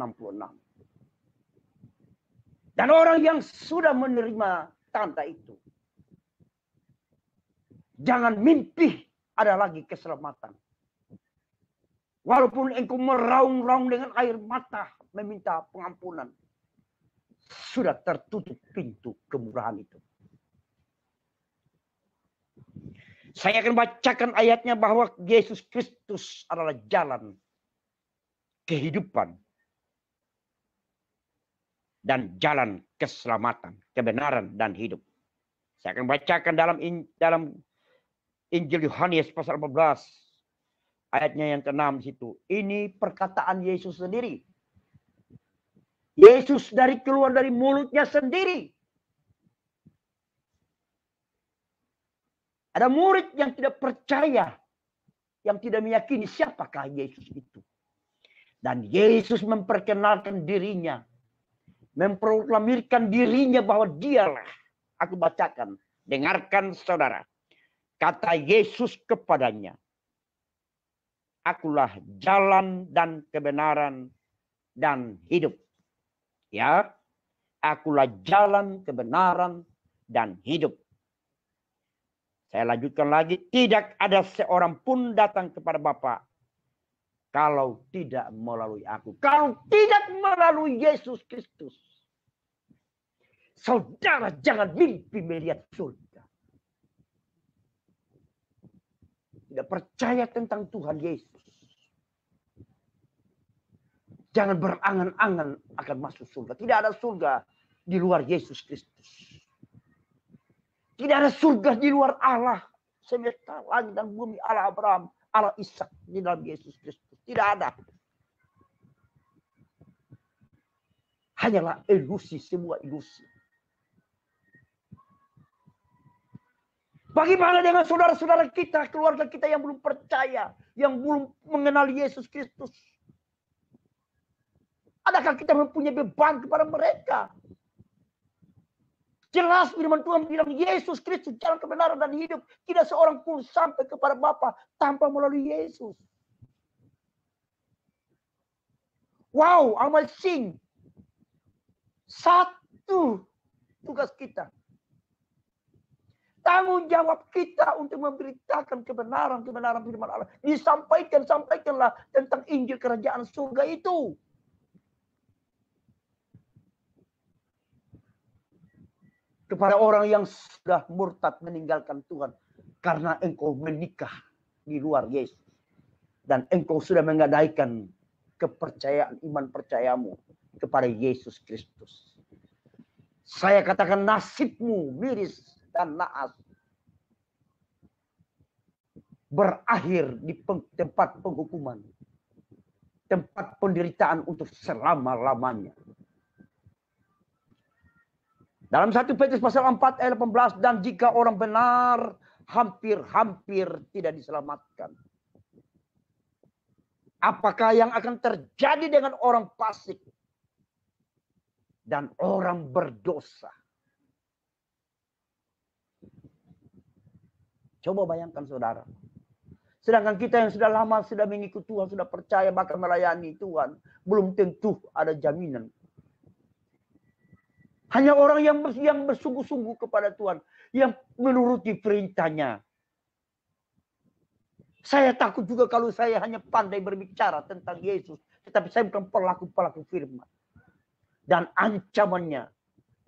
Dan orang yang sudah menerima tanda itu. Jangan mimpi ada lagi keselamatan. Walaupun engkau meraung-raung dengan air mata meminta pengampunan. Sudah tertutup pintu kemurahan itu. Saya akan bacakan ayatnya bahwa Yesus Kristus adalah jalan kehidupan dan jalan keselamatan, kebenaran dan hidup. Saya akan bacakan dalam in, dalam Injil Yohanes pasal 14 ayatnya yang ke-6 situ. Ini perkataan Yesus sendiri. Yesus dari keluar dari mulutnya sendiri Ada murid yang tidak percaya, yang tidak meyakini siapakah Yesus itu. Dan Yesus memperkenalkan dirinya, memproklamirkan dirinya bahwa dialah. Aku bacakan, dengarkan saudara. Kata Yesus kepadanya, Akulah jalan dan kebenaran dan hidup. Ya, akulah jalan kebenaran dan hidup. Saya lanjutkan lagi, tidak ada seorang pun datang kepada Bapak kalau tidak melalui aku. Kalau tidak melalui Yesus Kristus. Saudara jangan mimpi melihat surga. Tidak percaya tentang Tuhan Yesus. Jangan berangan-angan akan masuk surga. Tidak ada surga di luar Yesus Kristus. Tidak ada surga di luar Allah. Semesta langit dan bumi ala Abraham, ala Ishak di dalam Yesus Kristus. Tidak ada. Hanyalah ilusi, semua ilusi. Bagaimana dengan saudara-saudara kita, keluarga kita yang belum percaya, yang belum mengenal Yesus Kristus? Adakah kita mempunyai beban kepada mereka? Jelas firman Tuhan bilang Yesus Kristus jalan kebenaran dan hidup. Tidak seorang pun sampai kepada Bapa tanpa melalui Yesus. Wow, amal sing. Satu tugas kita. Tanggung jawab kita untuk memberitakan kebenaran-kebenaran firman Allah. Disampaikan, sampaikanlah tentang Injil kerajaan surga itu. kepada orang yang sudah murtad meninggalkan Tuhan karena engkau menikah di luar Yesus dan engkau sudah mengadaikan kepercayaan iman percayamu kepada Yesus Kristus. Saya katakan nasibmu miris dan naas berakhir di tempat penghukuman, tempat penderitaan untuk selama-lamanya. Dalam satu petis pasal 4 ayat 18 dan jika orang benar hampir-hampir tidak diselamatkan. Apakah yang akan terjadi dengan orang fasik dan orang berdosa? Coba bayangkan saudara. Sedangkan kita yang sudah lama sudah mengikuti Tuhan, sudah percaya bahkan melayani Tuhan, belum tentu ada jaminan hanya orang yang yang bersungguh-sungguh kepada Tuhan, yang menuruti perintahnya. Saya takut juga kalau saya hanya pandai berbicara tentang Yesus, tetapi saya bukan pelaku-pelaku firman. Dan ancamannya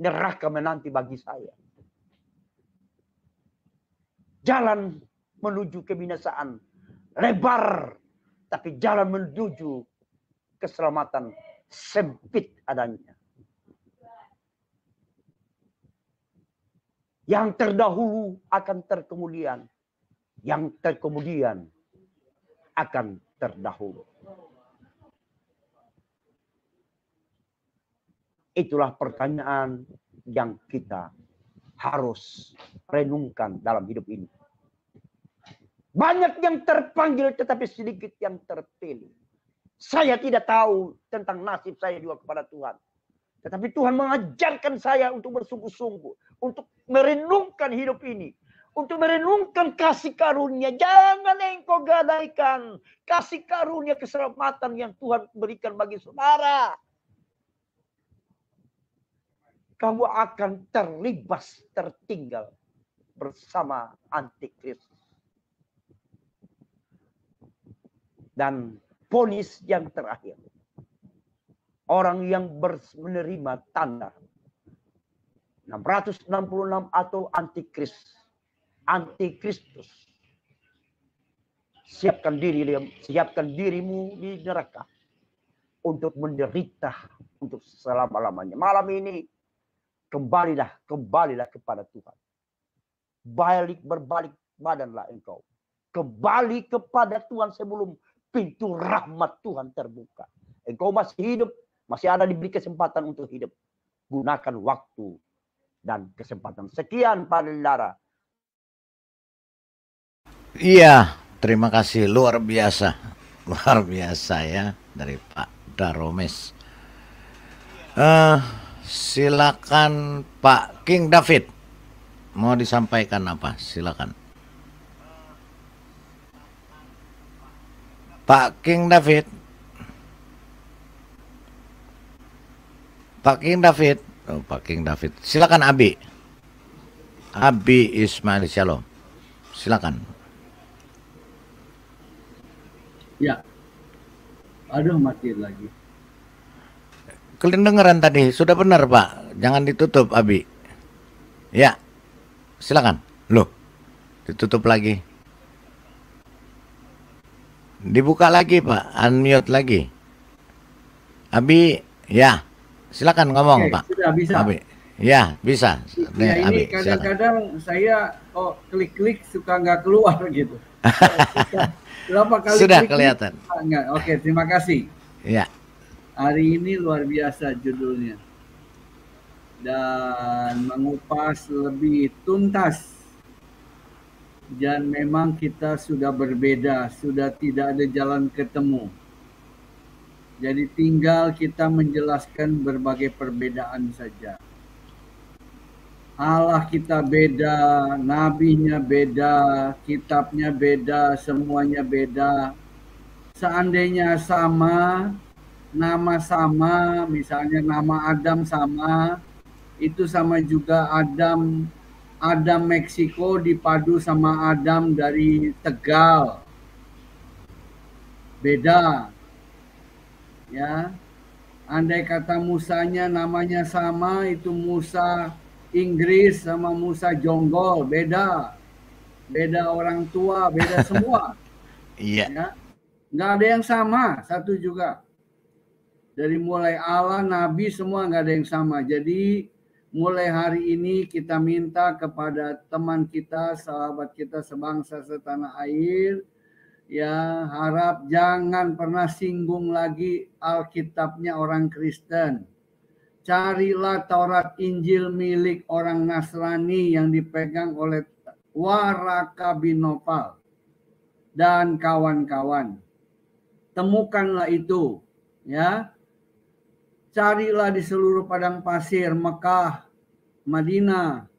neraka menanti bagi saya. Jalan menuju kebinasaan lebar, tapi jalan menuju keselamatan sempit adanya. Yang terdahulu akan terkemudian. Yang terkemudian akan terdahulu. Itulah pertanyaan yang kita harus renungkan dalam hidup ini. Banyak yang terpanggil tetapi sedikit yang terpilih. Saya tidak tahu tentang nasib saya juga kepada Tuhan. Tetapi Tuhan mengajarkan saya untuk bersungguh-sungguh. Untuk merenungkan hidup ini. Untuk merenungkan kasih karunia. Jangan engkau gadaikan kasih karunia keselamatan yang Tuhan berikan bagi saudara. Kamu akan terlibas, tertinggal bersama antikris Dan ponis yang terakhir orang yang menerima tanda 666 atau antikris antikristus siapkan diri siapkan dirimu di neraka untuk menderita untuk selama-lamanya malam ini kembalilah kembalilah kepada Tuhan balik berbalik badanlah engkau kembali kepada Tuhan sebelum pintu rahmat Tuhan terbuka engkau masih hidup masih ada diberi kesempatan untuk hidup. Gunakan waktu dan kesempatan. Sekian Pak Lara. Iya, terima kasih. Luar biasa. Luar biasa ya dari Pak Daromes. Uh, silakan Pak King David. Mau disampaikan apa? Silakan. Pak King David. Pak King David. Oh, Pak King David. Silakan Abi. Abi Ismail Shalom. Silakan. Ya. Aduh mati lagi. dengeran tadi, sudah benar Pak. Jangan ditutup Abi. Ya. Silakan. Loh. Ditutup lagi. Dibuka lagi Pak, unmute lagi. Abi, ya silakan ngomong Oke, Pak. Sudah bisa. Abi. Ya, bisa. Iya, ini kadang-kadang saya oh klik-klik suka nggak keluar gitu. Berapa kali Sudah klik kelihatan. nggak. Oke, terima kasih. Ya. Hari ini luar biasa judulnya. Dan mengupas lebih tuntas. Dan memang kita sudah berbeda, sudah tidak ada jalan ketemu jadi tinggal kita menjelaskan berbagai perbedaan saja. Allah kita beda, nabinya beda, kitabnya beda, semuanya beda. Seandainya sama, nama sama, misalnya nama Adam sama, itu sama juga Adam Adam Meksiko dipadu sama Adam dari Tegal. Beda ya andai kata Musanya namanya sama itu Musa Inggris sama Musa Jonggol beda beda orang tua beda semua iya ya. nggak ada yang sama satu juga dari mulai Allah Nabi semua nggak ada yang sama jadi mulai hari ini kita minta kepada teman kita sahabat kita sebangsa setanah air ya harap jangan pernah singgung lagi Alkitabnya orang Kristen. Carilah Taurat Injil milik orang Nasrani yang dipegang oleh Waraka Binopal dan kawan-kawan. Temukanlah itu, ya. Carilah di seluruh padang pasir Mekah, Madinah,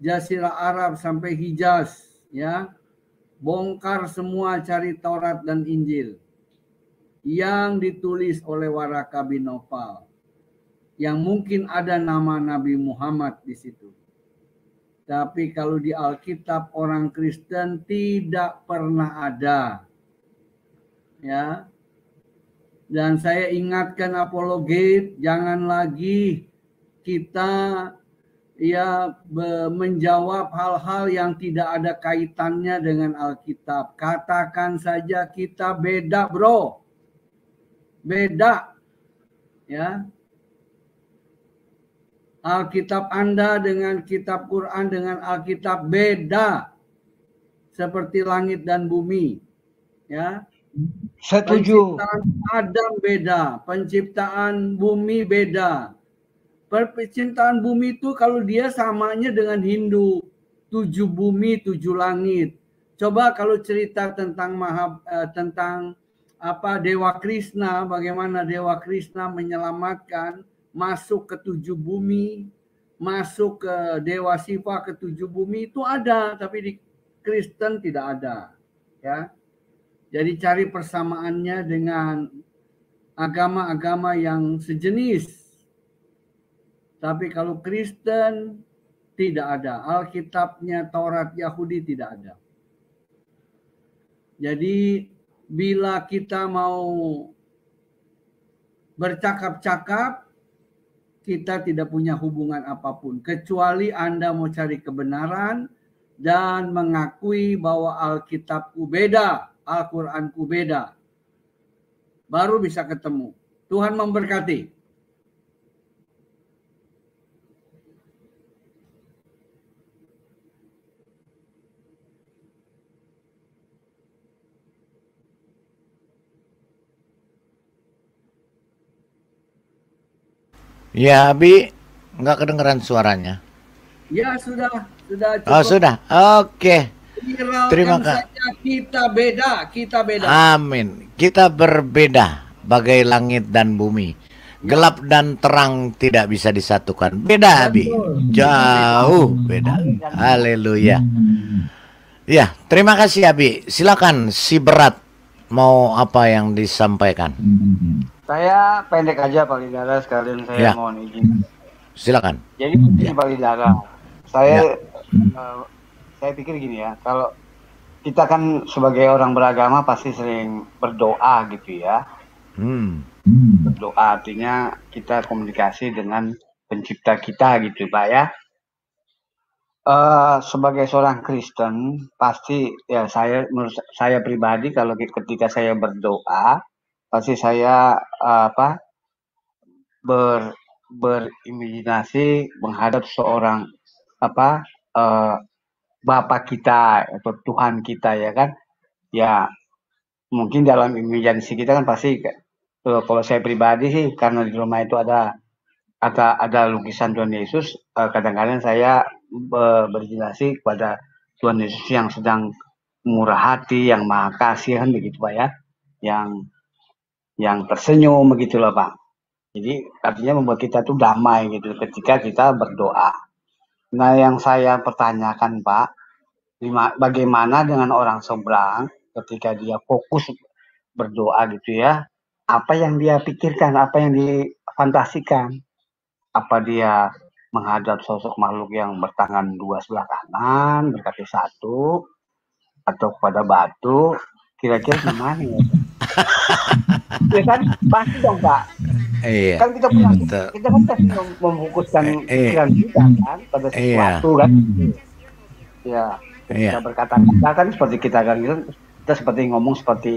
Jazirah Arab sampai Hijaz, ya bongkar semua cari Taurat dan Injil yang ditulis oleh Waraka bin Nopal yang mungkin ada nama Nabi Muhammad di situ. Tapi kalau di Alkitab orang Kristen tidak pernah ada. Ya. Dan saya ingatkan apologet jangan lagi kita ya menjawab hal-hal yang tidak ada kaitannya dengan Alkitab. Katakan saja kita beda, Bro. Beda. Ya. Alkitab Anda dengan kitab Quran dengan Alkitab beda. Seperti langit dan bumi. Ya. Setuju. Penciptaan Adam beda, penciptaan bumi beda, percintaan bumi itu kalau dia samanya dengan Hindu tujuh bumi tujuh langit coba kalau cerita tentang maha eh, tentang apa Dewa Krishna bagaimana Dewa Krishna menyelamatkan masuk ke tujuh bumi masuk ke Dewa Siva ke tujuh bumi itu ada tapi di Kristen tidak ada ya jadi cari persamaannya dengan agama-agama yang sejenis tapi kalau Kristen tidak ada, Alkitabnya, Taurat Yahudi tidak ada. Jadi bila kita mau bercakap-cakap, kita tidak punya hubungan apapun kecuali Anda mau cari kebenaran dan mengakui bahwa Alkitabku beda, Al-Qur'anku beda. Baru bisa ketemu. Tuhan memberkati. Ya, Abi, nggak kedengeran suaranya. Ya, sudah, sudah oh, cukup. Oh, sudah. Oke. Okay. Terima kasih. Kita beda, kita beda. Amin. Kita berbeda bagai langit dan bumi. Gelap dan terang tidak bisa disatukan. Beda, Abi. Jauh beda. Haleluya. Ya, terima kasih Abi. Silakan si berat mau apa yang disampaikan. Saya pendek aja Pak Lidara sekalian saya ya. mohon izin. Silakan. Jadi begini ya. Pak Lidara, saya ya. uh, saya pikir gini ya, kalau kita kan sebagai orang beragama pasti sering berdoa gitu ya. Hmm. Berdoa artinya kita komunikasi dengan pencipta kita gitu Pak ya. Uh, sebagai seorang Kristen pasti ya saya menurut saya pribadi kalau ketika saya berdoa pasti saya apa ber berimajinasi menghadap seorang apa uh, bapak kita atau Tuhan kita ya kan ya mungkin dalam imajinasi kita kan pasti uh, kalau saya pribadi sih karena di rumah itu ada ada ada lukisan Tuhan Yesus uh, kadang-kadang saya uh, berimajinasi kepada Tuhan Yesus yang sedang murah hati yang maha kasih kan begitu pak ya yang yang tersenyum begitu loh Pak. Jadi artinya membuat kita tuh damai gitu ketika kita berdoa. Nah yang saya pertanyakan Pak, bagaimana dengan orang seberang ketika dia fokus berdoa gitu ya, apa yang dia pikirkan, apa yang difantasikan, apa dia menghadap sosok makhluk yang bertangan dua sebelah kanan, berkaki satu, atau kepada batu, kira-kira gimana ya, ya kan pasti dong pak iya kan kita punya kita kan pasti membungkuskan eh, eh. pikiran kita kan pada iya. sesuatu kan? iya. kan ya iya. kita berkata kita kan seperti kita kan kita seperti ngomong seperti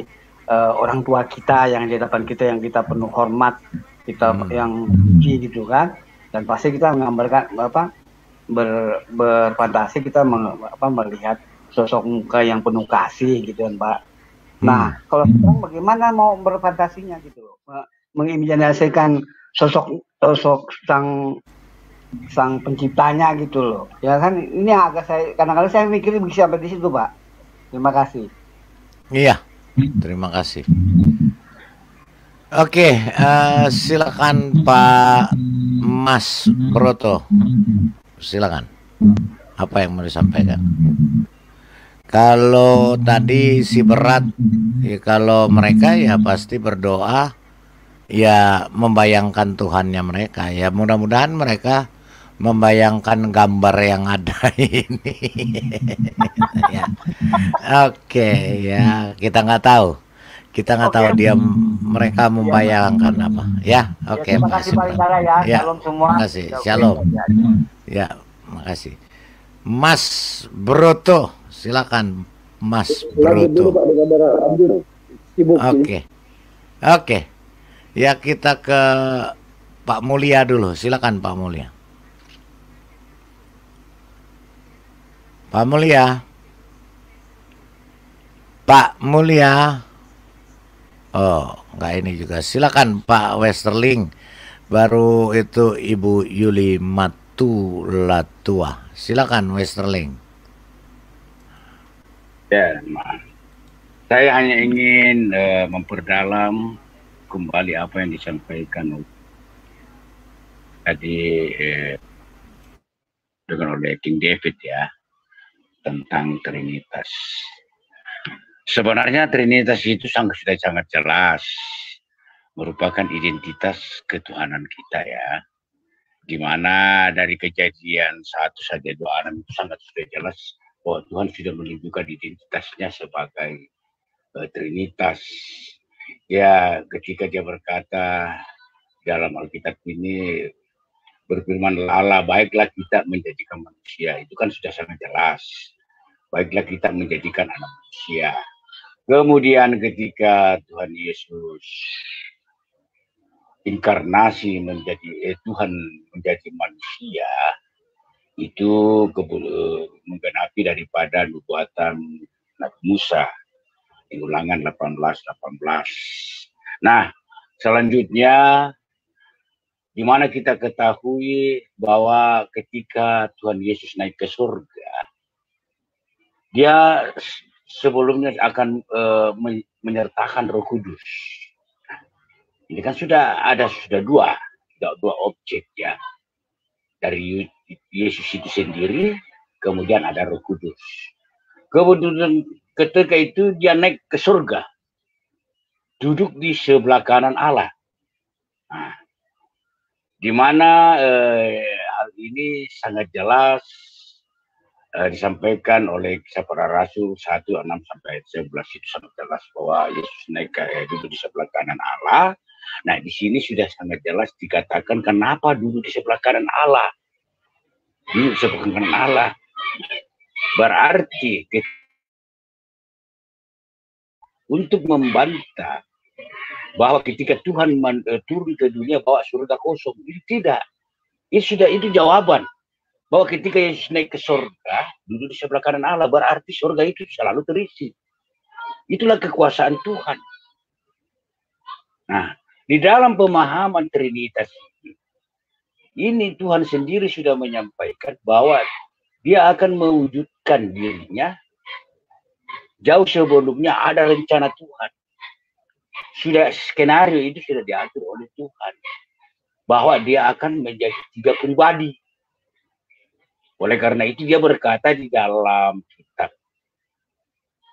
uh, orang tua kita yang di depan kita yang kita penuh hormat kita hmm. yang puji gitu kan dan pasti kita menggambarkan apa ber, berfantasi kita meng, apa, melihat sosok muka yang penuh kasih gitu kan pak Nah, hmm. kalau sekarang bagaimana mau berfantasinya gitu loh. Mengimajinasikan sosok sosok sang sang penciptanya gitu loh. Ya kan ini agak saya karena kadang saya mikir bisa sampai di situ, Pak. Terima kasih. Iya. Terima kasih. Oke, uh, silakan Pak Mas Proto. Silakan. Apa yang mau disampaikan? Kalau tadi si berat, ya kalau mereka ya pasti berdoa, ya membayangkan Tuhannya mereka. Ya mudah-mudahan mereka membayangkan gambar yang ada ini. ya. Oke, okay, ya kita nggak tahu, kita nggak okay. tahu dia mereka membayangkan apa. Ya, oke. Okay, ya, terima kasih banyak ya. ya. ya Shalom semua. Ya, terima ya. kasih. Shalom. Ya, makasih. Mas Broto. Silakan Mas Bruto. Oke. Oke. Ya kita ke Pak Mulia dulu. Silakan Pak Mulia. Pak Mulia. Pak Mulia. Oh, nggak ini juga. Silakan Pak Westerling. Baru itu Ibu Yuli Matulatua. Silakan Westerling. Ya, maaf. Saya hanya ingin uh, memperdalam kembali apa yang disampaikan tadi eh, dengan oleh King David ya tentang Trinitas. Sebenarnya Trinitas itu sangat sudah sangat jelas merupakan identitas ketuhanan kita ya. Di mana dari kejadian satu saja dua enam itu sangat sudah jelas bahwa Tuhan sudah menunjukkan identitasnya sebagai uh, Trinitas. Ya, ketika dia berkata dalam Alkitab ini berfirman Allah, baiklah kita menjadikan manusia. Itu kan sudah sangat jelas. Baiklah kita menjadikan anak manusia. Kemudian ketika Tuhan Yesus inkarnasi menjadi eh, Tuhan menjadi manusia, itu menggenapi daripada nubuatan Nabi Musa di ulangan 18 Nah, selanjutnya di mana kita ketahui bahwa ketika Tuhan Yesus naik ke surga, dia sebelumnya akan e, menyertakan Roh Kudus. Ini kan sudah ada sudah dua, tidak dua objek ya dari Yesus itu sendiri, kemudian ada Roh Kudus. Kemudian ketika itu dia naik ke surga, duduk di sebelah kanan Allah. Nah, di mana eh, hal ini sangat jelas eh, disampaikan oleh kisah para rasul 1 6 sampai 11 itu sangat jelas bahwa Yesus naik ke eh, duduk di sebelah kanan Allah Nah, di sini sudah sangat jelas dikatakan kenapa dulu di sebelah kanan Allah. Dulu di sebelah kanan Allah. Berarti untuk membantah bahwa ketika Tuhan eh, turun ke dunia bawa surga kosong, itu tidak. Itu ya sudah itu jawaban bahwa ketika Yesus naik ke surga, duduk di sebelah kanan Allah, berarti surga itu selalu terisi. Itulah kekuasaan Tuhan. Nah, di dalam pemahaman Trinitas ini, ini Tuhan sendiri sudah menyampaikan bahwa dia akan mewujudkan dirinya jauh sebelumnya ada rencana Tuhan. Sudah skenario itu sudah diatur oleh Tuhan bahwa dia akan menjadi tiga pribadi. Oleh karena itu dia berkata di dalam kitab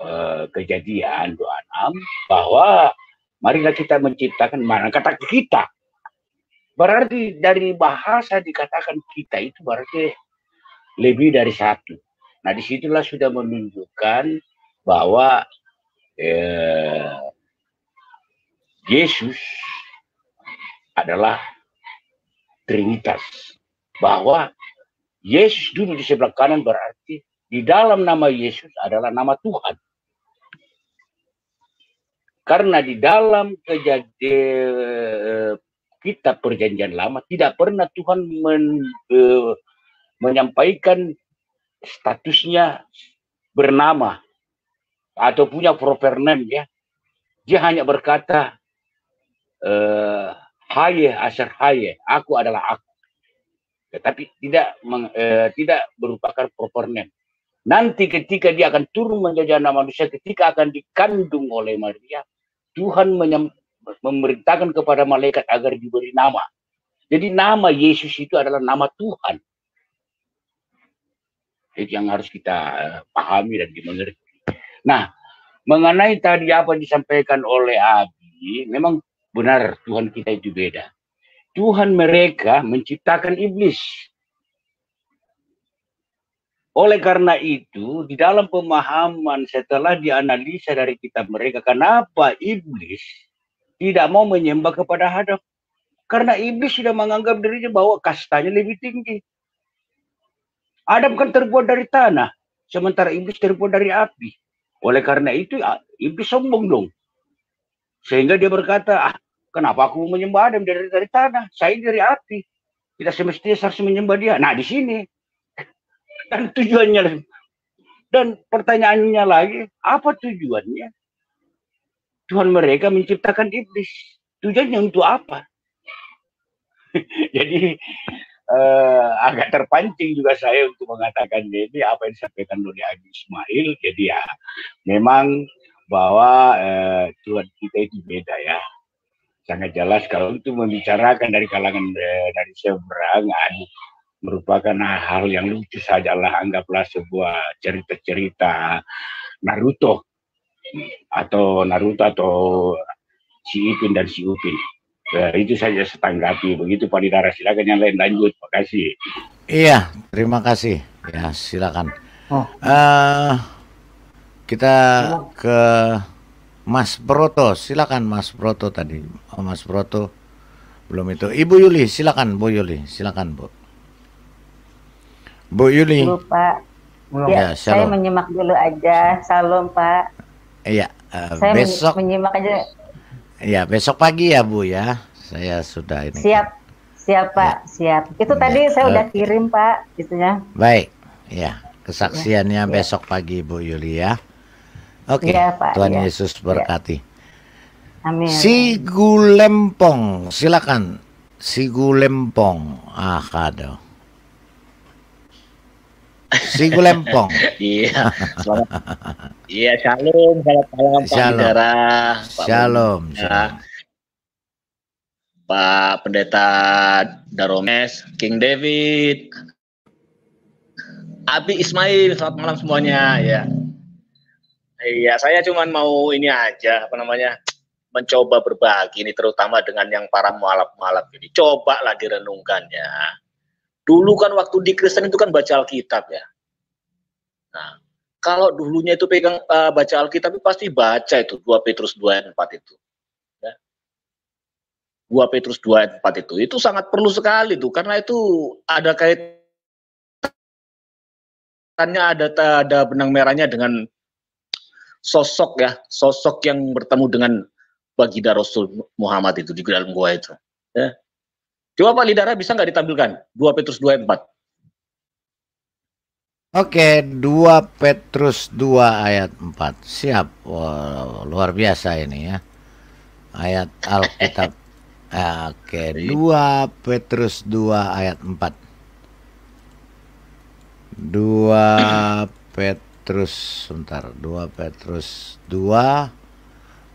uh, kejadian 26 bahwa marilah kita menciptakan mana kata kita berarti dari bahasa dikatakan kita itu berarti lebih dari satu nah disitulah sudah menunjukkan bahwa eh, Yesus adalah Trinitas bahwa Yesus dulu di sebelah kanan berarti di dalam nama Yesus adalah nama Tuhan karena di dalam kejadian eh, kita perjanjian lama tidak pernah Tuhan men, e, menyampaikan statusnya bernama atau punya proper name ya. Dia hanya berkata e, Haye Asher Haye, aku adalah aku. Tetapi tidak meng, e, tidak merupakan proper name. Nanti ketika dia akan turun menjadi anak manusia, ketika akan dikandung oleh Maria, Tuhan memerintahkan kepada malaikat agar diberi nama. Jadi nama Yesus itu adalah nama Tuhan. Itu yang harus kita eh, pahami dan dimengerti. Nah, mengenai tadi apa disampaikan oleh Abi, memang benar Tuhan kita itu beda. Tuhan mereka menciptakan iblis. Oleh karena itu, di dalam pemahaman setelah dianalisa dari kitab mereka, kenapa iblis tidak mau menyembah kepada hadap? Karena iblis sudah menganggap dirinya bahwa kastanya lebih tinggi. Adam kan terbuat dari tanah, sementara iblis terbuat dari api. Oleh karena itu, ya, iblis sombong dong. Sehingga dia berkata, ah, kenapa aku menyembah Adam dari, dari tanah? Saya dari api. kita semestinya harus menyembah dia. Nah, di sini dan tujuannya dan pertanyaannya lagi apa tujuannya Tuhan mereka menciptakan iblis tujuannya untuk apa jadi eh, agak terpancing juga saya untuk mengatakan ini apa yang disampaikan oleh Agus Ismail jadi ya memang bahwa eh, Tuhan kita itu beda ya sangat jelas kalau itu membicarakan dari kalangan eh, dari seberang aduh merupakan hal yang lucu sajalah anggaplah sebuah cerita-cerita Naruto atau Naruto atau si Ipin dan si Upin. Ya, itu saja setanggapi begitu Pak Didara silakan yang lain lanjut terima kasih. Iya terima kasih ya silakan. Oh. Uh, kita iya. ke Mas Broto silakan Mas Broto tadi oh, Mas Broto belum itu Ibu Yuli silakan Bu Yuli silakan Bu. Bu Yuli. Dulu, Pak. Ya, ya saya menyimak dulu aja. Salam, Pak. Iya, uh, besok menyimak aja. Iya, besok pagi ya, Bu ya. Saya sudah ini. Siap. Siap, Pak. Ya. Siap. Itu ya. tadi iya. saya sudah udah kirim, Pak, gitu ya. Baik. Ya, kesaksiannya ya. besok pagi, Bu Yuli ya. Oke, okay. ya, Tuhan ya. Yesus ya. berkati. Ya. Amin. Si Gulempong, silakan. Si Gulempong, ah kado. Singgul Lempong. iya. iya, shalom, selamat malam Pak shalom. Pak shalom, Pak Pendeta Daromes, King David, Abi Ismail, selamat malam semuanya ya. Iya, saya cuma mau ini aja apa namanya? mencoba berbagi ini terutama dengan yang para mualaf-mualaf ini. Cobalah ya. Dulu kan waktu di Kristen itu kan baca Alkitab ya. Nah, kalau dulunya itu pegang uh, baca Alkitab itu pasti baca itu 2 Petrus 2 ayat 4 itu. Ya. 2 Petrus 2 ayat 4 itu. Itu sangat perlu sekali tuh karena itu ada kaitannya ada ada benang merahnya dengan sosok ya, sosok yang bertemu dengan baginda Rasul Muhammad itu di dalam gua itu. Ya. Coba Pak Lidara bisa nggak ditampilkan 2 Petrus 2 ayat 4? Oke, 2 Petrus 2 ayat 4. Siap. Wow, luar biasa ini ya. Ayat Alkitab. Ah, oke, 2 Petrus 2 ayat 4. 2 Petrus sebentar, 2 Petrus 2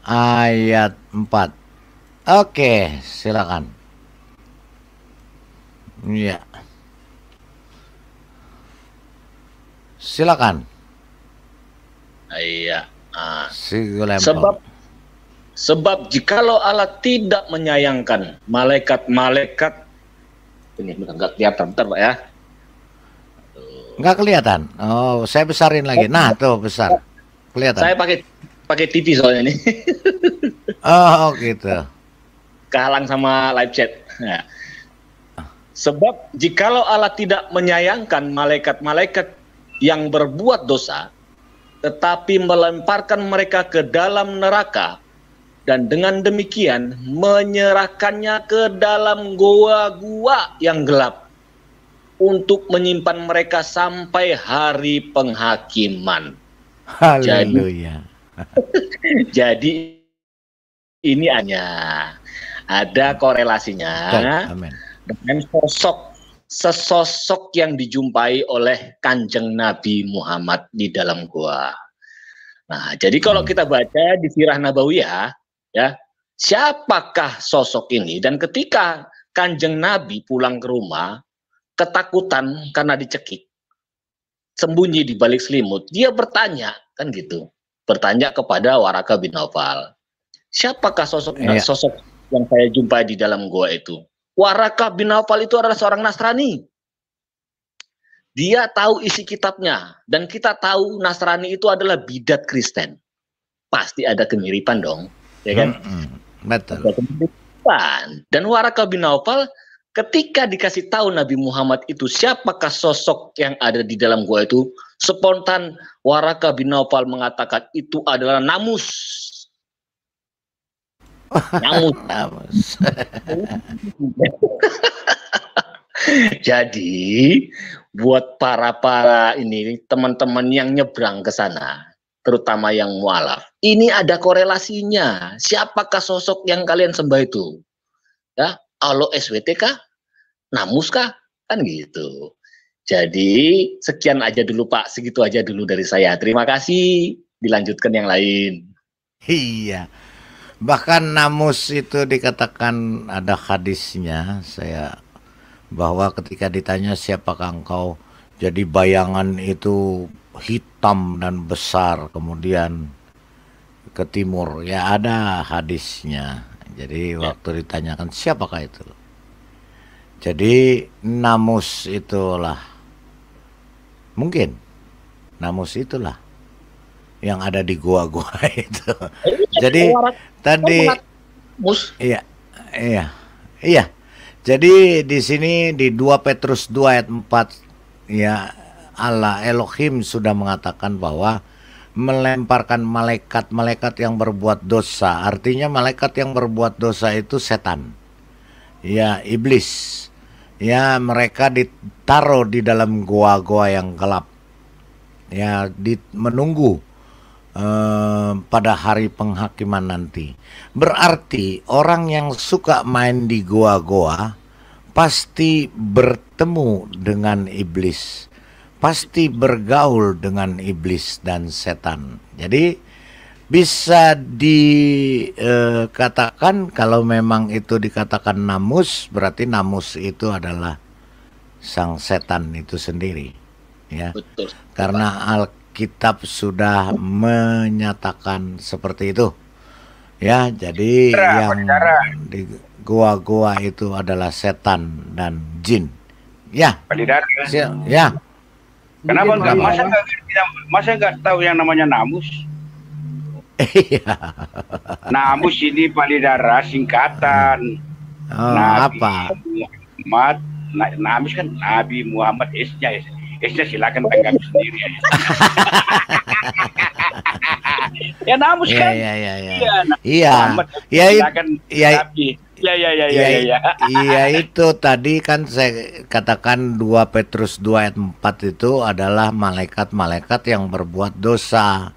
ayat 4. Oke, silakan. Iya. Silakan. Ah, iya. Nah, sebab sebab jikalau Allah tidak menyayangkan malaikat-malaikat ini enggak kelihatan bentar pak ya nggak kelihatan oh saya besarin lagi nah tuh besar kelihatan saya pakai pakai TV soalnya ini oh gitu kehalang sama live chat nah. Sebab jikalau Allah tidak menyayangkan malaikat-malaikat yang berbuat dosa, tetapi melemparkan mereka ke dalam neraka dan dengan demikian menyerahkannya ke dalam goa goa yang gelap untuk menyimpan mereka sampai hari penghakiman. Haleluya. Jadi, jadi ini hanya ada korelasinya. Amin dengan sosok sesosok yang dijumpai oleh kanjeng Nabi Muhammad di dalam gua. Nah, jadi kalau hmm. kita baca di Sirah Nabawiyah, ya, siapakah sosok ini? Dan ketika kanjeng Nabi pulang ke rumah, ketakutan karena dicekik, sembunyi di balik selimut, dia bertanya, kan gitu, bertanya kepada Waraka bin Nawfal, siapakah sosok, iya. sosok yang saya jumpai di dalam gua itu? Waraka bin Naufal itu adalah seorang Nasrani. Dia tahu isi kitabnya dan kita tahu Nasrani itu adalah bidat Kristen. Pasti ada kemiripan dong, ya kan? -hmm. hmm. Betul. Ada kemiripan. Dan Warakah bin Naufal ketika dikasih tahu Nabi Muhammad itu siapakah sosok yang ada di dalam gua itu, spontan Warakah bin Naufal mengatakan itu adalah Namus Nyamus. Jadi buat para-para ini teman-teman yang nyebrang ke sana, terutama yang mualaf, ini ada korelasinya. Siapakah sosok yang kalian sembah itu? Ya, Allah SWT kah? Namus kah? Kan gitu. Jadi sekian aja dulu Pak, segitu aja dulu dari saya. Terima kasih. Dilanjutkan yang lain. Iya bahkan namus itu dikatakan ada hadisnya saya bahwa ketika ditanya siapakah engkau jadi bayangan itu hitam dan besar kemudian ke timur ya ada hadisnya jadi ya. waktu ditanyakan siapakah itu jadi namus itulah mungkin namus itulah yang ada di gua-gua itu. Jadi Tadi oh, Mus. Iya. Iya. Iya. Jadi di sini di 2 Petrus 2 ayat 4 ya Allah Elohim sudah mengatakan bahwa melemparkan malaikat-malaikat yang berbuat dosa. Artinya malaikat yang berbuat dosa itu setan. Ya, iblis. Ya, mereka ditaruh di dalam goa-goa yang gelap. Ya, di, menunggu Eh, pada hari penghakiman nanti. Berarti orang yang suka main di goa-goa pasti bertemu dengan iblis, pasti bergaul dengan iblis dan setan. Jadi bisa dikatakan eh, uh, kalau memang itu dikatakan namus, berarti namus itu adalah sang setan itu sendiri, ya. Betul. Karena al kitab sudah menyatakan seperti itu. Ya, jadi yang Cara. di gua-gua itu adalah setan dan jin. Ya. Pendidara. Ya. Kenapa enggak? Masa enggak, masa enggak tahu yang namanya namus? Iya. namus ini palidara singkatan. Oh, Nabi apa? Muhammad, Nabi kan Nabi Muhammad S-nya, s nya Isnya eh, silakan tanggapi sendiri Ya, ya namus iya, kan. Iya iya iya. Iya. Nah. Iya. Ya, ya, iya. Iya. iya. Iya ya, iya iya iya iya. Iya itu tadi kan saya katakan 2 Petrus 2 ayat 4 itu adalah malaikat-malaikat yang berbuat dosa.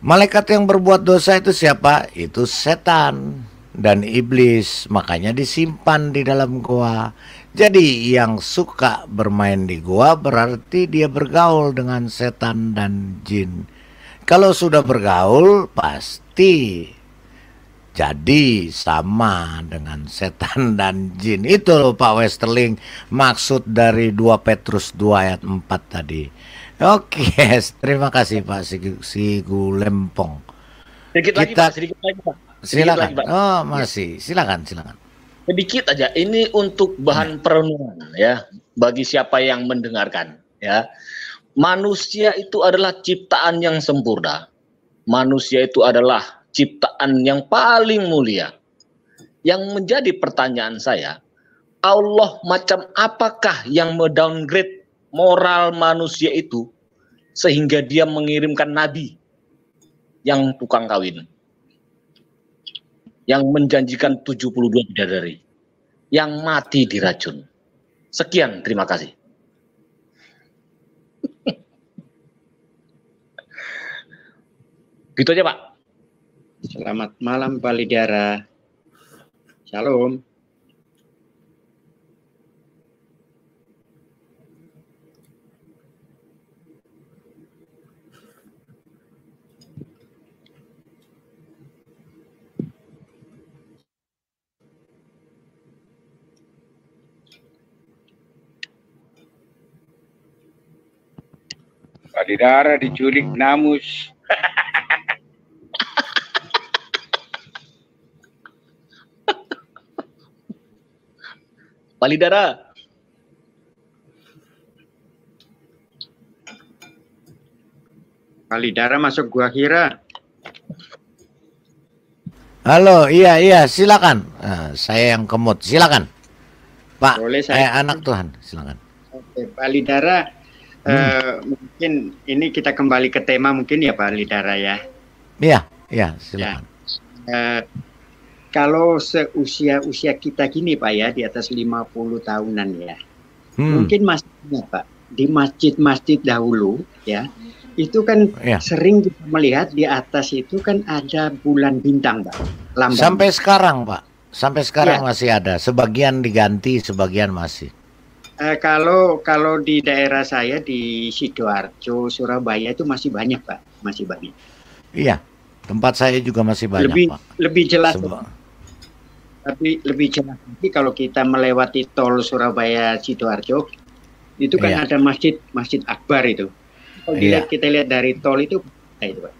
Malaikat yang berbuat dosa itu siapa? Itu setan dan iblis. Makanya disimpan di dalam goa. Jadi yang suka bermain di gua berarti dia bergaul dengan setan dan jin. Kalau sudah bergaul pasti jadi sama dengan setan dan jin. Itu loh Pak Westerling maksud dari 2 Petrus 2 ayat 4 tadi. Oke, terima kasih Pak Sigulempong. Sedikit Kita, lagi Pak, sedikit lagi Pak. silakan. Oh, masih. Silakan, silakan sedikit aja ini untuk bahan hmm. perenungan ya bagi siapa yang mendengarkan ya. Manusia itu adalah ciptaan yang sempurna. Manusia itu adalah ciptaan yang paling mulia. Yang menjadi pertanyaan saya, Allah macam apakah yang mendowngrade moral manusia itu sehingga dia mengirimkan nabi yang tukang kawin? yang menjanjikan 72 bidadari yang mati diracun. Sekian, terima kasih. gitu aja, Pak. Selamat malam, Pak Lidara. Shalom. Kali darah diculik namus. Pali darah masuk gua kira. Halo, iya iya, silakan. Uh, saya yang kemut, silakan. Pak, Boleh saya eh, anak Tuhan, silakan. Oke, darah. Uh, mungkin ini kita kembali ke tema mungkin ya Pak Lidara ya. Iya, iya silakan. Ya. Uh, kalau seusia-usia kita gini Pak ya di atas 50 tahunan ya. Hmm. Mungkin masjidnya Pak di masjid-masjid dahulu ya. Itu kan ya. sering kita melihat di atas itu kan ada bulan bintang Pak. Lambang. Sampai sekarang Pak. Sampai sekarang ya. masih ada. Sebagian diganti, sebagian masih. Eh, kalau kalau di daerah saya di sidoarjo Surabaya itu masih banyak pak, masih banyak. Iya, tempat saya juga masih banyak lebih, pak. Lebih jelas. Sebuah. Tapi lebih jelas lagi kalau kita melewati tol Surabaya sidoarjo itu kan iya. ada masjid masjid Akbar itu. Kalau iya. kita lihat dari tol itu, nah itu pak.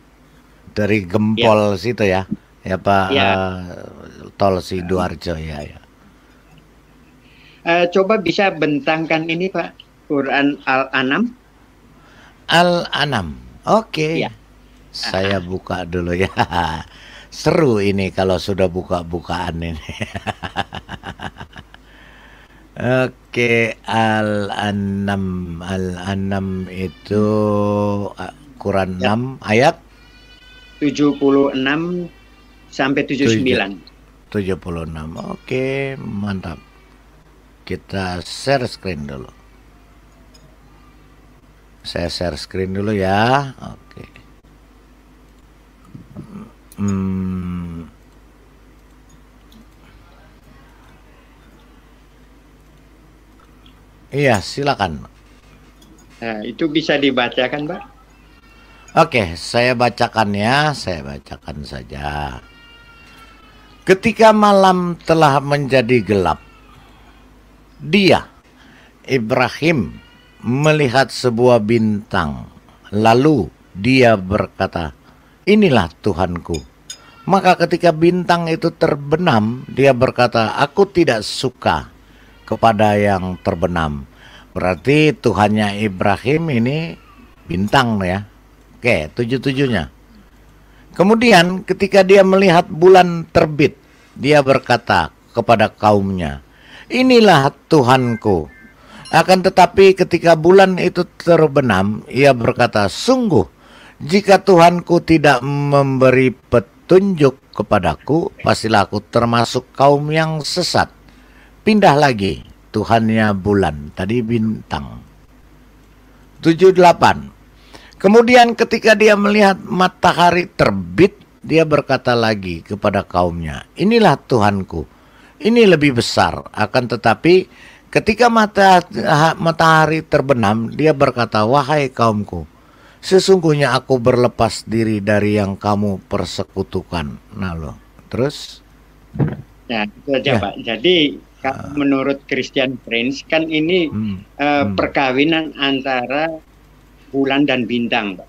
Dari gempol ya. situ ya, ya pak ya. Uh, tol sidoarjo ya. ya. Uh, coba bisa bentangkan ini Pak Quran Al-Anam. Al-Anam. Oke. Okay. Ya. Saya ah. buka dulu ya. Seru ini kalau sudah buka-bukaan ini. Oke, okay, Al-Anam. Al-Anam itu eh, Quran ya. 6 ayat 76 sampai 79. 76. Oke, okay, mantap kita share screen dulu saya share screen dulu ya oke hmm. iya silakan nah, itu bisa dibacakan pak Oke, saya bacakan ya, saya bacakan saja. Ketika malam telah menjadi gelap, dia, Ibrahim, melihat sebuah bintang. Lalu dia berkata, Inilah Tuhanku. Maka ketika bintang itu terbenam, dia berkata, Aku tidak suka kepada yang terbenam. Berarti Tuhannya Ibrahim ini bintang ya. Oke, tujuh-tujuhnya. Kemudian ketika dia melihat bulan terbit, dia berkata kepada kaumnya, inilah Tuhanku. Akan tetapi ketika bulan itu terbenam, ia berkata, Sungguh, jika Tuhanku tidak memberi petunjuk kepadaku, pastilah aku termasuk kaum yang sesat. Pindah lagi, Tuhannya bulan, tadi bintang. 78. Kemudian ketika dia melihat matahari terbit, dia berkata lagi kepada kaumnya, Inilah Tuhanku ini lebih besar akan tetapi ketika mata matahari terbenam dia berkata wahai kaumku sesungguhnya aku berlepas diri dari yang kamu persekutukan nah lo terus ya itu aja ya. pak jadi ah. menurut Christian Prince kan ini hmm. Uh, hmm. perkawinan antara bulan dan bintang pak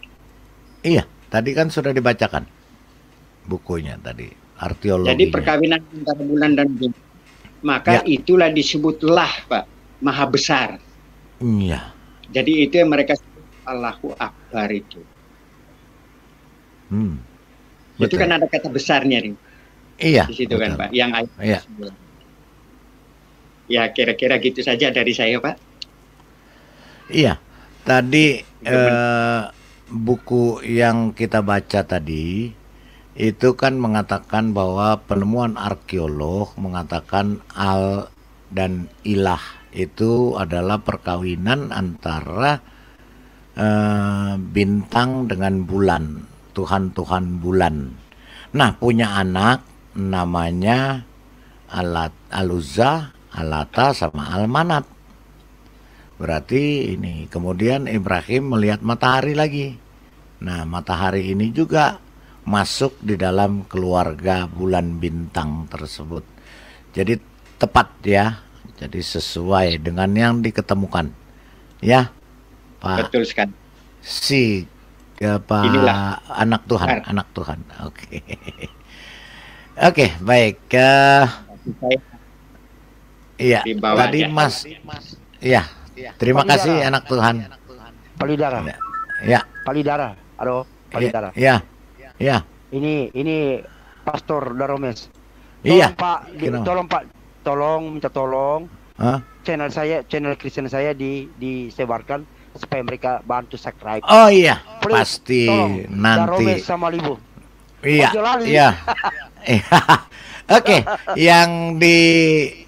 iya tadi kan sudah dibacakan bukunya tadi arteologi. Jadi perkawinan antara bulan dan bumi. Maka ya. itulah disebutlah Pak, maha besar. Iya. Jadi itu yang mereka sebut Allahu Akbar itu. Hmm. Betul. Itu kan ada kata besarnya nih. Iya. Di situ kan Pak, yang ayat iya. Ya kira-kira gitu saja dari saya Pak. Iya. Tadi eh, buku yang kita baca tadi itu kan mengatakan bahwa penemuan arkeolog mengatakan al dan ilah itu adalah perkawinan antara uh, bintang dengan bulan, Tuhan-Tuhan bulan. Nah, punya anak namanya Alat Aluza, Alata sama Almanat. Berarti ini kemudian Ibrahim melihat matahari lagi. Nah, matahari ini juga masuk di dalam keluarga bulan bintang tersebut. Jadi tepat ya, jadi sesuai dengan yang diketemukan. Ya, Pak. Betul sekali. Si ya, Pak Inilah. anak Tuhan, Benar. anak Tuhan. Oke. Okay. Oke, okay, baik. Uh, iya, tadi aja. Mas Iya. Ya. Terima Palidara. kasih anak Tuhan. Palidara. Ya. Palidara. Halo, iya, Palidara. Iya. ya. Iya. Ini ini Pastor Daromes. iya. Pak, di, tolong Pak, tolong minta tolong. Hah? Channel saya, channel Kristen saya di disebarkan supaya mereka bantu subscribe. Oh iya, Please, pasti tolong, nanti. Daromes sama Libu. Iya. Iya. iya. Oke, yang di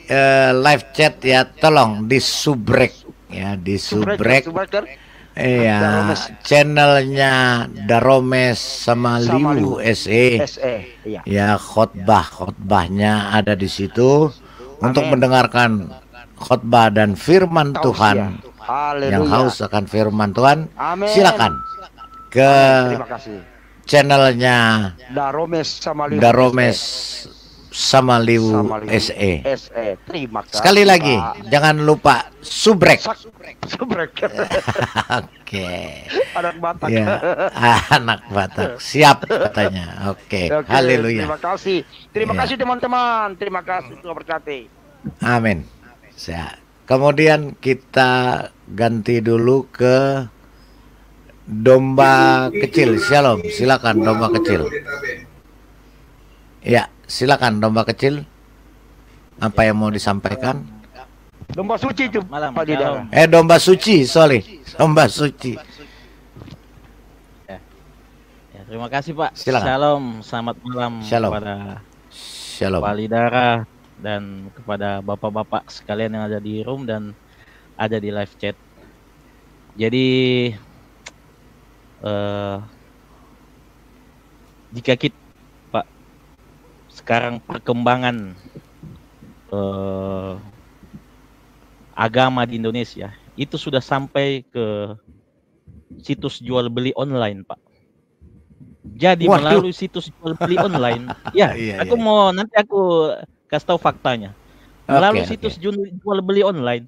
uh, live chat ya tolong di subrek ya disubrek. Subrek, subrek kan? Iya, channelnya Daromes sama Liu SE. E, iya. Ya, khotbah khotbahnya ada di situ Amin. untuk mendengarkan khotbah dan firman Tausia. Tuhan. Haleluya. Yang haus akan firman Tuhan, Amin. silakan ke channelnya Daromes sama Liu, Daromes Samaliu, Samaliu SE. SE. Terima kasih. Sekali lagi, Pak. jangan lupa subrek. Subrek. subrek. Oke. Anak Batak. Ya, anak Batak. Siap katanya. Oke. Okay. Okay. Haleluya. Terima kasih. Terima ya. kasih teman-teman. Terima kasih Tuhan berkati. Amin. Ya. Kemudian kita ganti dulu ke domba kecil. Shalom. Silakan domba kecil. Ya silakan domba kecil apa yang mau disampaikan domba suci itu Malam, Pak Didang eh domba suci sorry domba suci ya. ya. terima kasih Pak silakan. Shalom selamat malam Shalom. kepada Shalom. Pak Lidara dan kepada bapak-bapak sekalian yang ada di room dan ada di live chat jadi eh, jika kita sekarang perkembangan uh, agama di Indonesia itu sudah sampai ke situs jual beli online, Pak. Jadi Waduh. melalui situs jual beli online, ya, iya, aku iya. mau nanti aku kasih tahu faktanya. Melalui okay, situs okay. jual beli online.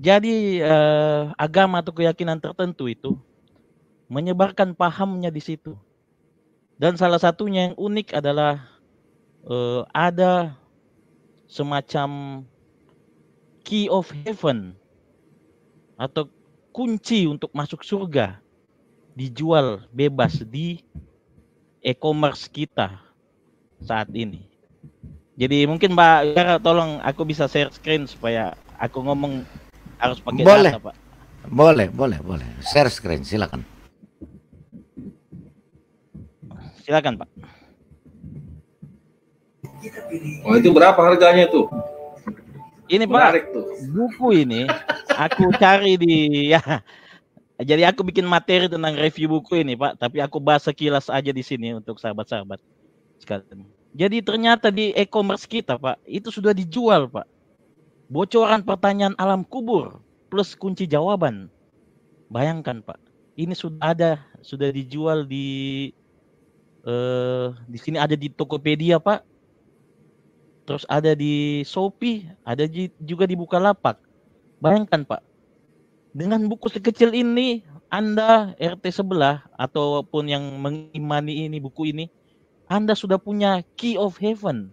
Jadi uh, agama atau keyakinan tertentu itu menyebarkan pahamnya di situ dan salah satunya yang unik adalah uh, ada semacam key of heaven atau kunci untuk masuk surga dijual bebas di e-commerce kita saat ini. Jadi mungkin Mbak Gara tolong aku bisa share screen supaya aku ngomong harus pakai boleh. data Pak. Boleh, boleh, boleh. Share screen silakan. Silakan Pak. Oh itu berapa harganya tuh? Ini Pak, tuh. buku ini aku cari di ya. Jadi aku bikin materi tentang review buku ini Pak, tapi aku bahas sekilas aja di sini untuk sahabat-sahabat sekalian. Jadi ternyata di e-commerce kita Pak, itu sudah dijual Pak. Bocoran pertanyaan alam kubur plus kunci jawaban. Bayangkan Pak, ini sudah ada, sudah dijual di eh di sini ada di Tokopedia Pak terus ada di Shopee ada di, juga di Bukalapak bayangkan Pak dengan buku sekecil ini Anda RT sebelah ataupun yang mengimani ini buku ini Anda sudah punya key of heaven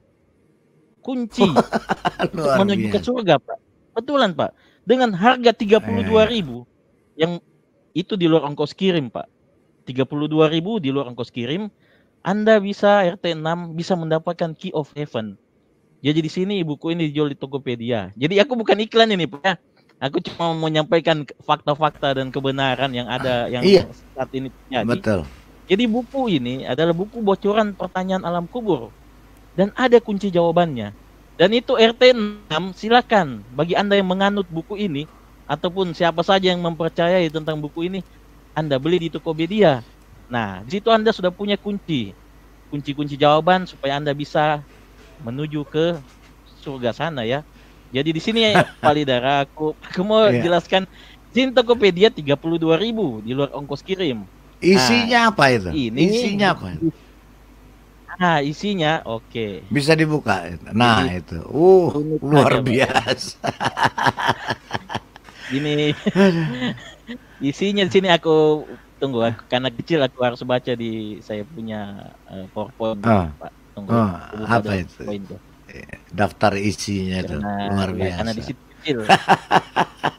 kunci untuk menuju ke surga Pak betulan Pak dengan harga tiga puluh dua ribu, eh. yang itu di luar ongkos kirim, Pak. 32.000 di luar ongkos kirim anda bisa RT6 bisa mendapatkan Key of Heaven. Jadi di sini buku ini dijual di Tokopedia. Jadi aku bukan iklan ini, Pak. Ya. Aku cuma mau menyampaikan fakta-fakta dan kebenaran yang ada ah, yang iya. saat ini terjadi. Betul. Jadi buku ini adalah buku bocoran pertanyaan alam kubur dan ada kunci jawabannya. Dan itu RT 6 silakan bagi Anda yang menganut buku ini ataupun siapa saja yang mempercayai tentang buku ini Anda beli di Tokopedia. Nah, di situ Anda sudah punya kunci. Kunci-kunci jawaban supaya Anda bisa menuju ke surga sana ya. Jadi di sini ya Palidara aku aku mau yeah. jelaskan Jin Tokopedia ribu di luar ongkos kirim. Isinya nah, apa itu? Ini isinya apa? Nah, isinya oke. Okay. Bisa dibuka. Nah, Jadi, itu. Uh, luar biasa. ini isinya di sini aku tunggu aku, karena kecil aku harus baca di saya punya uh, PowerPoint ah. Pak. Tunggu. Ah. apa itu? Poin eh, Daftar isinya karena, luar iya, biasa. karena di situ kecil.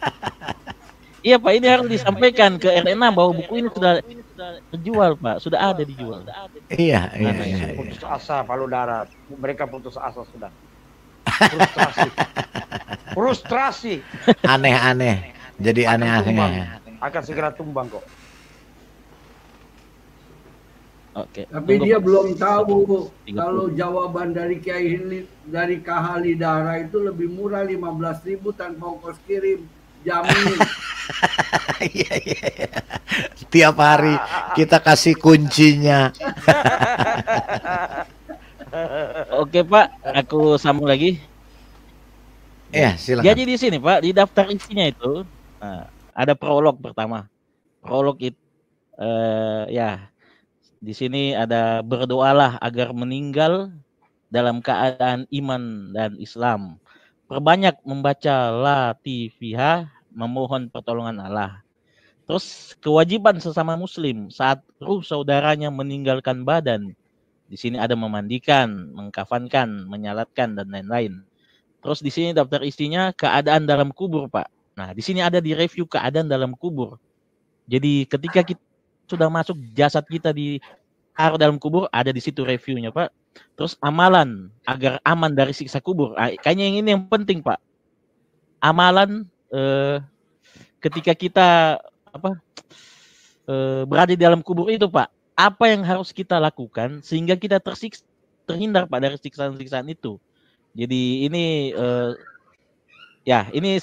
iya Pak, ini harus disampaikan ke RNA bahwa buku ini sudah terjual Pak, sudah ada dijual. Iya, iya, iya, iya, Putus asa Palu Darat, mereka putus asa sudah. Frustrasi. Frustrasi. Aneh-aneh. Jadi aneh, aneh. akan segera tumbang kok. Oke. Okay. Tapi Tunggu, dia belum tahu 30. kalau jawaban dari Kiai Hilid, dari Kahali Dara itu lebih murah ribu tanpa ongkos kirim. Jamin. Iya, iya iya. Tiap hari kita kasih kuncinya. Oke, Pak. Aku sambung lagi. Ya, silakan. Jadi di sini, Pak, di daftar isinya itu nah, ada prolog pertama. Prolog itu eh, ya di sini ada berdoalah agar meninggal dalam keadaan iman dan Islam. Perbanyak membaca latifihah, memohon pertolongan Allah. Terus kewajiban sesama muslim saat ruh saudaranya meninggalkan badan. Di sini ada memandikan, mengkafankan, menyalatkan dan lain-lain. Terus di sini daftar isinya keadaan dalam kubur, Pak. Nah, di sini ada di review keadaan dalam kubur. Jadi ketika kita sudah masuk jasad kita di taruh dalam kubur ada di situ reviewnya pak terus amalan agar aman dari siksa kubur nah, kayaknya yang ini yang penting pak amalan eh, ketika kita apa eh, berada di dalam kubur itu pak apa yang harus kita lakukan sehingga kita tersiksa terhindar pak dari siksaan-siksaan itu jadi ini eh, ya ini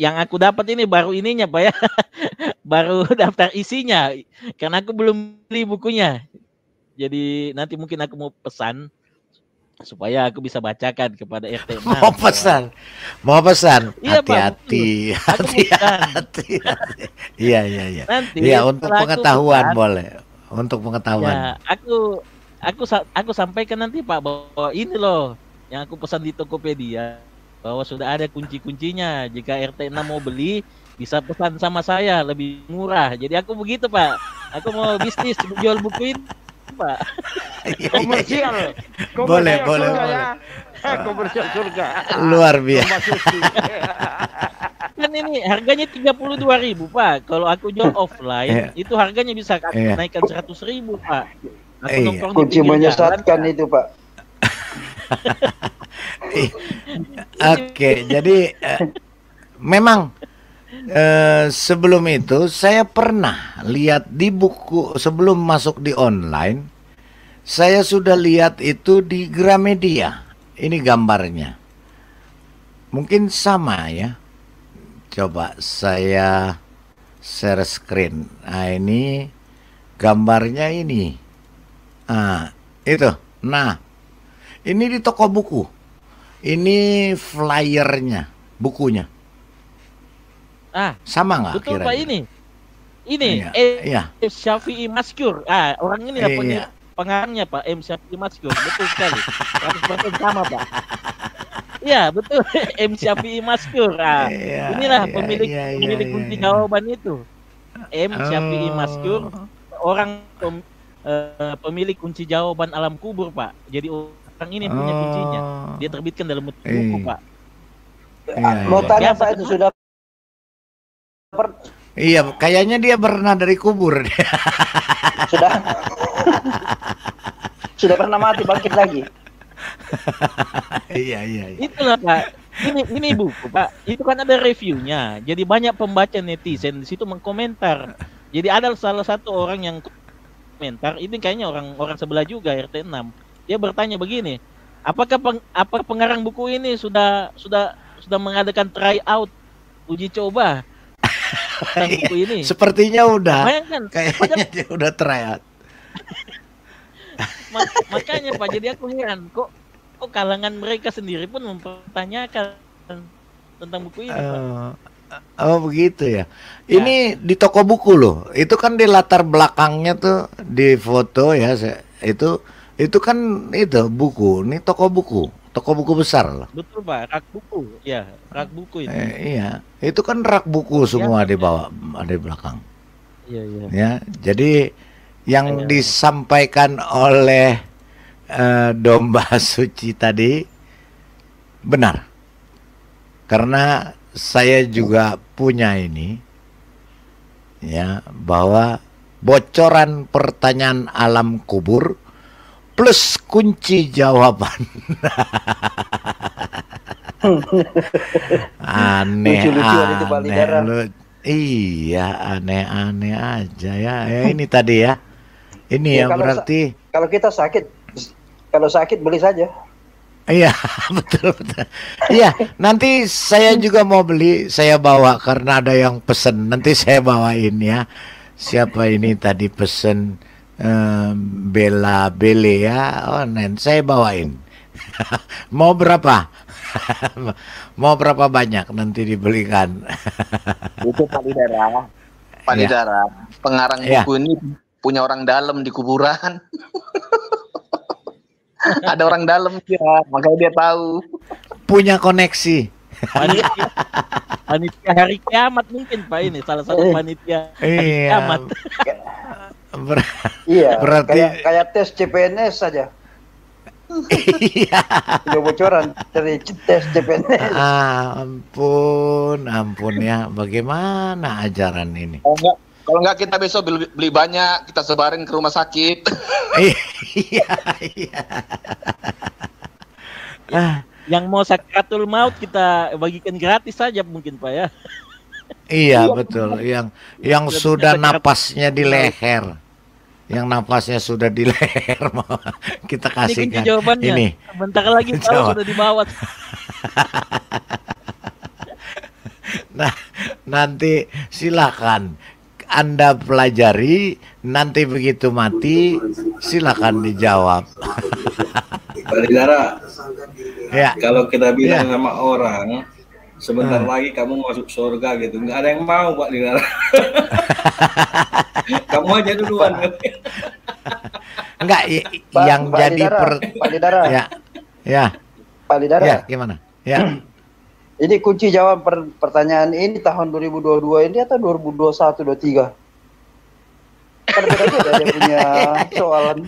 yang aku dapat ini baru ininya pak ya baru daftar isinya karena aku belum beli bukunya jadi nanti mungkin aku mau pesan supaya aku bisa bacakan kepada rt Mau pesan, mau pesan, iya, hati-hati, hati-hati, iya iya iya. Nanti ya untuk pengetahuan pesan. boleh, untuk pengetahuan. Ya, aku aku aku sampaikan nanti Pak bahwa ini loh yang aku pesan di Tokopedia bahwa sudah ada kunci-kuncinya. Jika RT 6 mau beli, bisa pesan sama saya lebih murah. Jadi aku begitu, Pak. Aku mau bisnis jual buku Pak. Iya, iya. komersial. komersial. Boleh, surga, boleh, ya. boleh. Eh, komersial surga. Luar biasa. kan ini harganya tiga puluh dua ribu pak kalau aku jual offline iya. itu harganya bisa naikkan seratus ribu pak aku yeah. kunci menyesatkan itu pak Oke, jadi eh, memang eh, sebelum itu saya pernah lihat di buku sebelum masuk di online, saya sudah lihat itu di Gramedia. Ini gambarnya. Mungkin sama ya. Coba saya share screen. Nah, ini gambarnya ini. Ah, itu. Nah, ini di toko buku. Ini flyernya, bukunya. Ah, sama nggak? Betul kira pak ini. Ini iya, eh, iya. Syafi'i Maskur. Ah, orang ini apa iya. pengarangnya Pak M Syafi'i Maskur. Betul sekali. Harus betul sama Pak. Iya betul M Syafi'i Maskur. Ah, iya, inilah iya, pemilik iya, iya, pemilik iya, kunci iya. jawaban itu. M oh. Syafi'i Maskur orang pem, uh, pemilik kunci jawaban alam kubur Pak. Jadi orang ini yang punya oh. kuncinya. Dia terbitkan dalam bentuk iya. buku, Pak. Iya, Mau tanya Pak itu sudah per... Iya, kayaknya dia pernah dari kubur. sudah sudah pernah mati bangkit lagi. iya, iya, iya. Itulah Pak. Ini ini buku Pak. Itu kan ada reviewnya. Jadi banyak pembaca netizen di situ mengkomentar. Jadi ada salah satu orang yang komentar ini kayaknya orang orang sebelah juga RT 6 dia bertanya begini, apakah peng, apa pengarang buku ini sudah sudah sudah mengadakan tryout uji coba tentang buku ini? Sepertinya udah. Bayangkan, kayaknya dia udah tryout. makanya Pak, jadi aku heran kok kok kalangan mereka sendiri pun mempertanyakan tentang buku ini. Uh, Oh begitu ya. ya. Ini ya. di toko buku loh. Itu kan di latar belakangnya tuh di foto ya. Itu itu kan itu buku, ini toko buku, toko buku besar loh. Betul pak, rak buku, ya rak buku itu. Eh, iya, itu kan rak buku iya, semua ya, di bawah, ya. di belakang. Iya iya. Ya, jadi yang ya. disampaikan oleh uh, domba suci tadi benar, karena saya juga punya ini, ya bahwa bocoran pertanyaan alam kubur plus kunci jawaban. aneh, aneh, lu, iya aneh-aneh aja ya. ya. Ini tadi ya. Ini ya, ya berarti kalau kita sakit, kalau sakit beli saja. Iya, betul betul. Iya, nanti saya juga mau beli, saya bawa karena ada yang pesen. Nanti saya bawain ya. Siapa ini tadi pesen? um, Bella Oh nen, saya bawain mau berapa mau berapa banyak nanti dibelikan itu Pak Lidara Pak ya. Lidara pengarang ya. buku ini punya orang dalam di kuburan ada orang dalam ya makanya dia tahu punya koneksi panitia, panitia hari kiamat mungkin pak ini salah satu eh. panitia hari iya. kiamat Ber iya, berarti kayak, kayak tes CPNS saja. Iya. Udah bocoran dari tes CPNS. Ah, ampun, ampun ya. Bagaimana ajaran ini? Oh, enggak. Kalau enggak kita besok beli, beli banyak, kita sebarin ke rumah sakit. Iya, iya, iya. Yang mau sakatul maut kita bagikan gratis saja mungkin Pak ya. Iya, iya betul yang yang Lebih sudah napasnya di leher yang napasnya sudah di leher kita kasih ini jawabannya. ini bentar lagi jawab sudah dibawa nah nanti silakan anda pelajari nanti begitu mati silakan dijawab ya. kalau kita bilang ya. sama orang sebentar hmm. lagi kamu masuk surga gitu nggak ada yang mau pak Dinar kamu aja duluan nggak yang pak jadi Lidara, per Pak Lidara ya ya Pak Lidara ya gimana ya ini kunci jawab per pertanyaan ini tahun 2022 ini atau 2021 23 kan punya iya. soalan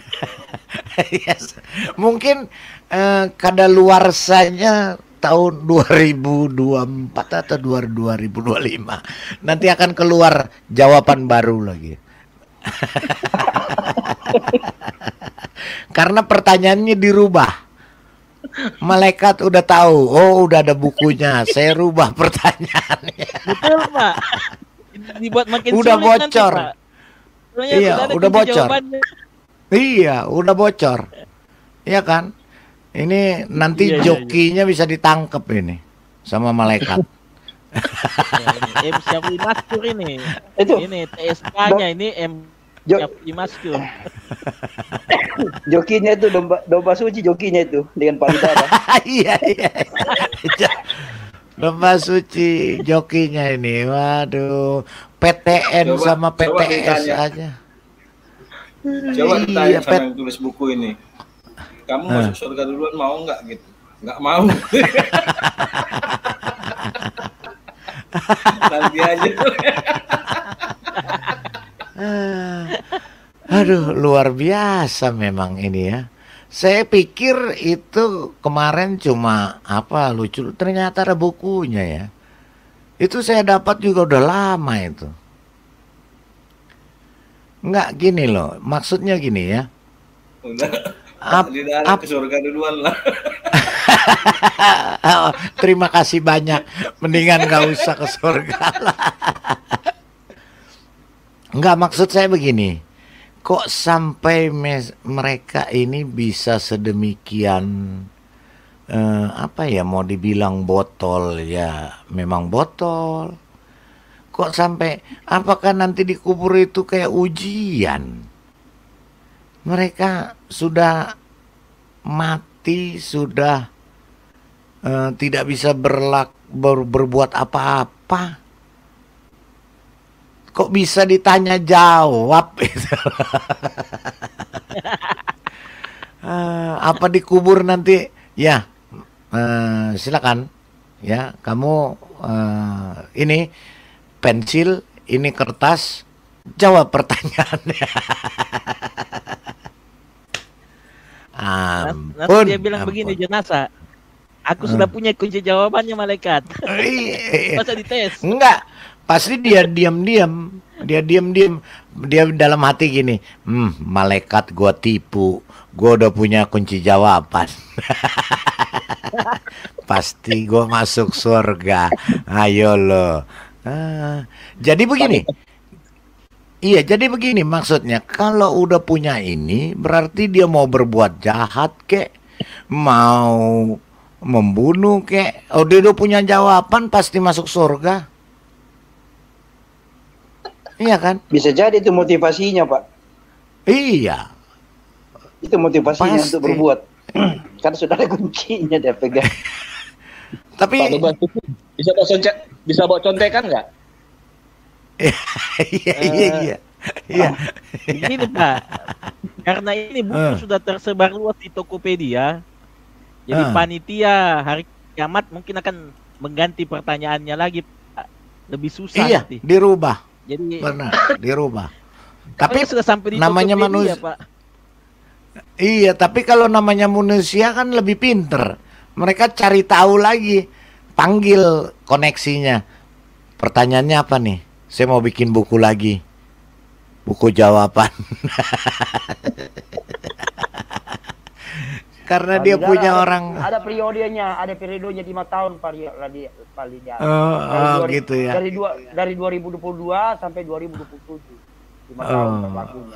mungkin eh, kada luarsanya tahun 2024 atau 2025 nanti akan keluar jawaban baru lagi karena pertanyaannya dirubah malaikat udah tahu oh udah ada bukunya saya rubah pertanyaannya betul pak dibuat makin udah bocor nanti, pak. iya, udah, udah bocor. Jawabannya. Iya, udah bocor. Iya kan? Ini nanti iya, iya, iya. jokinya iya. bisa ditangkap ini sama malaikat. Iya, M siapa ini? Itu. Ini TSK-nya ini M siapa jokinya itu domba domba suci jokinya itu dengan paludara. iya iya. domba suci jokinya ini. Waduh, PTN coba, sama PTS coba aja. Coba kita iya, pet... tulis buku ini kamu masuk surga duluan mau nggak gitu nggak mau nanti aja aduh luar biasa memang ini ya saya pikir itu kemarin cuma apa lucu ternyata ada bukunya ya itu saya dapat juga udah lama itu nggak gini loh maksudnya gini ya ap, ap, ke surga duluan lah. Oh, terima kasih banyak. Mendingan gak usah ke surga lah. Enggak maksud saya begini. Kok sampai mereka ini bisa sedemikian eh, apa ya mau dibilang botol ya memang botol. Kok sampai apakah nanti dikubur itu kayak ujian? mereka sudah mati, sudah uh, tidak bisa berlak ber, berbuat apa-apa. Kok bisa ditanya jawab? uh, apa dikubur nanti? Ya, uh, silakan. Ya, kamu uh, ini pensil, ini kertas, jawab pertanyaannya. Ampun. dia bilang ampun. begini jenazah. Aku hmm. sudah punya kunci jawabannya malaikat. Iya. Masa dites? Enggak. Pasti dia diam-diam. Dia diam-diam. Dia dalam hati gini. Hmm, malaikat gua tipu. Gua udah punya kunci jawaban. Pasti gua masuk surga. Ayo lo. Ah, jadi begini. Iya, jadi begini maksudnya. Kalau udah punya ini, berarti dia mau berbuat jahat kek, mau membunuh kek. Oh, dia udah punya jawaban pasti masuk surga. Iya kan? Bisa jadi itu motivasinya, Pak. Iya. Itu motivasinya pasti. untuk berbuat. Karena sudah ada kuncinya dia pegang. Tapi bisa bawa bisa bawa contekan nggak? Iya iya iya. Eh, iya. Ini Pak. Karena ini eh. buku uh. sudah tersebar luas di Tokopedia. Jadi uh. panitia hari kiamat mungkin akan mengganti pertanyaannya lagi Lebih susah iya, nanti. dirubah. Jadi benar, dirubah. tapi sudah sampai di namanya manusia, Pak. Iya, tapi kalau namanya manusia kan lebih pinter. Mereka cari tahu lagi, panggil koneksinya. Pertanyaannya apa nih? Saya mau bikin buku lagi. Buku jawaban. Karena Pali dia punya orang ada periodenya, ada periodenya 5 tahun Pak Lidara. Oh, dari oh dari, gitu ya. Dari dua, dari 2022 sampai 2027. Oh,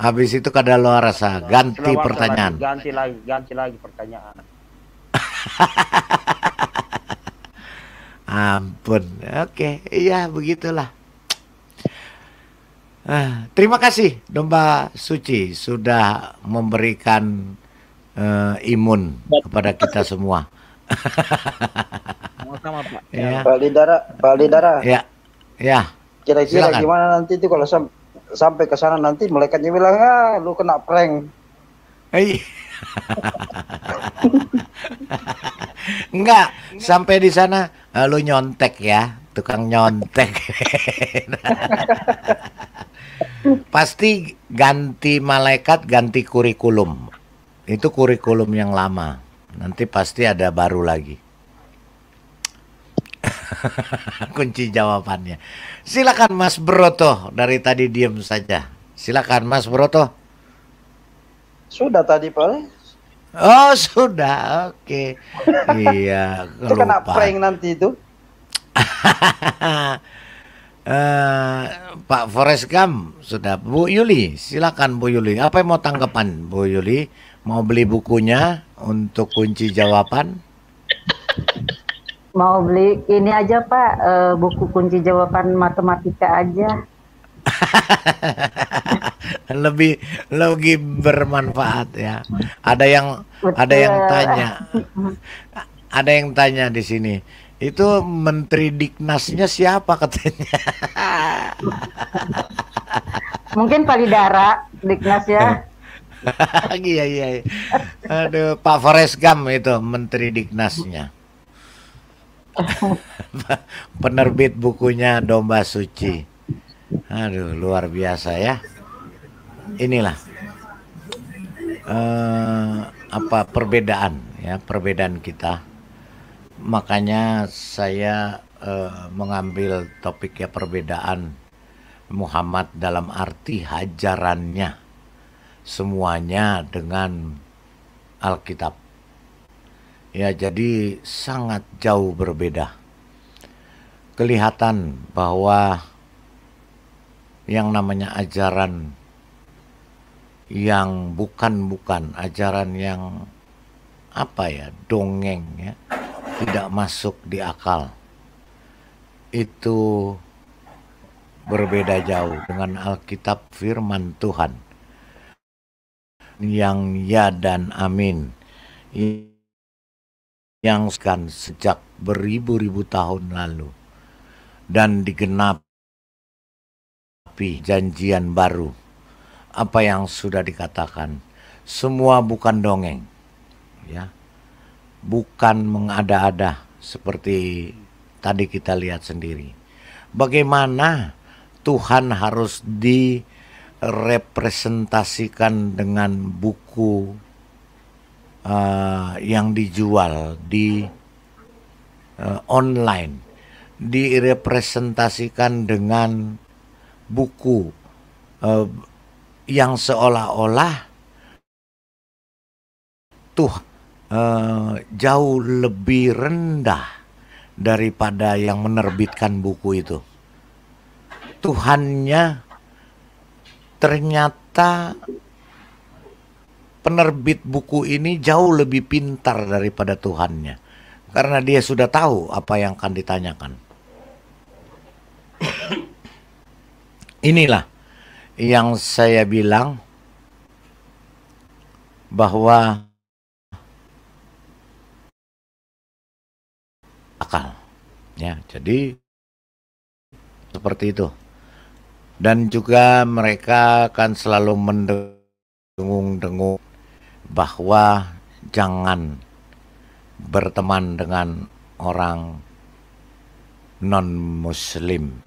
habis itu kada luar rasa ganti pertanyaan lagi, ganti lagi ganti lagi pertanyaan ampun oke okay. iya begitulah Ah, terima kasih domba suci sudah memberikan uh, imun kepada kita semua. sama Pak. Ya. Pak Lidara, Pak Lidara. Ya. Ya. Kira-kira gimana nanti itu kalau sam sampai ke sana nanti mereka bilang, "Ah, lu kena prank." Hey. Enggak, sampai di sana eh, lu nyontek ya, tukang nyontek. pasti ganti malaikat, ganti kurikulum. Itu kurikulum yang lama. Nanti pasti ada baru lagi. Kunci jawabannya. Silakan Mas Broto dari tadi diem saja. Silakan Mas Broto. Sudah tadi Pak. Oh sudah, oke. Okay. iya. Itu kena prank nanti itu. Eh, Pak Forest Gam sudah Bu Yuli silakan Bu Yuli apa yang mau tanggapan Bu Yuli mau beli bukunya untuk kunci jawaban mau beli ini aja Pak uh, buku kunci jawaban matematika aja lebih lebih bermanfaat ya ada yang Betul. ada yang tanya ada yang tanya di sini itu menteri Diknasnya siapa katanya? Mungkin Palidara Diknas ya. Iya, iya iya. Aduh, Pak Forest Gam itu menteri Diknasnya. Penerbit bukunya Domba Suci. Aduh, luar biasa ya. Inilah uh, apa perbedaan ya perbedaan kita makanya saya uh, mengambil topik ya perbedaan Muhammad dalam arti hajarannya semuanya dengan Alkitab. Ya, jadi sangat jauh berbeda. Kelihatan bahwa yang namanya ajaran yang bukan-bukan ajaran yang apa ya, dongeng ya tidak masuk di akal. Itu berbeda jauh dengan Alkitab firman Tuhan. Yang ya dan amin. Yang kan sejak beribu-ribu tahun lalu dan digenapi janjian baru. Apa yang sudah dikatakan, semua bukan dongeng. Ya bukan mengada-ada seperti tadi kita lihat sendiri. Bagaimana Tuhan harus direpresentasikan dengan buku uh, yang dijual di uh, online, direpresentasikan dengan buku uh, yang seolah-olah Tuhan Eh, jauh lebih rendah daripada yang menerbitkan buku itu. Tuhannya ternyata penerbit buku ini jauh lebih pintar daripada Tuhannya. Karena dia sudah tahu apa yang akan ditanyakan. Inilah yang saya bilang bahwa akal. Ya, jadi seperti itu. Dan juga mereka akan selalu mendengung-dengung bahwa jangan berteman dengan orang non-muslim.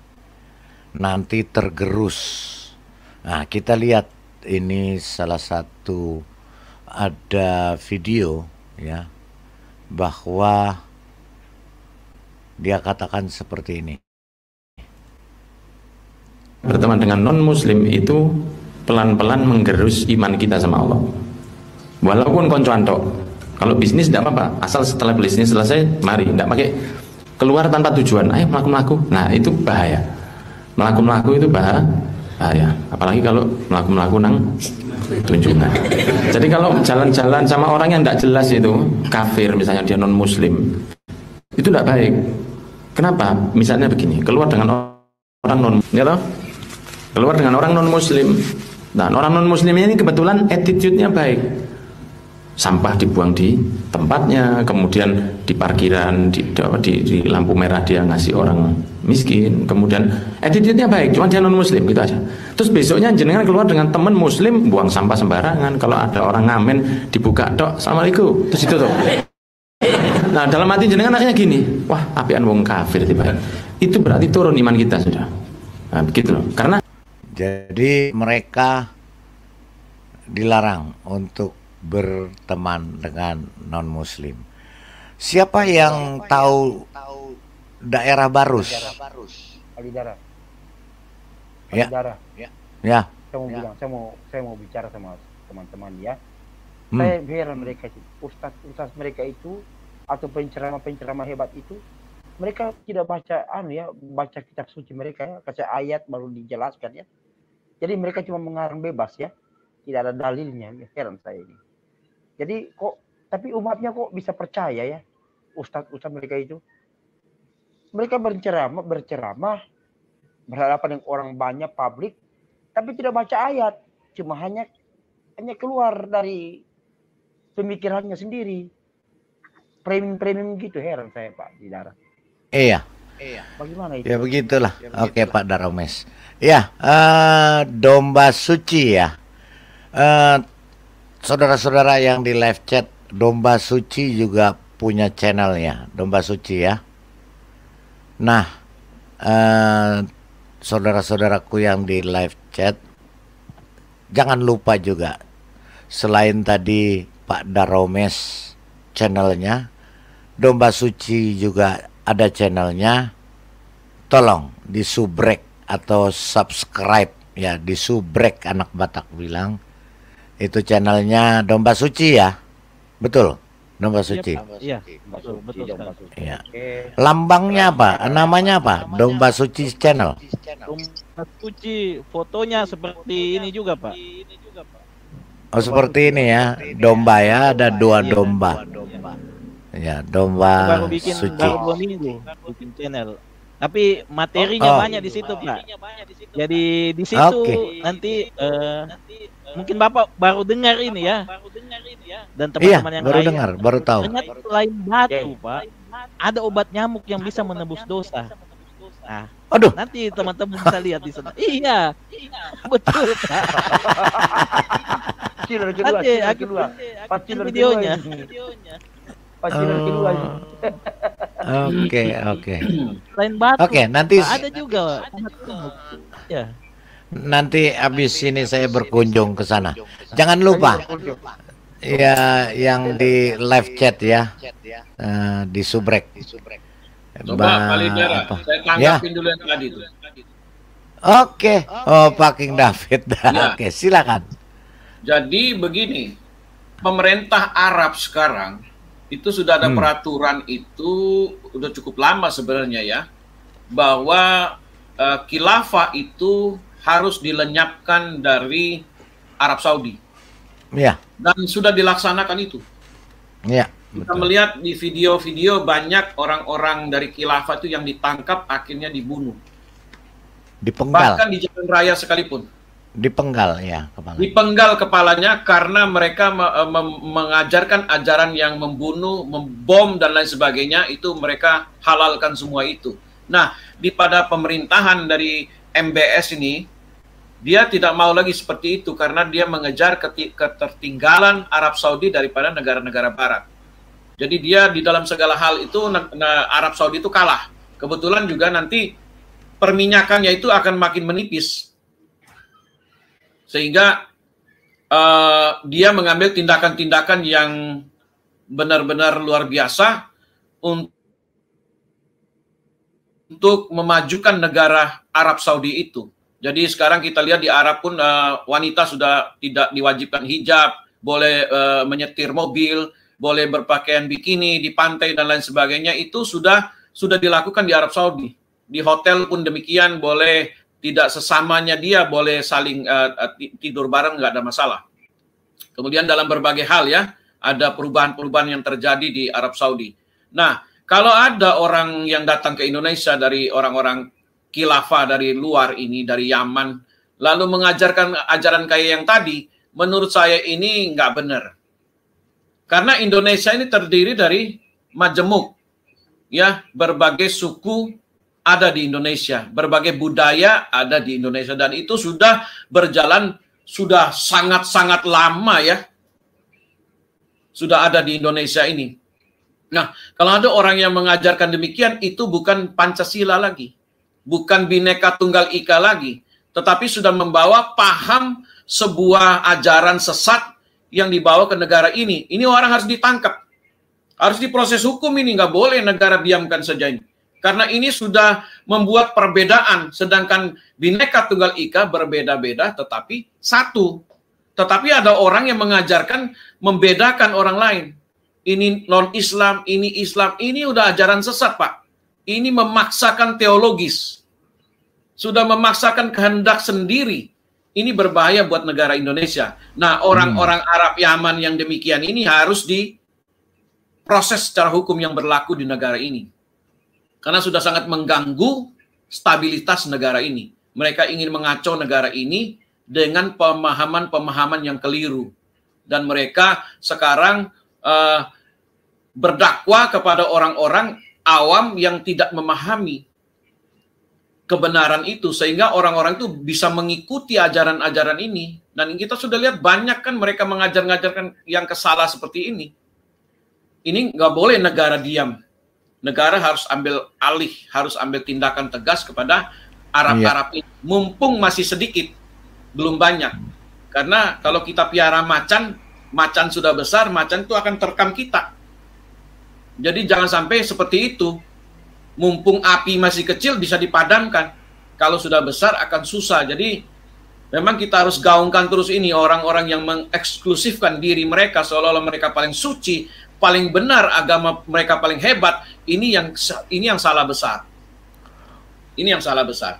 Nanti tergerus. Nah, kita lihat ini salah satu ada video ya bahwa dia katakan seperti ini. Berteman dengan non-muslim itu pelan-pelan menggerus iman kita sama Allah. Walaupun konco antok, kalau bisnis tidak apa-apa, asal setelah bisnis selesai, mari, tidak pakai keluar tanpa tujuan, ayo melaku-melaku. Nah itu bahaya. Melaku-melaku itu bahaya. Apalagi kalau melaku-melaku nang tunjungan. Jadi kalau jalan-jalan sama orang yang tidak jelas itu kafir, misalnya dia non muslim, itu tidak baik Kenapa? Misalnya begini, keluar dengan orang non, ya toh? Keluar dengan orang non muslim. Nah, orang non muslim ini kebetulan attitude-nya baik. Sampah dibuang di tempatnya, kemudian di parkiran, di, di, di lampu merah dia ngasih orang miskin, kemudian attitude-nya baik, cuma dia non muslim gitu aja. Terus besoknya jenengan keluar dengan teman muslim buang sampah sembarangan, kalau ada orang ngamen dibuka dok, assalamualaikum, terus itu tuh. Nah, dalam hati jenengan akhirnya gini, wah, apian wong kafir tiba. Itu berarti turun iman kita sudah. Nah, begitu loh. Karena jadi mereka dilarang untuk berteman dengan non muslim. Siapa yang Siapa tahu, yang tahu daerah Barus? Daerah Barus. Kalidara. Kalidara. Ya. ya. Ya. Saya mau ya. bilang, saya mau saya mau bicara sama teman-teman ya. Hmm. Saya heran mereka itu. Ustaz-ustaz mereka itu atau penceramah-penceramah hebat itu mereka tidak baca anu ya baca kitab suci mereka ya baca ayat baru dijelaskan ya jadi mereka cuma mengarang bebas ya tidak ada dalilnya ya, heran saya ini jadi kok tapi umatnya kok bisa percaya ya ustadz-ustadz mereka itu mereka berceramah berceramah berhadapan dengan orang banyak publik tapi tidak baca ayat cuma hanya hanya keluar dari pemikirannya sendiri premium-premium gitu heran ya saya Pak di darat. Iya. Iya. Bagaimana itu? Ya begitulah. Ya, begitulah. Oke Pak Daromes. Ya, uh, domba suci ya. Uh, saudara-saudara yang di live chat, domba suci juga punya channel ya, domba suci ya. Nah, eh, saudara-saudaraku yang di live chat, jangan lupa juga selain tadi Pak Daromes channelnya domba suci juga ada channelnya tolong di subrek atau subscribe ya di subrek anak Batak bilang itu channelnya domba suci ya betul domba iya, suci ya. lambangnya apa namanya apa domba suci channel domba suci fotonya seperti ini juga pak Oh seperti ini ya, domba ya, ada dua domba. Ya, domba suci. Baru minggu Tapi materinya oh. banyak di situ, Pak. Jadi di situ okay. nanti uh, mungkin Bapak baru dengar ini ya. ya. Dan iya, teman-teman iya, baru dengar, baru tahu. Ternyata selain batu, Pak, ada obat nyamuk yang bisa menebus dosa. Nah, Aduh. Nanti teman-teman bisa lihat di sana. Iya. Iya. Betul. Ciler kedua, Nanti ciler aku, kedua. Pas videonya. Videonya. Pas oh. kedua. Oke, oke. Lain batu. Oke, okay, nanti ada juga. Ada juga. Ya. Nanti habis ini saya berkunjung ke sana. Jangan lupa. Ya, yang di live chat ya. Uh, di Subrek. Di Subrek. Coba kali saya tanggapin ya. dulu yang tadi itu. Oke, okay. oh King David. Ya. Oke, okay, silakan. Jadi begini, pemerintah Arab sekarang itu sudah ada hmm. peraturan itu udah cukup lama sebenarnya ya bahwa uh, khilafah itu harus dilenyapkan dari Arab Saudi. Ya. Dan sudah dilaksanakan itu. Ya. Kita melihat di video-video banyak orang-orang dari khilafah itu yang ditangkap akhirnya dibunuh. Dipenggal. Bahkan di jalan raya sekalipun. Dipenggal ya kepalanya. Dipenggal kepalanya karena mereka me e, me mengajarkan ajaran yang membunuh, membom dan lain sebagainya itu mereka halalkan semua itu. Nah, di pada pemerintahan dari MBS ini dia tidak mau lagi seperti itu karena dia mengejar ketertinggalan Arab Saudi daripada negara-negara barat. Jadi dia di dalam segala hal itu Arab Saudi itu kalah. Kebetulan juga nanti perminyakannya itu akan makin menipis. Sehingga uh, dia mengambil tindakan-tindakan yang benar-benar luar biasa untuk memajukan negara Arab Saudi itu. Jadi sekarang kita lihat di Arab pun uh, wanita sudah tidak diwajibkan hijab, boleh uh, menyetir mobil, boleh berpakaian bikini di pantai dan lain sebagainya itu sudah sudah dilakukan di Arab Saudi. Di hotel pun demikian boleh tidak sesamanya dia boleh saling uh, tidur bareng nggak ada masalah. Kemudian dalam berbagai hal ya ada perubahan-perubahan yang terjadi di Arab Saudi. Nah kalau ada orang yang datang ke Indonesia dari orang-orang kilafah dari luar ini dari Yaman lalu mengajarkan ajaran kayak yang tadi, menurut saya ini nggak benar. Karena Indonesia ini terdiri dari majemuk, ya berbagai suku ada di Indonesia, berbagai budaya ada di Indonesia dan itu sudah berjalan sudah sangat-sangat lama ya. Sudah ada di Indonesia ini. Nah, kalau ada orang yang mengajarkan demikian itu bukan Pancasila lagi, bukan Bhinneka Tunggal Ika lagi, tetapi sudah membawa paham sebuah ajaran sesat yang dibawa ke negara ini. Ini orang harus ditangkap. Harus diproses hukum ini. Nggak boleh negara diamkan saja ini. Karena ini sudah membuat perbedaan. Sedangkan Bineka Tunggal Ika berbeda-beda tetapi satu. Tetapi ada orang yang mengajarkan membedakan orang lain. Ini non-Islam, ini Islam. Ini udah ajaran sesat, Pak. Ini memaksakan teologis. Sudah memaksakan kehendak sendiri ini berbahaya buat negara Indonesia. Nah, orang-orang hmm. Arab Yaman yang demikian ini harus diproses secara hukum yang berlaku di negara ini. Karena sudah sangat mengganggu stabilitas negara ini. Mereka ingin mengacau negara ini dengan pemahaman-pemahaman yang keliru. Dan mereka sekarang uh, eh, berdakwah kepada orang-orang awam yang tidak memahami kebenaran itu sehingga orang-orang itu bisa mengikuti ajaran-ajaran ini dan kita sudah lihat banyak kan mereka mengajar-ngajarkan yang kesalah seperti ini ini nggak boleh negara diam negara harus ambil alih harus ambil tindakan tegas kepada Arab-Arab iya. ini mumpung masih sedikit belum banyak karena kalau kita piara macan macan sudah besar macan itu akan terkam kita jadi jangan sampai seperti itu mumpung api masih kecil bisa dipadamkan. Kalau sudah besar akan susah. Jadi memang kita harus gaungkan terus ini orang-orang yang mengeksklusifkan diri mereka seolah-olah mereka paling suci, paling benar agama mereka paling hebat. Ini yang ini yang salah besar. Ini yang salah besar.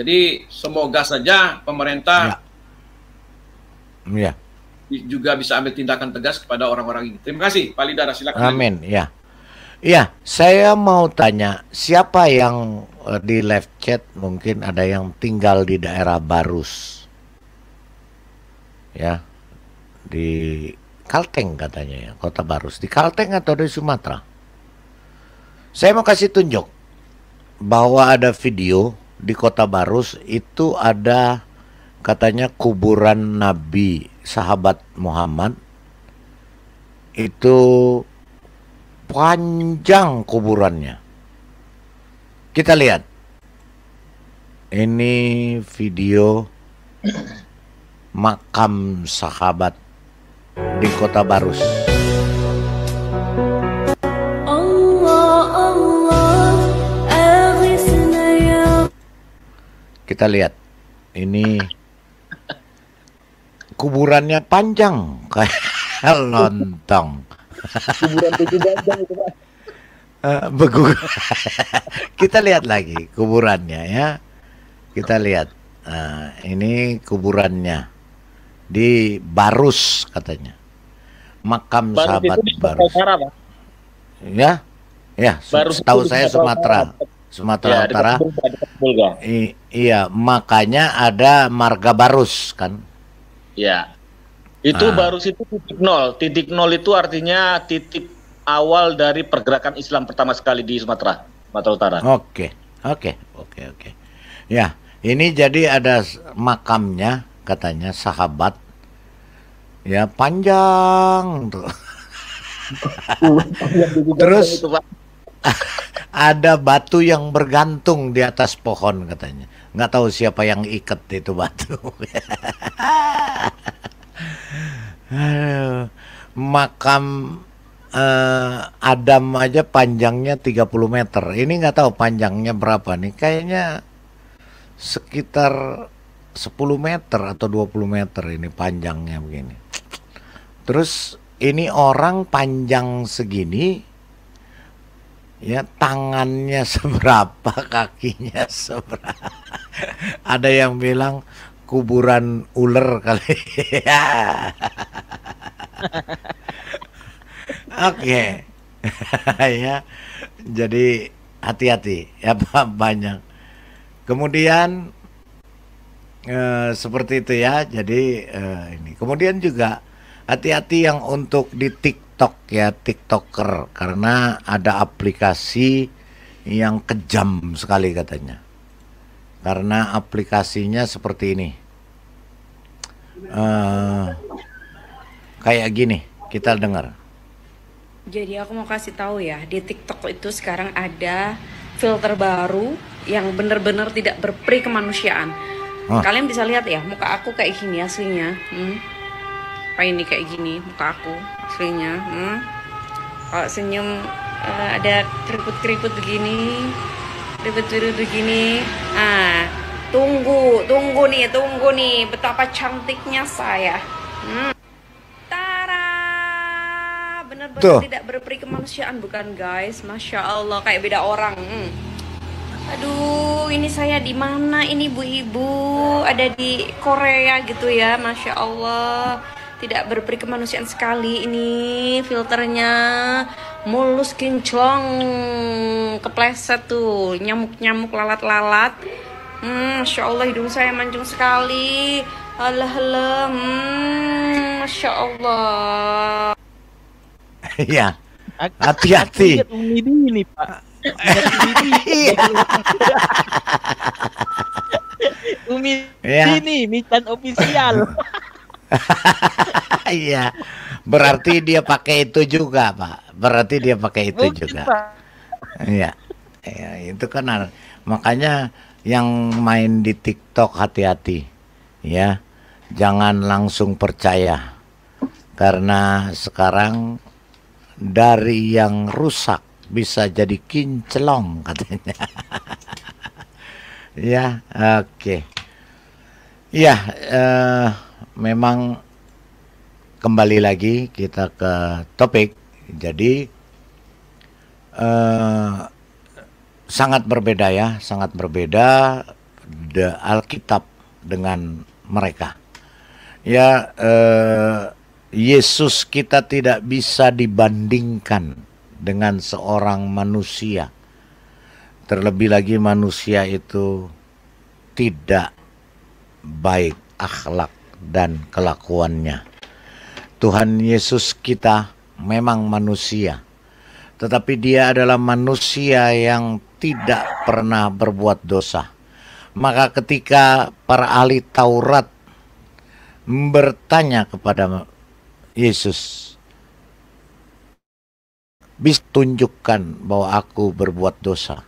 Jadi semoga saja pemerintah ya. ya. juga bisa ambil tindakan tegas kepada orang-orang ini. Terima kasih, Pak Lidara. Silakan. Amin. Ya. Ya saya mau tanya siapa yang eh, di live chat mungkin ada yang tinggal di daerah Barus. Ya. Di Kalteng katanya ya, Kota Barus. Di Kalteng atau di Sumatera? Saya mau kasih tunjuk bahwa ada video di Kota Barus itu ada katanya kuburan Nabi sahabat Muhammad itu panjang kuburannya. Kita lihat. Ini video makam sahabat di Kota Barus. Ya. Kita lihat. Ini kuburannya panjang kayak lontong kuburan tujuh gajah itu pak uh, kita lihat lagi kuburannya ya kita lihat uh, ini kuburannya di Barus katanya makam Barus sahabat itu Barus Utara, ya ya Barus tahu saya Sumatera Sumatera Utara ya, iya makanya ada marga Barus kan ya itu ah. baru situ titik nol. Titik nol itu artinya titik awal dari pergerakan Islam pertama sekali di Sumatera, Sumatera Utara. Oke, oke, oke, oke. Ya, ini jadi ada makamnya katanya sahabat. Ya panjang tuh. Gitu. Terus ada batu yang bergantung di atas pohon katanya. Nggak tahu siapa yang ikat itu batu. makam uh, Adam aja panjangnya 30 meter. Ini nggak tahu panjangnya berapa nih. Kayaknya sekitar 10 meter atau 20 meter ini panjangnya begini. Terus ini orang panjang segini ya tangannya seberapa kakinya seberapa ada yang bilang kuburan ular kali. Oke. ya. Jadi hati-hati ya banyak. Kemudian eh, seperti itu ya. Jadi eh, ini. Kemudian juga hati-hati yang untuk di TikTok ya, TikToker karena ada aplikasi yang kejam sekali katanya. Karena aplikasinya seperti ini. Eh, kayak gini kita dengar jadi aku mau kasih tahu ya di TikTok itu sekarang ada filter baru yang benar-benar tidak berperi kemanusiaan huh? kalian bisa lihat ya muka aku kayak gini aslinya hmm? kayak ini kayak gini muka aku aslinya hmm? kalau senyum uh, ada keriput-keriput begini keriput keriput begini ah Tunggu, tunggu nih, tunggu nih betapa cantiknya saya. Hmm. Tara, benar-benar tidak berperi kemanusiaan bukan guys? Masya Allah kayak beda orang. Hmm. Aduh, ini saya di mana ini Bu Ibu? Ada di Korea gitu ya, masya Allah. Tidak berperi kemanusiaan sekali ini filternya mulus kinclong kepleset tuh nyamuk-nyamuk lalat-lalat Hmm, Masya Allah hidung saya mancung sekali. Alah, alah. Hmm, Masya Allah. Iya. Hati-hati. ini, Pak. Umi ya. ini iya. iya. Mitan official. Iya. Berarti dia pakai itu juga, Pak. Berarti dia pakai itu Mungkin, juga. Iya. Ya, itu kan makanya yang main di TikTok hati-hati ya. Jangan langsung percaya. Karena sekarang dari yang rusak bisa jadi kinclong katanya. ya, oke. Okay. Ya, uh, memang kembali lagi kita ke topik. Jadi uh, sangat berbeda ya, sangat berbeda the Alkitab dengan mereka. Ya, eh, Yesus kita tidak bisa dibandingkan dengan seorang manusia. Terlebih lagi manusia itu tidak baik akhlak dan kelakuannya. Tuhan Yesus kita memang manusia, tetapi dia adalah manusia yang tidak pernah berbuat dosa. Maka ketika para ahli Taurat bertanya kepada Yesus, bisa tunjukkan bahwa aku berbuat dosa.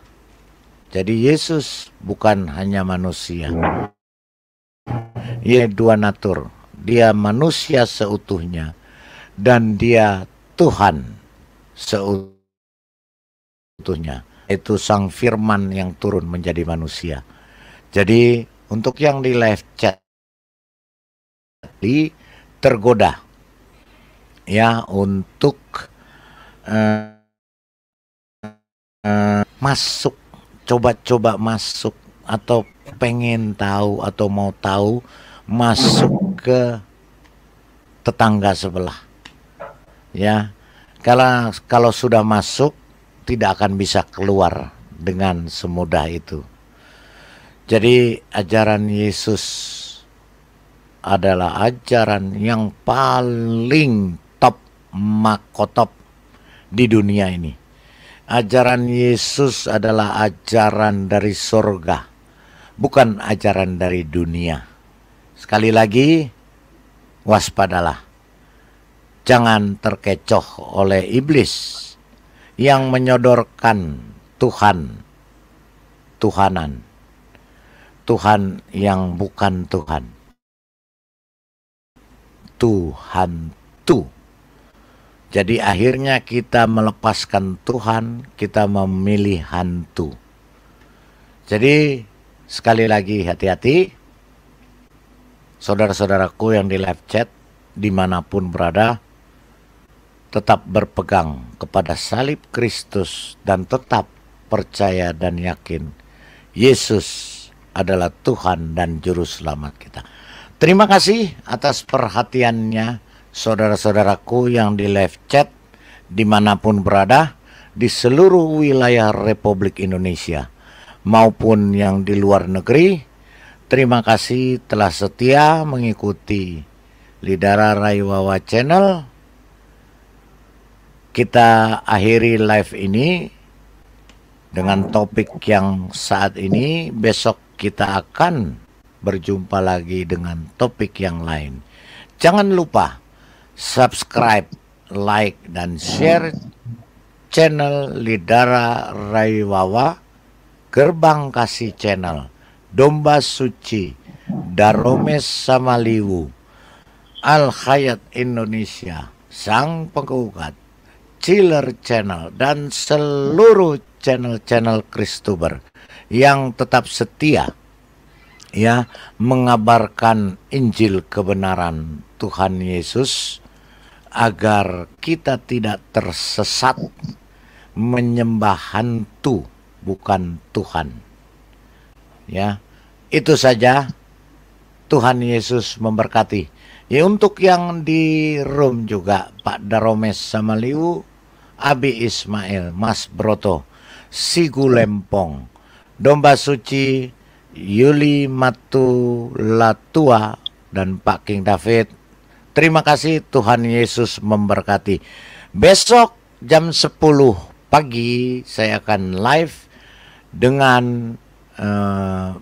Jadi Yesus bukan hanya manusia. Ia dua natur. Dia manusia seutuhnya dan dia Tuhan seutuhnya itu sang firman yang turun menjadi manusia. Jadi untuk yang di live chat di tergoda ya untuk uh, uh, masuk coba-coba masuk atau pengen tahu atau mau tahu masuk ke tetangga sebelah ya kalau kalau sudah masuk tidak akan bisa keluar dengan semudah itu. Jadi ajaran Yesus adalah ajaran yang paling top makotop di dunia ini. Ajaran Yesus adalah ajaran dari surga, bukan ajaran dari dunia. Sekali lagi, waspadalah. Jangan terkecoh oleh iblis yang menyodorkan Tuhan, Tuhanan, Tuhan yang bukan Tuhan. Tuhan tu. Jadi akhirnya kita melepaskan Tuhan, kita memilih hantu. Jadi sekali lagi hati-hati. Saudara-saudaraku yang di live chat dimanapun berada, tetap berpegang kepada salib Kristus dan tetap percaya dan yakin Yesus adalah Tuhan dan Juru Selamat kita. Terima kasih atas perhatiannya saudara-saudaraku yang di live chat dimanapun berada di seluruh wilayah Republik Indonesia maupun yang di luar negeri. Terima kasih telah setia mengikuti Lidara Rayuwawa Channel kita akhiri live ini dengan topik yang saat ini besok kita akan berjumpa lagi dengan topik yang lain. Jangan lupa subscribe, like dan share channel Lidara Raiwawa Gerbang Kasih Channel Domba Suci Daromes Samaliwu Al Hayat Indonesia Sang Penggugat Chiller Channel dan seluruh channel-channel Kristuber yang tetap setia ya mengabarkan Injil kebenaran Tuhan Yesus agar kita tidak tersesat menyembah hantu bukan Tuhan. Ya, itu saja. Tuhan Yesus memberkati. Ya untuk yang di room juga Pak Daromes sama Liu Abi Ismail, Mas Broto, Sigu Lempong, Domba Suci, Yuli Matu Latua, dan Pak King David. Terima kasih Tuhan Yesus memberkati. Besok jam 10 pagi saya akan live dengan uh,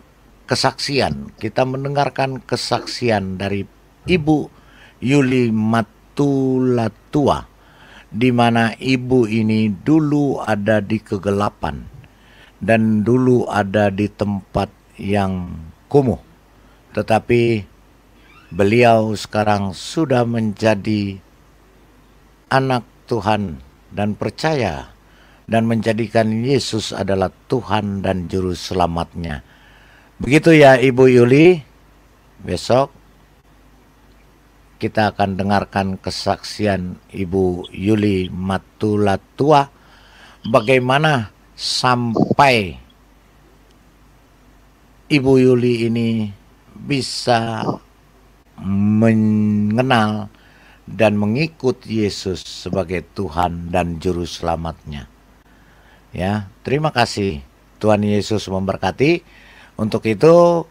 kesaksian. Kita mendengarkan kesaksian dari Ibu Yuli Matulatua di mana ibu ini dulu ada di kegelapan dan dulu ada di tempat yang kumuh. Tetapi beliau sekarang sudah menjadi anak Tuhan dan percaya dan menjadikan Yesus adalah Tuhan dan juru selamatnya. Begitu ya Ibu Yuli. Besok kita akan dengarkan kesaksian Ibu Yuli Matulatua bagaimana sampai Ibu Yuli ini bisa mengenal dan mengikut Yesus sebagai Tuhan dan juru selamatnya. Ya, terima kasih. Tuhan Yesus memberkati. Untuk itu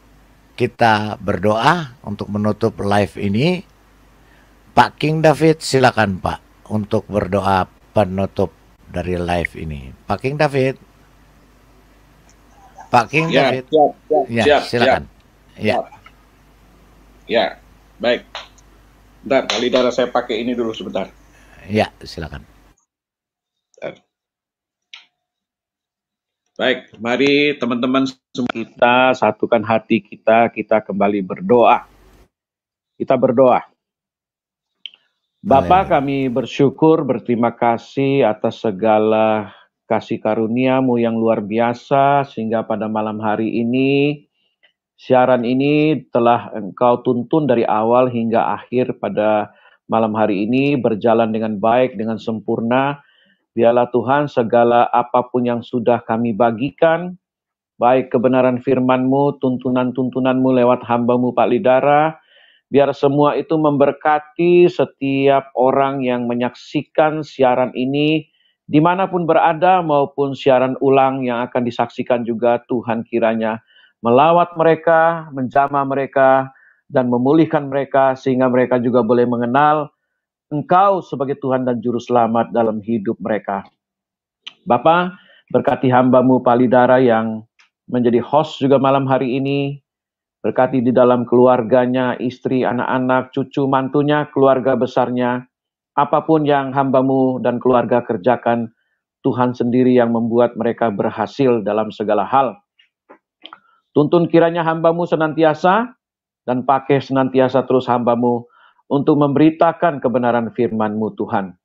kita berdoa untuk menutup live ini. Pak King David, silakan Pak untuk berdoa penutup dari live ini. Pak King David. Pak King ya, David. Ya, ya, ya, siap, siap, ya, siap, silakan. Siap. Ya. Ya, baik. Bentar, kali darah saya pakai ini dulu sebentar. Ya, silakan. Bentar. Baik, mari teman-teman semua kita satukan hati kita, kita kembali berdoa. Kita berdoa. Bapak kami bersyukur, berterima kasih atas segala kasih karuniamu yang luar biasa sehingga pada malam hari ini siaran ini telah engkau tuntun dari awal hingga akhir pada malam hari ini berjalan dengan baik, dengan sempurna. Biarlah Tuhan segala apapun yang sudah kami bagikan, baik kebenaran FirmanMu, tuntunan tuntunanmu lewat hambamu Pak Lidara, Biar semua itu memberkati setiap orang yang menyaksikan siaran ini, dimanapun berada maupun siaran ulang yang akan disaksikan juga Tuhan kiranya melawat mereka, menjama mereka, dan memulihkan mereka sehingga mereka juga boleh mengenal Engkau sebagai Tuhan dan Juru Selamat dalam hidup mereka. Bapak, berkati hambamu Palidara yang menjadi host juga malam hari ini, Berkati di dalam keluarganya, istri, anak-anak, cucu, mantunya, keluarga besarnya. Apapun yang hambamu dan keluarga kerjakan, Tuhan sendiri yang membuat mereka berhasil dalam segala hal. Tuntun kiranya hambamu senantiasa dan pakai senantiasa terus hambamu untuk memberitakan kebenaran FirmanMu Tuhan.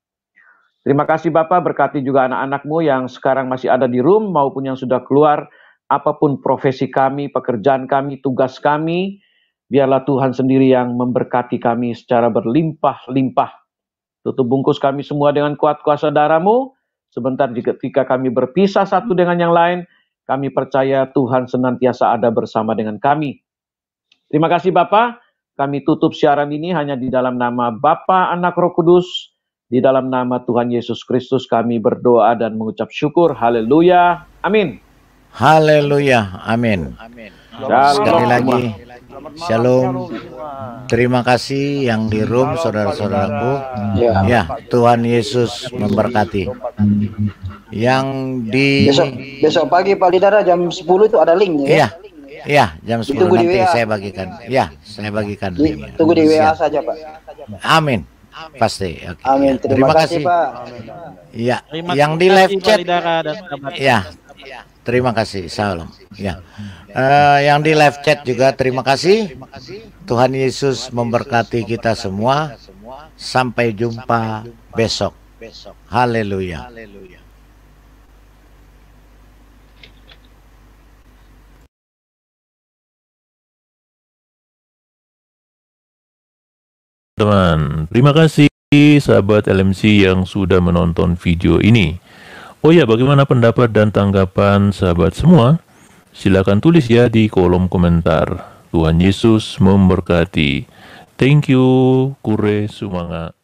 Terima kasih Bapak berkati juga anak-anakmu yang sekarang masih ada di room maupun yang sudah keluar apapun profesi kami, pekerjaan kami, tugas kami, biarlah Tuhan sendiri yang memberkati kami secara berlimpah-limpah. Tutup bungkus kami semua dengan kuat kuasa daramu. Sebentar ketika kami berpisah satu dengan yang lain, kami percaya Tuhan senantiasa ada bersama dengan kami. Terima kasih Bapak. Kami tutup siaran ini hanya di dalam nama Bapa, Anak, Roh Kudus. Di dalam nama Tuhan Yesus Kristus kami berdoa dan mengucap syukur. Haleluya. Amin. Haleluya. Amin. Sekali lagi, shalom. Terima kasih yang di room saudara-saudaraku. Ya. ya, Tuhan Yesus memberkati. Yang di besok, besok pagi Pak Lidara jam 10 itu ada linknya. Iya. Iya, jam 10 nanti saya bagikan. Ya, saya bagikan linknya. Tunggu di WA ya. saja, Pak. Amin. Pasti. Okay. Amin. Ya. Terima, Terima kasih, Pak. Iya. Ya, Terima yang di live chat. Ya, Ya. Terima kasih, salam. Ya, uh, yang di live chat juga terima kasih. Tuhan Yesus memberkati kita semua. Sampai jumpa besok. Haleluya. Teman, terima kasih sahabat LMC yang sudah menonton video ini. Oh ya, bagaimana pendapat dan tanggapan sahabat semua? Silakan tulis ya di kolom komentar. Tuhan Yesus memberkati. Thank you, Kure semangat.